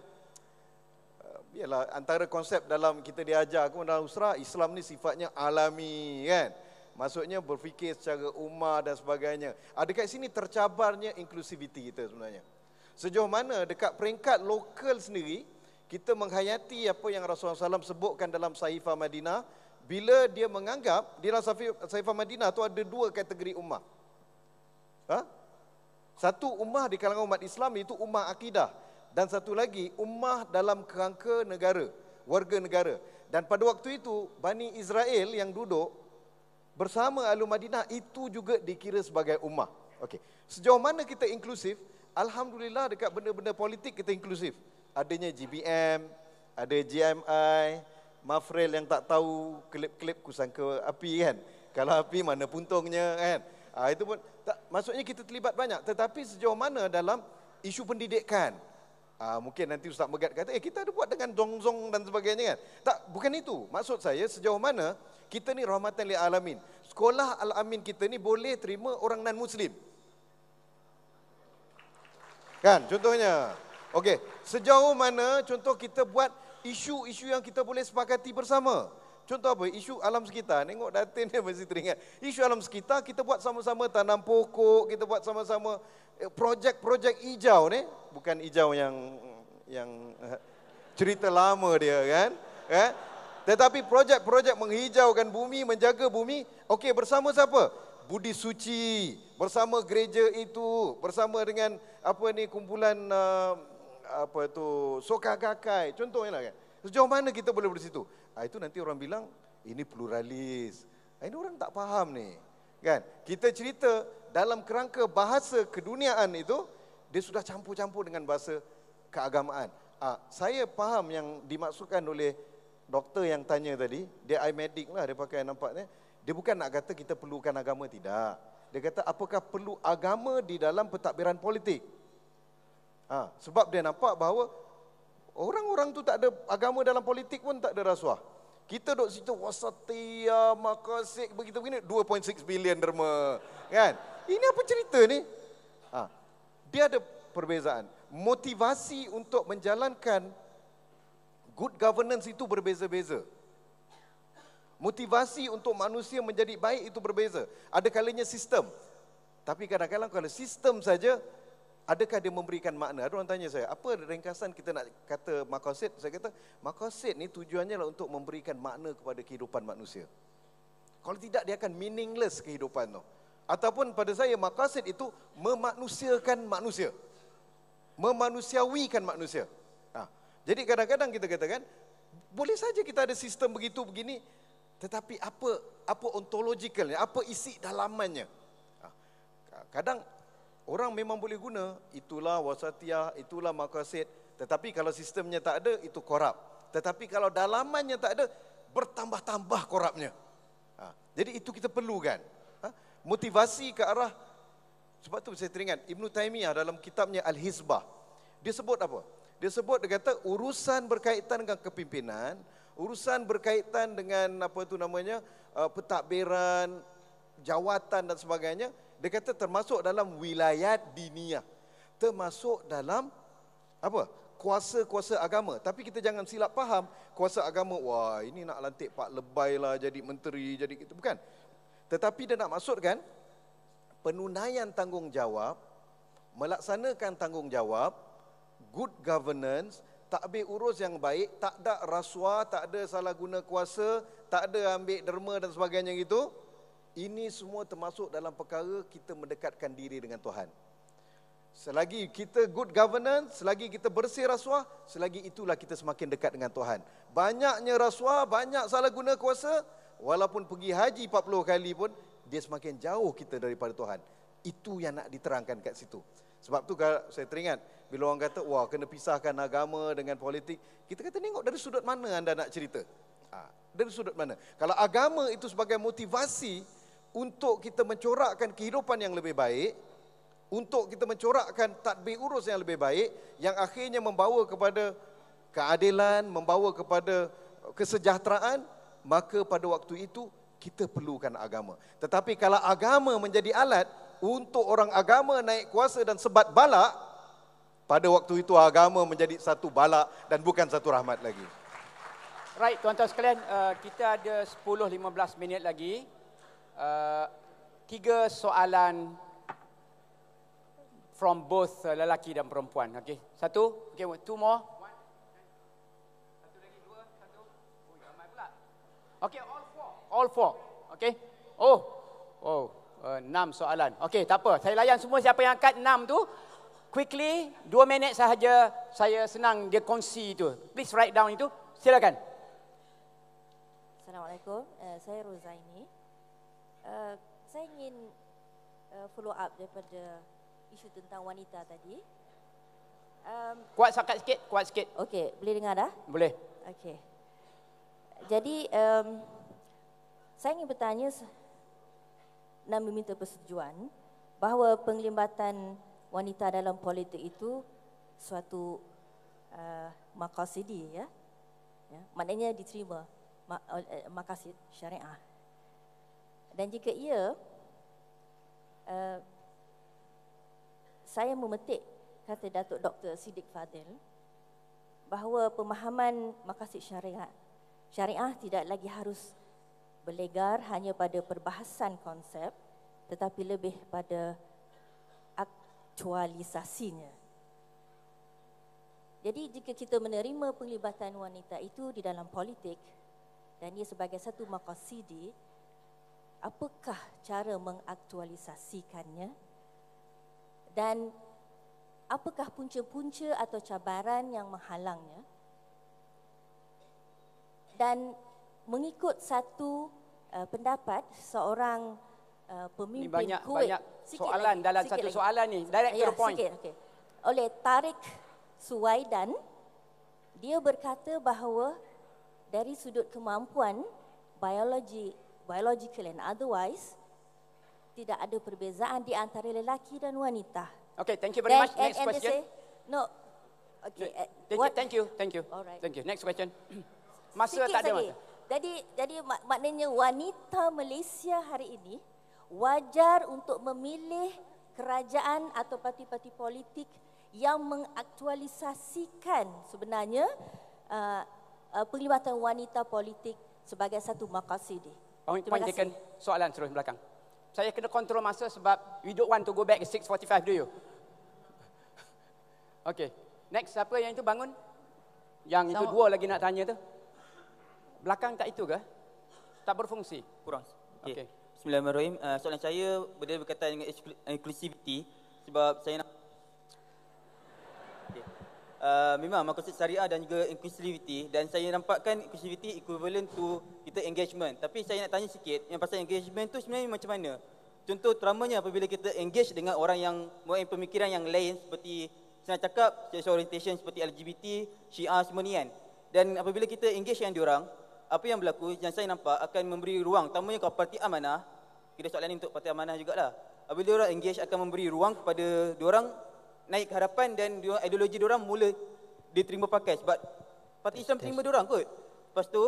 Yalah antara konsep dalam kita diajar aku dalam usrah Islam ni sifatnya alami kan. Maksudnya berfikir secara umar dan sebagainya. Ada kat sini tercabarnya inklusiviti kita sebenarnya. Sejauh mana dekat peringkat lokal sendiri kita menghayati apa yang Rasulullah SAW sebutkan dalam Sahifah Madinah bila dia menganggap di dalam Sahifah Madinah tu ada dua kategori umar. Ha? Satu umar di kalangan umat Islam itu umar akidah dan satu lagi ummah dalam kerangka negara, warga negara. Dan pada waktu itu Bani Israel yang duduk bersama Ahlu Madinah itu juga dikira sebagai ummah. Okey. Sejauh mana kita inklusif? Alhamdulillah dekat benda-benda politik kita inklusif. Adanya GBM, ada GMI, Mafrel yang tak tahu klip-klip kusangka api kan. Kalau api mana puntungnya kan. Ha, itu pun tak, maksudnya kita terlibat banyak tetapi sejauh mana dalam isu pendidikan Uh, mungkin nanti Ustaz Megat kata, eh kita ada buat dengan zong-zong dan sebagainya kan. Tak, bukan itu. Maksud saya sejauh mana kita ni rahmatan li alamin. Sekolah al-amin kita ni boleh terima orang non-muslim. Kan, contohnya. Okey, sejauh mana contoh kita buat isu-isu yang kita boleh sepakati bersama. Contoh apa? Isu alam sekitar. Nengok Datin dia mesti teringat. Isu alam sekitar kita buat sama-sama tanam pokok, kita buat sama-sama eh, projek-projek hijau ni. Bukan hijau yang yang eh, cerita lama dia kan. Eh? Tetapi projek-projek menghijaukan bumi, menjaga bumi. Okey, bersama siapa? Budi Suci, bersama gereja itu, bersama dengan apa ni kumpulan eh, apa tu Soka Gakai. Contohnya lah kan. Sejauh mana kita boleh bersitu? Ah, itu nanti orang bilang ini pluralis. Ah, ini orang tak faham ni. Kan? Kita cerita dalam kerangka bahasa keduniaan itu dia sudah campur-campur dengan bahasa keagamaan. Ah, saya faham yang dimaksudkan oleh doktor yang tanya tadi, dia eye medic lah dia pakai nampaknya. Dia bukan nak kata kita perlukan agama tidak. Dia kata apakah perlu agama di dalam pentadbiran politik? Ha, sebab dia nampak bahawa Orang-orang tu tak ada agama dalam politik pun tak ada rasuah. Kita duduk situ, wah makasik begitu begini, 2.6 bilion derma. Kan? Ini apa cerita ni? Ha. Dia ada perbezaan. Motivasi untuk menjalankan good governance itu berbeza-beza. Motivasi untuk manusia menjadi baik itu berbeza. Ada kalanya sistem. Tapi kadang-kadang kalau sistem saja, adakah dia memberikan makna? Ada orang tanya saya, apa ringkasan kita nak kata makasid? Saya kata, makasid ni tujuannya lah untuk memberikan makna kepada kehidupan manusia. Kalau tidak, dia akan meaningless kehidupan tu. Ataupun pada saya, makasid itu memanusiakan manusia. Memanusiawikan manusia. Ha. Jadi kadang-kadang kita katakan, boleh saja kita ada sistem begitu, begini, tetapi apa apa ontologikalnya, apa isi dalamannya. Ha. Kadang Orang memang boleh guna, itulah wasatiyah, itulah makasid. Tetapi kalau sistemnya tak ada, itu korab. Tetapi kalau dalamannya tak ada, bertambah-tambah korabnya. Ha. Jadi itu kita perlukan. Ha. Motivasi ke arah, sebab tu saya teringat, Ibn Taymiyah dalam kitabnya Al-Hizbah. Dia sebut apa? Dia sebut, dia kata, urusan berkaitan dengan kepimpinan, urusan berkaitan dengan apa tu namanya, uh, petakbiran, jawatan dan sebagainya, dia kata termasuk dalam wilayah diniyah. Termasuk dalam apa? kuasa-kuasa agama. Tapi kita jangan silap faham kuasa agama. Wah ini nak lantik Pak Lebai lah jadi menteri. jadi itu Bukan. Tetapi dia nak maksudkan penunaian tanggungjawab, melaksanakan tanggungjawab, good governance, tak ambil urus yang baik, tak ada rasuah, tak ada salah guna kuasa, tak ada ambil derma dan sebagainya gitu. Ini semua termasuk dalam perkara kita mendekatkan diri dengan Tuhan. Selagi kita good governance, selagi kita bersih rasuah, selagi itulah kita semakin dekat dengan Tuhan. Banyaknya rasuah, banyak salah guna kuasa, walaupun pergi haji 40 kali pun, dia semakin jauh kita daripada Tuhan. Itu yang nak diterangkan kat situ. Sebab tu saya teringat, bila orang kata, wah kena pisahkan agama dengan politik, kita kata tengok dari sudut mana anda nak cerita. Ha, dari sudut mana. Kalau agama itu sebagai motivasi, untuk kita mencorakkan kehidupan yang lebih baik, untuk kita mencorakkan tadbir urus yang lebih baik, yang akhirnya membawa kepada keadilan, membawa kepada uh, kesejahteraan, maka pada waktu itu kita perlukan agama. Tetapi kalau agama menjadi alat untuk orang agama naik kuasa dan sebat balak, pada waktu itu agama menjadi satu balak dan bukan satu rahmat lagi. Right, tuan-tuan sekalian, uh, kita ada 10-15 minit lagi. Uh, tiga soalan from both uh, lelaki dan perempuan. Okay, Satu, okey, two more. Okay, all four. All four. Okay. Oh. Oh. Uh, enam soalan. Okay, tak apa. Saya layan semua siapa yang angkat enam tu. Quickly, dua minit sahaja saya senang dia kongsi itu. Please write down itu. Silakan. Assalamualaikum. Uh, saya Rozaini. Eh, saya ingin uh, follow up daripada isu tentang wanita tadi. Um, kuat sangat sikit, kuat sikit. Okey, boleh dengar dah? Boleh. Okey. Jadi, um, saya ingin bertanya dan meminta persetujuan bahawa penglibatan wanita dalam politik itu suatu uh, eh, makasidi ya. ya. Maknanya diterima mak, uh, makasid syariah. Dan jika ia uh, saya memetik kata Datuk Dr. Siddiq Fadil bahawa pemahaman makasih syariat syariah tidak lagi harus berlegar hanya pada perbahasan konsep tetapi lebih pada aktualisasinya. Jadi jika kita menerima penglibatan wanita itu di dalam politik dan ia sebagai satu makasidi apakah cara mengaktualisasikannya dan apakah punca-punca atau cabaran yang menghalangnya dan mengikut satu uh, pendapat seorang uh, pemimpin banyak, Kuwait banyak soalan lagi, dalam satu lagi. soalan ni direct to ya, the point sikit, okay. oleh Tarik Suwaidan dia berkata bahawa dari sudut kemampuan biologi biological and otherwise, tidak ada perbezaan di antara lelaki dan wanita. Okay, thank you very much. Next question. No. Okay. Eh, what? Thank you. Thank you. Alright. Thank you. Next question. (clears throat) Masa tak ada masa. Jadi, jadi mak maknanya wanita Malaysia hari ini wajar untuk memilih kerajaan atau parti-parti politik yang mengaktualisasikan sebenarnya uh, uh, penglibatan wanita politik sebagai satu makasih dia. Pak Wim tekan soalan terus belakang. Saya kena kontrol masa sebab we don't want to go back at 6.45, do you? (laughs) Okay. Next, siapa yang itu bangun? Yang itu dua lagi nak tanya tu. Belakang tak itu ke? Tak berfungsi? Kurang. Okay. okay. Bismillahirrahmanirrahim. Uh, soalan saya berdiri berkaitan dengan inclusivity sebab saya nak Uh, memang maklumat syariah dan juga inclusivity dan saya nampakkan inclusivity equivalent to kita engagement. Tapi saya nak tanya sikit yang pasal engagement tu sebenarnya macam mana? Contoh teramanya apabila kita engage dengan orang yang mempunyai pemikiran yang lain seperti saya cakap sexual orientation seperti LGBT, Shia, semua ni kan. Dan apabila kita engage dengan diorang, apa yang berlaku yang saya nampak akan memberi ruang terutamanya kepada parti amanah kira soalan ini untuk parti amanah jugalah apabila diorang engage akan memberi ruang kepada diorang naik ke harapan dan ideologi orang mula diterima pakai sebab parti Islam terima orang kot. Lepas tu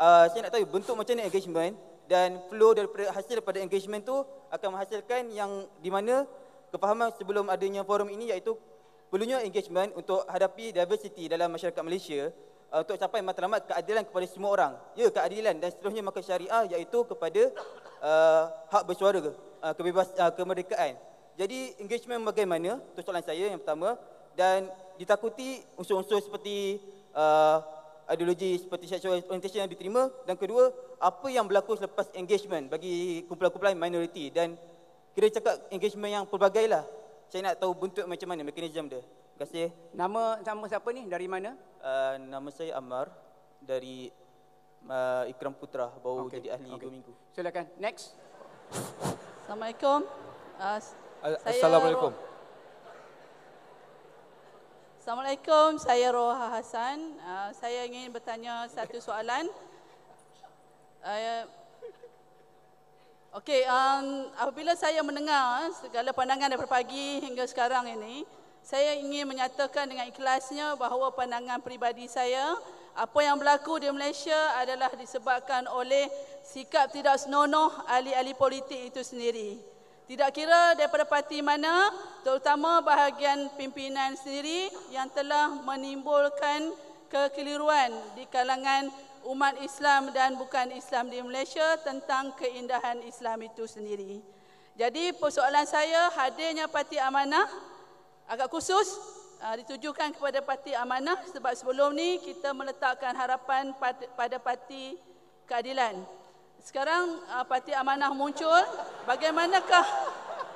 uh, saya nak tahu bentuk macam ni engagement dan flow daripada hasil daripada engagement tu akan menghasilkan yang di mana kefahaman sebelum adanya forum ini iaitu perlunya engagement untuk hadapi diversity dalam masyarakat Malaysia uh, untuk capai matlamat keadilan kepada semua orang. Ya keadilan dan seterusnya maka syariah iaitu kepada uh, hak bersuara ke, uh, kebebasan uh, kemerdekaan. Jadi engagement bagaimana? Itu soalan saya yang pertama. Dan ditakuti unsur-unsur seperti uh, ideologi seperti sexual orientation yang diterima. Dan kedua, apa yang berlaku selepas engagement bagi kumpulan-kumpulan minoriti. Dan kira cakap engagement yang pelbagai lah. Saya nak tahu bentuk macam mana, mekanisme dia. Terima kasih. Nama nama siapa ni? Dari mana? Uh, nama saya Ammar. Dari uh, Ikram Putra. Baru okay. jadi ahli okay. 2 minggu. Silakan. Next. Assalamualaikum. Uh, Assalamualaikum. Assalamualaikum, saya Roha Hasan. Ah, saya ingin bertanya satu soalan. Uh, Okey, um, apabila saya mendengar segala pandangan dari pagi hingga sekarang ini, saya ingin menyatakan dengan ikhlasnya bahawa pandangan peribadi saya, apa yang berlaku di Malaysia adalah disebabkan oleh sikap tidak senonoh ahli-ahli politik itu sendiri. Tidak kira daripada parti mana, terutama bahagian pimpinan sendiri yang telah menimbulkan kekeliruan di kalangan umat Islam dan bukan Islam di Malaysia tentang keindahan Islam itu sendiri. Jadi persoalan saya hadirnya parti amanah agak khusus ah, ditujukan kepada parti amanah sebab sebelum ni kita meletakkan harapan pada parti keadilan sekarang uh, ah, parti amanah muncul bagaimanakah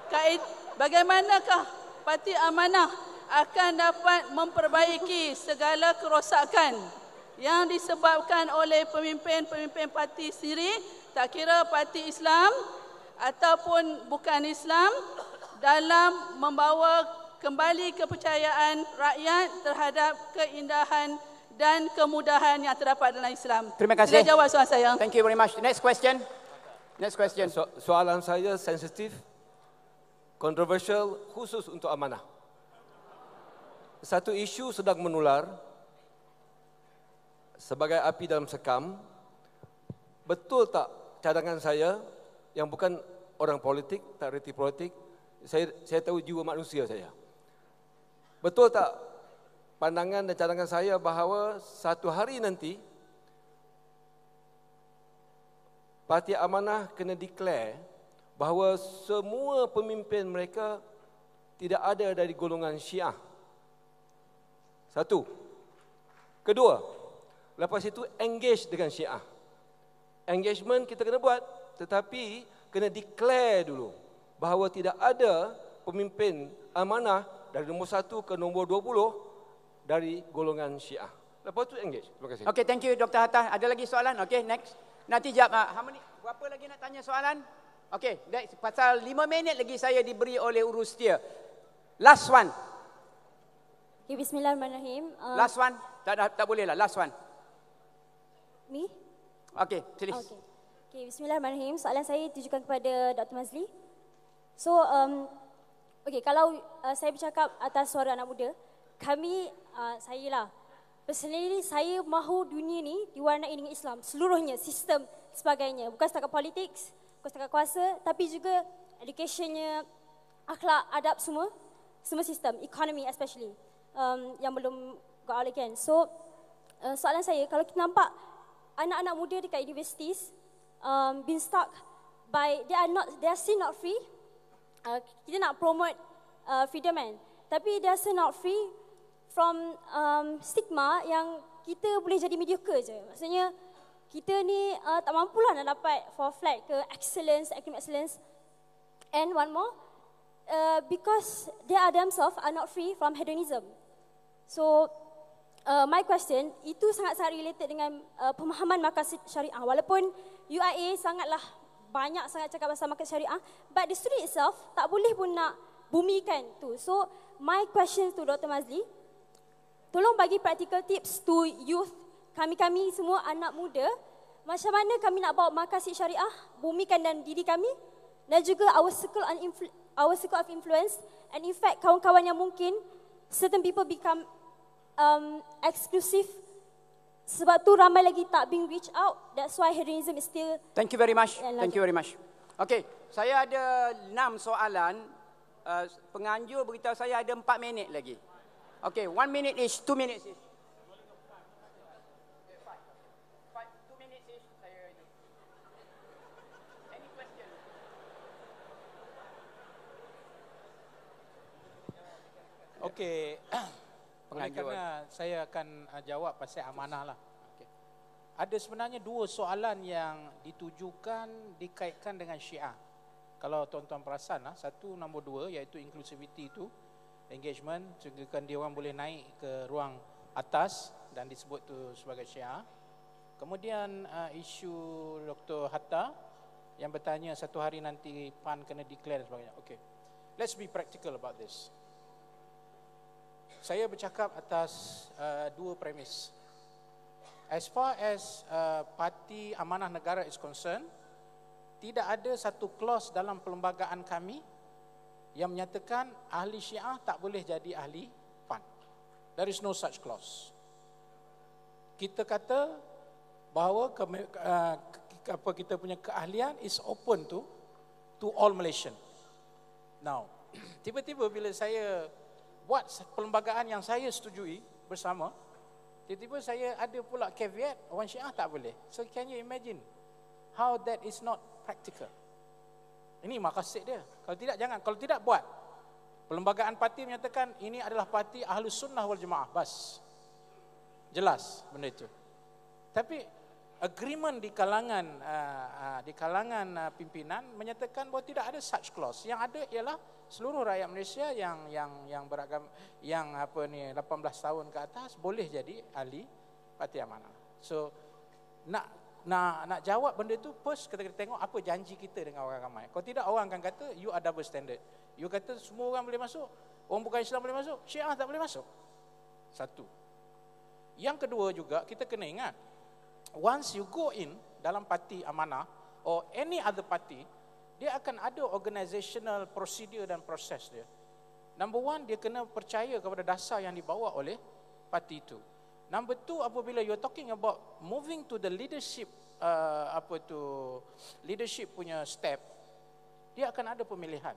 kait bagaimanakah parti amanah akan dapat memperbaiki segala kerosakan yang disebabkan oleh pemimpin-pemimpin parti sendiri tak kira parti Islam ataupun bukan Islam dalam membawa kembali kepercayaan rakyat terhadap keindahan dan kemudahan yang terdapat dalam Islam. Terima kasih. Sudah jawab soalan saya. Thank you very much. Next question. Next question. So, soalan saya sensitif, kontroversial, khusus untuk amanah. Satu isu sedang menular sebagai api dalam sekam. Betul tak cadangan saya yang bukan orang politik, tak reti politik, saya, saya tahu jiwa manusia saya. Betul tak pandangan dan cadangan saya bahawa satu hari nanti Parti Amanah kena declare bahawa semua pemimpin mereka tidak ada dari golongan Syiah. Satu. Kedua, lepas itu engage dengan Syiah. Engagement kita kena buat tetapi kena declare dulu bahawa tidak ada pemimpin amanah dari nombor satu ke nombor dua puluh dari golongan Syiah. Lepas tu engage. Terima kasih. Okey, thank you Dr. Hatta. Ada lagi soalan? Okey, next. Nanti jap. Uh, how many, berapa lagi nak tanya soalan? Okey, next. Pasal lima minit lagi saya diberi oleh urus dia. Last one. Okay, bismillahirrahmanirrahim. Uh, Last one. Tak, tak boleh lah. Last one. Me? Okey, please. Okay. okay. bismillahirrahmanirrahim. Soalan saya ditujukan kepada Dr. Mazli. So, um, okay, kalau uh, saya bercakap atas suara anak muda, kami uh, saya lah personally saya mahu dunia ni diwarnai dengan Islam seluruhnya sistem sebagainya bukan setakat politik bukan setakat kuasa tapi juga educationnya akhlak adab semua semua sistem economy especially um, yang belum got all again so uh, soalan saya kalau kita nampak anak-anak muda dekat universiti um, been stuck by they are not they are still not free uh, kita nak promote uh, freedom man tapi they are still not free from um, stigma yang kita boleh jadi mediocre je. Maksudnya kita ni uh, tak lah nak dapat for flat ke excellence, academic excellence. And one more, uh, because they are themselves are not free from hedonism. So uh, my question, itu sangat-sangat related dengan uh, pemahaman makasih syariah. Walaupun UIA sangatlah banyak sangat cakap pasal makasih syariah, but the student itself tak boleh pun nak bumikan tu. So my question to Dr. Mazli, tolong bagi practical tips to youth kami-kami semua anak muda macam mana kami nak bawa makasih syariah bumikan dan diri kami dan juga our circle of influence our circle of influence and in fact kawan-kawan yang mungkin certain people become um exclusive sebab tu ramai lagi tak being reach out that's why hedonism is still thank you very much thank you very much okay saya ada enam soalan uh, penganjur beritahu saya ada empat minit lagi Okay, one minute each, two minutes each. Okay, (coughs) kerana saya akan uh, jawab pasal amanah lah. Okay. Ada sebenarnya dua soalan yang ditujukan dikaitkan dengan syiah. Kalau tuan-tuan perasan lah, satu nombor dua iaitu inklusiviti itu, engagement sehingga dia orang boleh naik ke ruang atas dan disebut tu sebagai syiar. Kemudian uh, isu Dr. Hatta yang bertanya satu hari nanti PAN kena declare dan sebagainya. Okay. Let's be practical about this. Saya bercakap atas uh, dua premis. As far as uh, parti amanah negara is concerned, tidak ada satu clause dalam perlembagaan kami yang menyatakan ahli syiah tak boleh jadi ahli pan. There is no such clause. Kita kata bahawa ke, uh, apa kita punya keahlian is open to to all Malaysian. Now, (clears throat) tiba-tiba bila saya buat perlembagaan yang saya setujui bersama, tiba-tiba saya ada pula caveat orang syiah tak boleh. So can you imagine how that is not practical? Ini makasih dia. Kalau tidak, jangan. Kalau tidak, buat. Perlembagaan parti menyatakan ini adalah parti Ahlus sunnah wal jemaah. Bas. Jelas benda itu. Tapi agreement di kalangan uh, uh, di kalangan uh, pimpinan menyatakan bahawa tidak ada such clause. Yang ada ialah seluruh rakyat Malaysia yang yang yang beragam yang apa ni 18 tahun ke atas boleh jadi ahli parti amanah. So nak nak nak jawab benda tu first kita kena tengok apa janji kita dengan orang ramai. Kalau tidak orang akan kata you are double standard. You kata semua orang boleh masuk, orang bukan Islam boleh masuk, Syiah tak boleh masuk. Satu. Yang kedua juga kita kena ingat once you go in dalam parti amanah or any other party dia akan ada organisational procedure dan proses dia. Number one, dia kena percaya kepada dasar yang dibawa oleh parti itu. Number two, apabila you're talking about moving to the leadership uh, apa tu leadership punya step, dia akan ada pemilihan.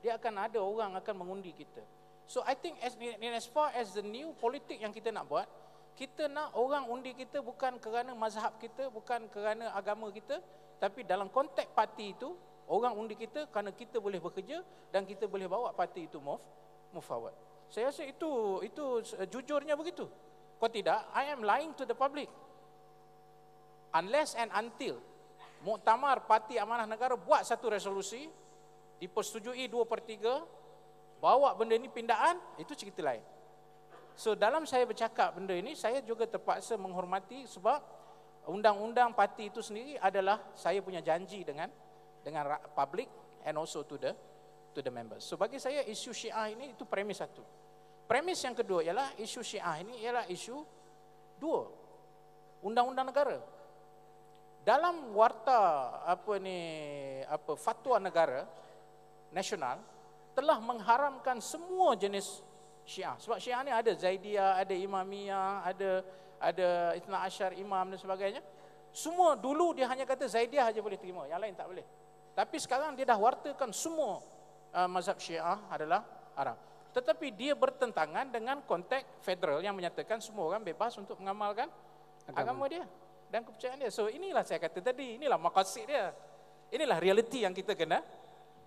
Dia akan ada orang akan mengundi kita. So I think as as far as the new politik yang kita nak buat, kita nak orang undi kita bukan kerana mazhab kita, bukan kerana agama kita, tapi dalam konteks parti itu, orang undi kita kerana kita boleh bekerja dan kita boleh bawa parti itu move move forward. Saya rasa itu itu uh, jujurnya begitu. Kalau tidak, I am lying to the public. Unless and until Muktamar Parti Amanah Negara buat satu resolusi, dipersetujui dua per 3, bawa benda ini pindaan, itu cerita lain. So dalam saya bercakap benda ini, saya juga terpaksa menghormati sebab undang-undang parti itu sendiri adalah saya punya janji dengan dengan public and also to the to the members. So bagi saya isu Syiah ini itu premis satu premis yang kedua ialah isu syiah ini ialah isu dua undang-undang negara dalam warta apa ni apa fatwa negara nasional telah mengharamkan semua jenis syiah sebab syiah ni ada zaidiyah ada imamiyah ada ada itna asyar imam dan sebagainya semua dulu dia hanya kata zaidiyah aja boleh terima yang lain tak boleh tapi sekarang dia dah wartakan semua uh, mazhab syiah adalah haram tetapi dia bertentangan dengan konteks federal yang menyatakan semua orang bebas untuk mengamalkan agama, agama dia dan kepercayaan dia. So inilah saya kata tadi, inilah makasih dia. Inilah realiti yang kita kena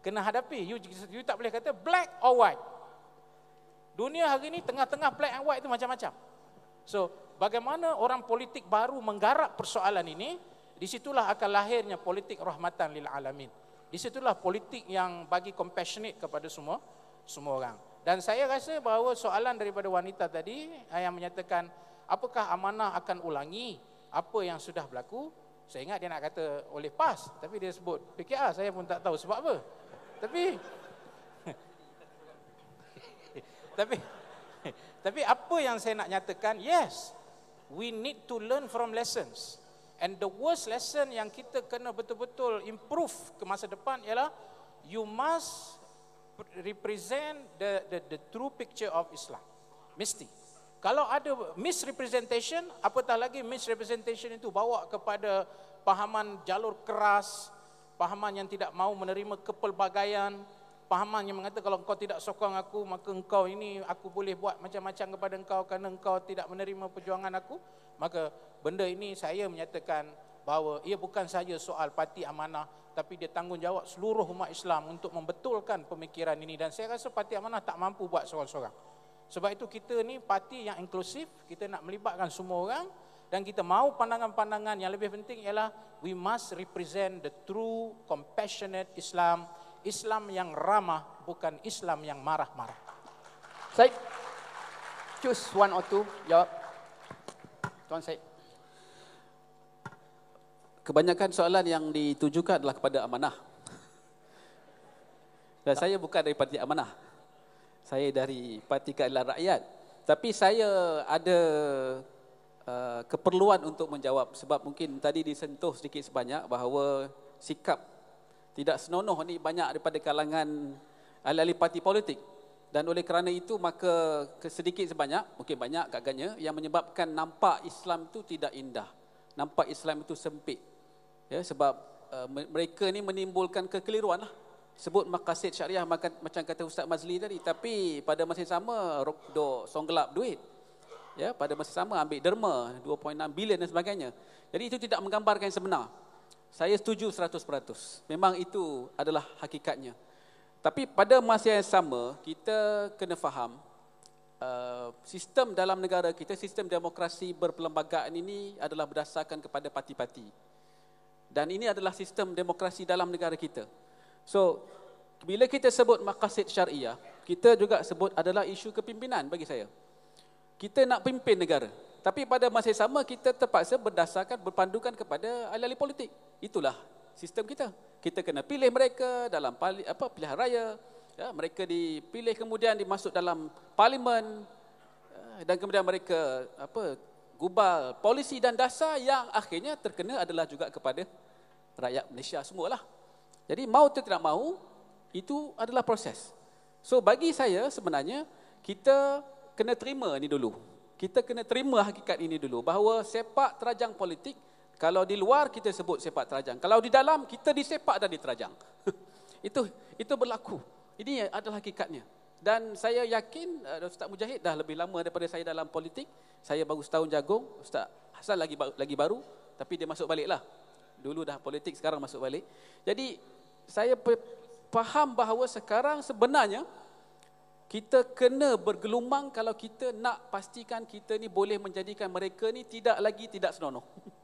kena hadapi. You, you tak boleh kata black or white. Dunia hari ini tengah-tengah black and white itu macam-macam. So bagaimana orang politik baru menggarap persoalan ini, disitulah akan lahirnya politik rahmatan lil alamin. Disitulah politik yang bagi compassionate kepada semua semua orang. Dan saya rasa bahawa soalan daripada wanita tadi eh, yang menyatakan apakah amanah akan ulangi apa yang sudah berlaku, saya ingat dia nak kata oleh PAS tapi dia sebut PKR saya pun tak tahu sebab apa. Tapi (laughs) tapi (laughs) tapi apa yang saya nak nyatakan, yes. We need to learn from lessons. And the worst lesson yang kita kena betul-betul improve ke masa depan ialah you must represent the, the the true picture of Islam. Mesti. Kalau ada misrepresentation, apatah lagi misrepresentation itu bawa kepada pahaman jalur keras, pahaman yang tidak mau menerima kepelbagaian, pahaman yang mengatakan kalau kau tidak sokong aku, maka engkau ini aku boleh buat macam-macam kepada engkau kerana engkau tidak menerima perjuangan aku, maka benda ini saya menyatakan bahawa ia bukan saja soal parti amanah tapi dia tanggungjawab seluruh umat Islam untuk membetulkan pemikiran ini dan saya rasa parti mana tak mampu buat seorang-seorang. Sebab itu kita ni parti yang inklusif, kita nak melibatkan semua orang dan kita mahu pandangan-pandangan yang lebih penting ialah we must represent the true compassionate Islam, Islam yang ramah bukan Islam yang marah-marah. Said, choose one or two, jawab. Tuan Said kebanyakan soalan yang ditujukan adalah kepada amanah. Dan saya bukan dari parti amanah. Saya dari parti keadilan rakyat. Tapi saya ada uh, keperluan untuk menjawab sebab mungkin tadi disentuh sedikit sebanyak bahawa sikap tidak senonoh ni banyak daripada kalangan ahli-ahli parti politik. Dan oleh kerana itu maka sedikit sebanyak, mungkin banyak agaknya yang menyebabkan nampak Islam itu tidak indah. Nampak Islam itu sempit ya, sebab uh, mereka ni menimbulkan kekeliruan lah. Sebut makasih syariah macam kata Ustaz Mazli tadi. Tapi pada masa yang sama, do, songgelap duit. Ya, pada masa yang sama, ambil derma 2.6 bilion dan sebagainya. Jadi itu tidak menggambarkan yang sebenar. Saya setuju 100%. Memang itu adalah hakikatnya. Tapi pada masa yang sama, kita kena faham Uh, sistem dalam negara kita, sistem demokrasi berperlembagaan ini adalah berdasarkan kepada parti-parti. Dan ini adalah sistem demokrasi dalam negara kita. So, bila kita sebut makasid syariah, kita juga sebut adalah isu kepimpinan bagi saya. Kita nak pimpin negara. Tapi pada masa sama, kita terpaksa berdasarkan, berpandukan kepada ahli-ahli politik. Itulah sistem kita. Kita kena pilih mereka dalam pali, apa, pilihan raya. Ya, mereka dipilih kemudian dimasuk dalam parlimen. Eh, dan kemudian mereka apa, gubal polisi dan dasar yang akhirnya terkena adalah juga kepada rakyat Malaysia semua lah. Jadi mau atau tidak mau itu adalah proses. So bagi saya sebenarnya kita kena terima ini dulu. Kita kena terima hakikat ini dulu bahawa sepak terajang politik kalau di luar kita sebut sepak terajang, kalau di dalam kita disepak dan diterajang. (laughs) itu itu berlaku. Ini adalah hakikatnya dan saya yakin uh, Ustaz Mujahid dah lebih lama daripada saya dalam politik. Saya baru setahun jagung, Ustaz Hasan lagi lagi baru tapi dia masuk baliklah. Dulu dah politik, sekarang masuk balik. Jadi saya faham bahawa sekarang sebenarnya kita kena bergelumang kalau kita nak pastikan kita ni boleh menjadikan mereka ni tidak lagi tidak senonoh. (laughs)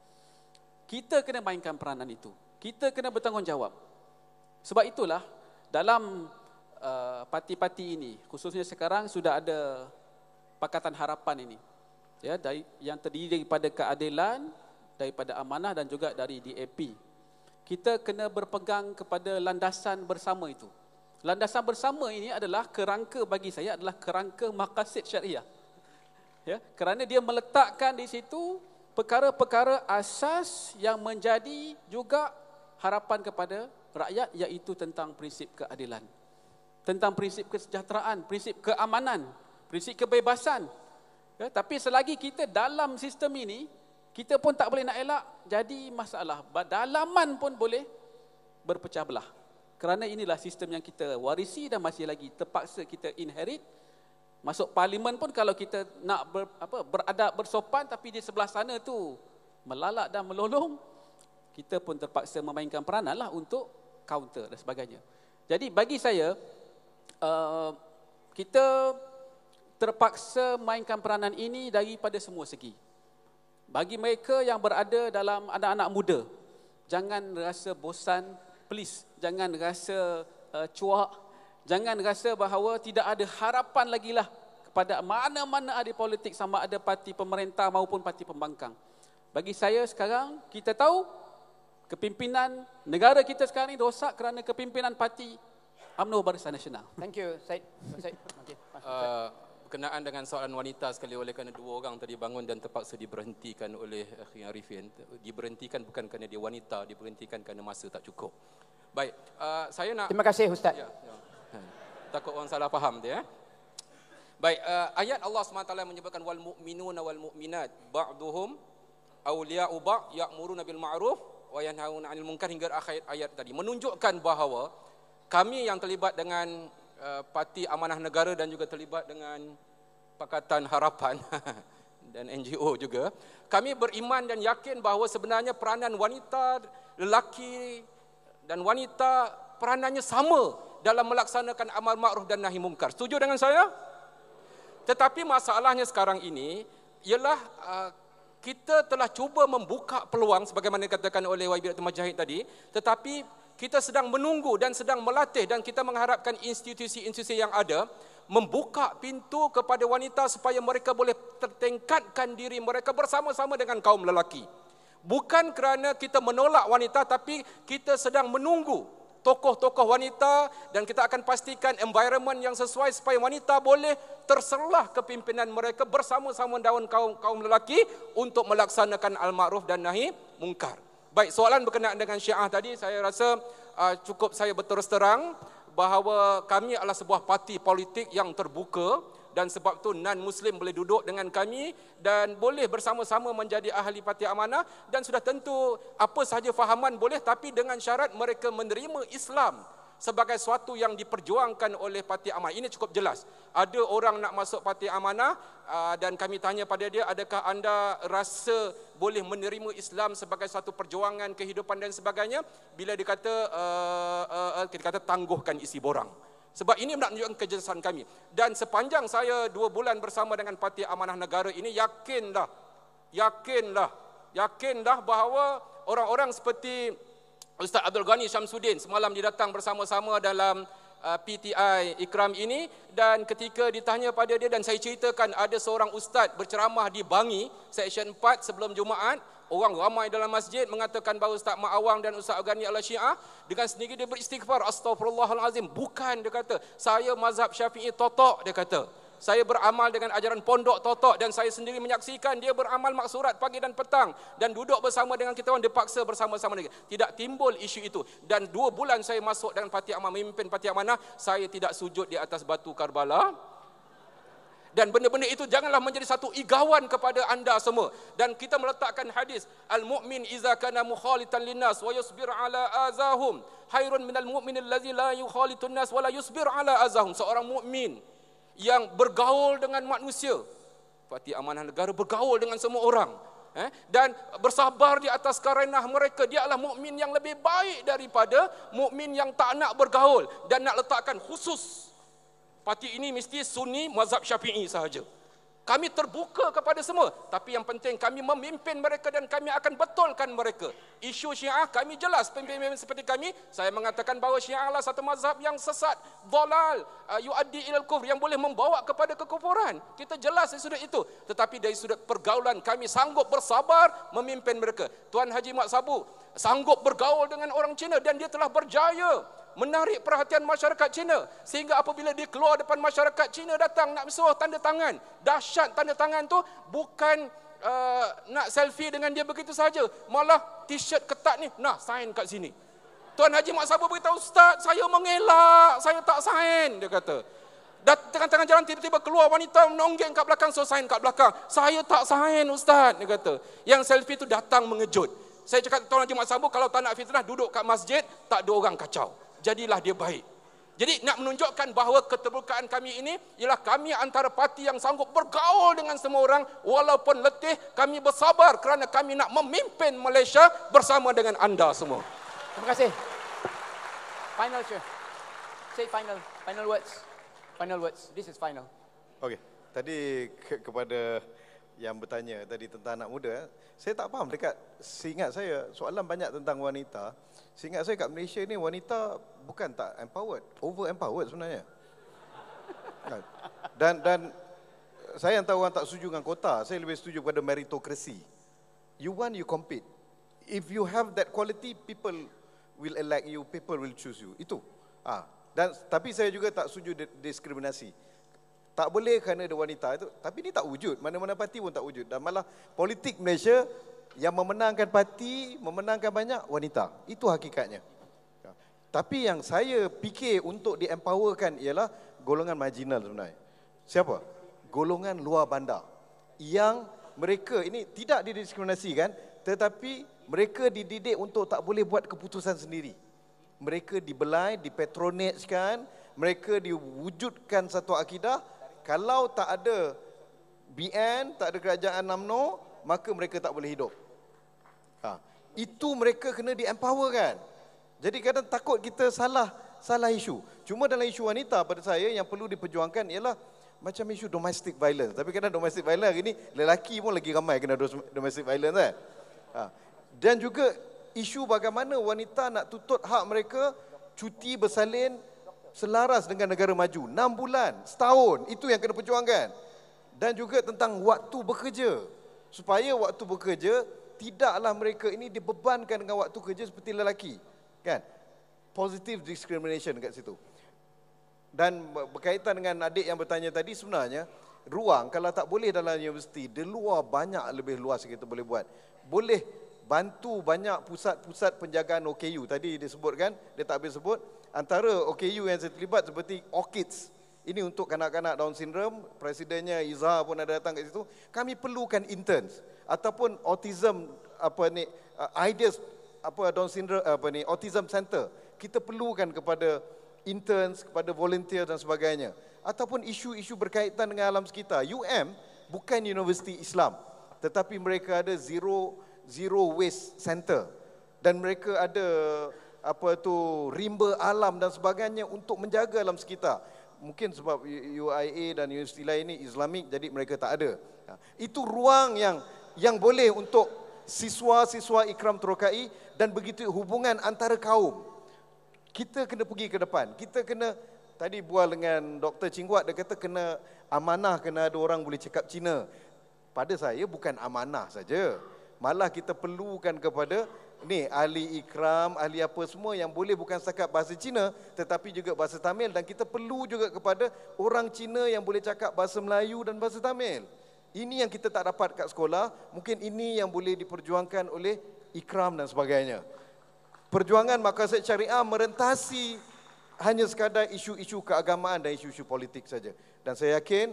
Kita kena mainkan peranan itu. Kita kena bertanggungjawab. Sebab itulah dalam Uh, parti-parti ini khususnya sekarang sudah ada pakatan harapan ini ya dari yang terdiri daripada keadilan daripada amanah dan juga dari DAP kita kena berpegang kepada landasan bersama itu landasan bersama ini adalah kerangka bagi saya adalah kerangka maqasid syariah ya kerana dia meletakkan di situ perkara-perkara asas yang menjadi juga harapan kepada rakyat iaitu tentang prinsip keadilan tentang prinsip kesejahteraan, prinsip keamanan, prinsip kebebasan. Ya, tapi selagi kita dalam sistem ini, kita pun tak boleh nak elak jadi masalah. Dalaman pun boleh berpecah belah. Kerana inilah sistem yang kita warisi dan masih lagi terpaksa kita inherit. Masuk parlimen pun kalau kita nak ber, apa, beradab bersopan tapi di sebelah sana tu melalak dan melolong, kita pun terpaksa memainkan peranan lah untuk counter dan sebagainya. Jadi bagi saya, Uh, kita terpaksa mainkan peranan ini daripada semua segi. Bagi mereka yang berada dalam anak-anak muda, jangan rasa bosan, please, jangan rasa uh, cuak, jangan rasa bahawa tidak ada harapan lagi lah kepada mana-mana ada politik sama ada parti pemerintah maupun parti pembangkang. Bagi saya sekarang, kita tahu kepimpinan negara kita sekarang ini rosak kerana kepimpinan parti UMNO Barisan Nasional. Thank you, Syed. Okay. Uh, berkenaan dengan soalan wanita sekali oleh kerana dua orang tadi bangun dan terpaksa diberhentikan oleh Akhi eh, Arifin. Diberhentikan bukan kerana dia wanita, diberhentikan kerana masa tak cukup. Baik, uh, saya nak... Terima kasih, Ustaz. Ya, ya. Takut orang salah faham dia. Eh? Baik, uh, ayat Allah SWT menyebutkan wal mu'minuna wal mu'minat ba'duhum awliya'u ba' ya'muruna bil ma'ruf wa yanhauna 'anil munkar hingga akhir ayat tadi menunjukkan bahawa kami yang terlibat dengan uh, parti amanah negara dan juga terlibat dengan pakatan harapan (laughs) dan NGO juga kami beriman dan yakin bahawa sebenarnya peranan wanita lelaki dan wanita peranannya sama dalam melaksanakan amar makruf dan nahi mungkar setuju dengan saya tetapi masalahnya sekarang ini ialah uh, kita telah cuba membuka peluang sebagaimana dikatakan oleh YB Dr. Majahid tadi tetapi kita sedang menunggu dan sedang melatih dan kita mengharapkan institusi-institusi yang ada membuka pintu kepada wanita supaya mereka boleh tertingkatkan diri mereka bersama-sama dengan kaum lelaki. Bukan kerana kita menolak wanita tapi kita sedang menunggu tokoh-tokoh wanita dan kita akan pastikan environment yang sesuai supaya wanita boleh terselah kepimpinan mereka bersama-sama dengan kaum kaum lelaki untuk melaksanakan al-ma'ruf dan nahi mungkar. Baik, soalan berkenaan dengan syiah tadi, saya rasa uh, cukup saya berterus terang bahawa kami adalah sebuah parti politik yang terbuka dan sebab tu non-Muslim boleh duduk dengan kami dan boleh bersama-sama menjadi ahli parti amanah dan sudah tentu apa sahaja fahaman boleh tapi dengan syarat mereka menerima Islam sebagai suatu yang diperjuangkan oleh Parti Amanah. Ini cukup jelas. Ada orang nak masuk Parti Amanah ah, dan kami tanya pada dia, adakah anda rasa boleh menerima Islam sebagai satu perjuangan kehidupan dan sebagainya? Bila dia kata, uh, uh, dia kata tangguhkan isi borang. Sebab ini nak menunjukkan kejelasan kami. Dan sepanjang saya dua bulan bersama dengan Parti Amanah Negara ini, yakinlah, yakinlah, yakinlah bahawa orang-orang seperti... Ustaz Abdul Ghani Syamsuddin semalam dia datang bersama-sama dalam uh, PTI Ikram ini dan ketika ditanya pada dia dan saya ceritakan ada seorang ustaz berceramah di Bangi section 4 sebelum Jumaat orang ramai dalam masjid mengatakan bahawa Ustaz Mak Awang dan Ustaz Ghani Allah Syiah dengan sendiri dia beristighfar astagfirullahalazim bukan dia kata saya mazhab Syafi'i totok dia kata saya beramal dengan ajaran pondok totok dan saya sendiri menyaksikan dia beramal maksurat pagi dan petang dan duduk bersama dengan kita orang dipaksa bersama-sama dengan tidak timbul isu itu dan dua bulan saya masuk dengan parti amanah memimpin parti amanah saya tidak sujud di atas batu karbala dan benda-benda itu janganlah menjadi satu igawan kepada anda semua. Dan kita meletakkan hadis al-mu'min iza kana mukhalitan linnas wa yusbir ala azahum hayrun minal mu'min allazi la yukhalitun nas wa la yusbir ala azahum. Seorang mukmin yang bergaul dengan manusia. Parti Amanah Negara bergaul dengan semua orang. Eh? Dan bersabar di atas karenah mereka. Dia adalah mukmin yang lebih baik daripada mukmin yang tak nak bergaul. Dan nak letakkan khusus. Parti ini mesti sunni mazhab syafi'i sahaja. Kami terbuka kepada semua. Tapi yang penting kami memimpin mereka dan kami akan betulkan mereka. Isu syiah kami jelas. Pemimpin-pemimpin seperti kami, saya mengatakan bahawa syiah adalah satu mazhab yang sesat. Dolal. Uh, yu'addi ilal kufr. Yang boleh membawa kepada kekufuran. Kita jelas dari sudut itu. Tetapi dari sudut pergaulan kami sanggup bersabar memimpin mereka. Tuan Haji Mak Sabu sanggup bergaul dengan orang Cina dan dia telah berjaya menarik perhatian masyarakat Cina sehingga apabila dia keluar depan masyarakat Cina datang nak suruh tanda tangan dahsyat tanda tangan tu bukan uh, nak selfie dengan dia begitu saja malah t-shirt ketat ni nah sign kat sini Tuan Haji Mak Sabah beritahu ustaz saya mengelak saya tak sign dia kata dah tengah-tengah jalan tiba-tiba keluar wanita menonggeng kat belakang so sign kat belakang saya tak sign ustaz dia kata yang selfie tu datang mengejut saya cakap Tuan Haji Mak Sabu, kalau tak nak fitnah, duduk kat masjid, tak ada orang kacau jadilah dia baik. Jadi nak menunjukkan bahawa keterbukaan kami ini ialah kami antara parti yang sanggup bergaul dengan semua orang walaupun letih kami bersabar kerana kami nak memimpin Malaysia bersama dengan anda semua. Terima kasih. Final sir. Say final final words. Final words. This is final. Okey. Tadi ke- kepada yang bertanya tadi tentang anak muda, eh, saya tak faham dekat seingat saya soalan banyak tentang wanita. Seingat saya kat Malaysia ni wanita bukan tak empowered, over empowered sebenarnya. Kan? Dan dan saya yang tahu orang tak setuju dengan kota, saya lebih setuju pada meritokrasi. You want you compete. If you have that quality, people will elect you, people will choose you. Itu. Ah, dan tapi saya juga tak setuju diskriminasi. Tak boleh kerana ada wanita itu. Tapi ini tak wujud. Mana-mana parti pun tak wujud. Dan malah politik Malaysia yang memenangkan parti, memenangkan banyak wanita. Itu hakikatnya. Ya. Tapi yang saya fikir untuk diempowerkan ialah golongan marginal tunai. Siapa? Golongan luar bandar. Yang mereka ini tidak didiskriminasi kan tetapi mereka dididik untuk tak boleh buat keputusan sendiri. Mereka dibelai, dipetronetkan, mereka diwujudkan satu akidah. Kalau tak ada BN, tak ada kerajaan namno maka mereka tak boleh hidup. Ha, itu mereka kena di-empower kan. Jadi kadang takut kita salah salah isu. Cuma dalam isu wanita pada saya yang perlu diperjuangkan ialah macam isu domestic violence. Tapi kadang domestic violence hari ni lelaki pun lagi ramai kena domestic violence kan. Ha. Dan juga isu bagaimana wanita nak tutup hak mereka cuti bersalin selaras dengan negara maju. 6 bulan, setahun. Itu yang kena perjuangkan. Dan juga tentang waktu bekerja. Supaya waktu bekerja tidaklah mereka ini dibebankan dengan waktu kerja seperti lelaki. Kan? Positive discrimination kat situ. Dan berkaitan dengan adik yang bertanya tadi sebenarnya, ruang kalau tak boleh dalam universiti, di luar banyak lebih luas kita boleh buat. Boleh bantu banyak pusat-pusat penjagaan OKU. Tadi dia sebut kan, dia tak habis sebut. Antara OKU yang saya terlibat seperti ORCIDS. Ini untuk kanak-kanak Down Syndrome. Presidennya Izzah pun ada datang kat situ. Kami perlukan interns ataupun autism apa ni uh, ideas apa down syndrome apa ni autism center kita perlukan kepada interns kepada volunteer dan sebagainya ataupun isu-isu berkaitan dengan alam sekitar UM bukan universiti Islam tetapi mereka ada zero zero waste center dan mereka ada apa tu rimba alam dan sebagainya untuk menjaga alam sekitar mungkin sebab UIA dan universiti lain ini Islamik jadi mereka tak ada ha, itu ruang yang yang boleh untuk siswa-siswa ikram terokai dan begitu hubungan antara kaum. Kita kena pergi ke depan. Kita kena, tadi bual dengan Dr. Cingguat, dia kata kena amanah, kena ada orang boleh cakap Cina. Pada saya bukan amanah saja. Malah kita perlukan kepada ni ahli ikram, ahli apa semua yang boleh bukan setakat bahasa Cina tetapi juga bahasa Tamil dan kita perlu juga kepada orang Cina yang boleh cakap bahasa Melayu dan bahasa Tamil. Ini yang kita tak dapat kat sekolah, mungkin ini yang boleh diperjuangkan oleh ikram dan sebagainya. Perjuangan makasih syariah merentasi hanya sekadar isu-isu keagamaan dan isu-isu politik saja. Dan saya yakin,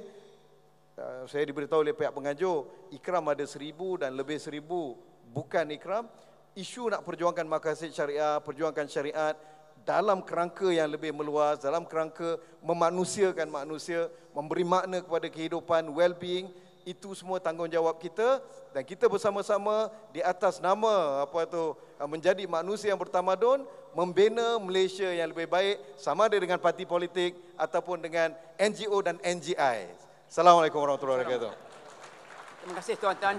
uh, saya diberitahu oleh pihak penganjur, ikram ada seribu dan lebih seribu bukan ikram. Isu nak perjuangkan makasih syariah, perjuangkan syariat dalam kerangka yang lebih meluas, dalam kerangka memanusiakan manusia, memberi makna kepada kehidupan, well-being, itu semua tanggungjawab kita dan kita bersama-sama di atas nama apa tu eh, menjadi manusia yang bertamadun membina Malaysia yang lebih baik sama ada dengan parti politik ataupun dengan NGO dan NGI. Assalamualaikum warahmatullahi wabarakatuh. Terima kasih tuan-tuan.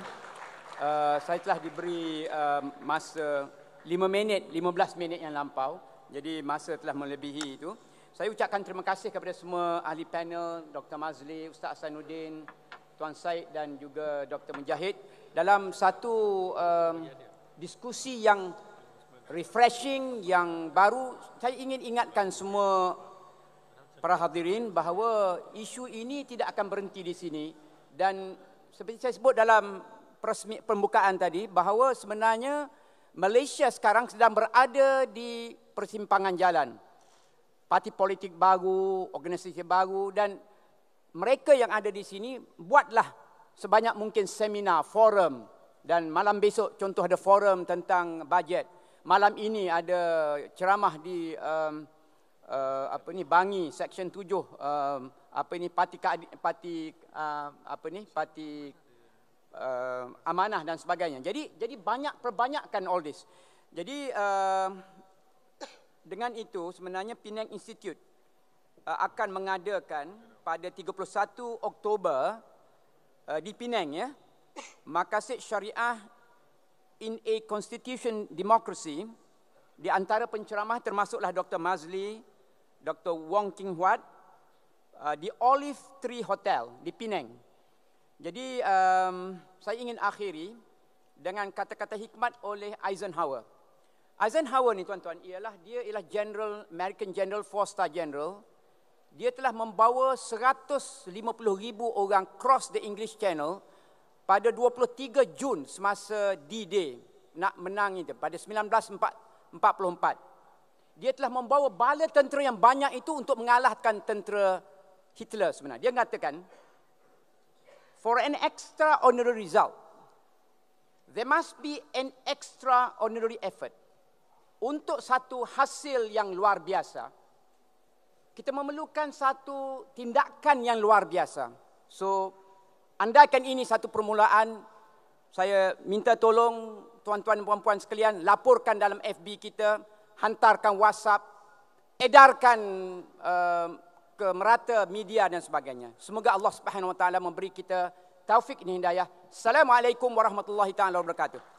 Uh, saya telah diberi uh, masa 5 minit, 15 minit yang lampau. Jadi masa telah melebihi itu. Saya ucapkan terima kasih kepada semua ahli panel, Dr. Mazli, Ustaz Hasanuddin, Tuan Said dan juga Dr. Menjahid dalam satu um, diskusi yang refreshing yang baru saya ingin ingatkan semua para hadirin bahawa isu ini tidak akan berhenti di sini dan seperti saya sebut dalam peresmi pembukaan tadi bahawa sebenarnya Malaysia sekarang sedang berada di persimpangan jalan parti politik baru, organisasi baru dan mereka yang ada di sini buatlah sebanyak mungkin seminar, forum dan malam besok contoh ada forum tentang bajet. Malam ini ada ceramah di um, uh, apa ni Bangi Section 7 um, apa ni parti parti uh, apa ni parti uh, amanah dan sebagainya. Jadi jadi banyak perbanyakkan all this. Jadi uh, dengan itu sebenarnya Pinang Institute uh, akan mengadakan pada 31 Oktober uh, di Penang ya. Makasih Syariah in a Constitution Democracy di antara penceramah termasuklah Dr. Mazli, Dr. Wong King Huat uh, di Olive Tree Hotel di Penang. Jadi um, saya ingin akhiri dengan kata-kata hikmat oleh Eisenhower. Eisenhower ni tuan-tuan ialah dia ialah general American General Four Star General dia telah membawa 150,000 orang cross the English Channel pada 23 Jun semasa D-Day nak menang itu pada 1944. Dia telah membawa bala tentera yang banyak itu untuk mengalahkan tentera Hitler sebenarnya. Dia mengatakan, for an extraordinary result, there must be an extraordinary effort. Untuk satu hasil yang luar biasa, kita memerlukan satu tindakan yang luar biasa. So, andaikan ini satu permulaan, saya minta tolong tuan-tuan dan puan-puan sekalian laporkan dalam FB kita, hantarkan WhatsApp, edarkan uh, ke merata media dan sebagainya. Semoga Allah Subhanahu Wa Taala memberi kita taufik dan hidayah. Assalamualaikum warahmatullahi taala wabarakatuh.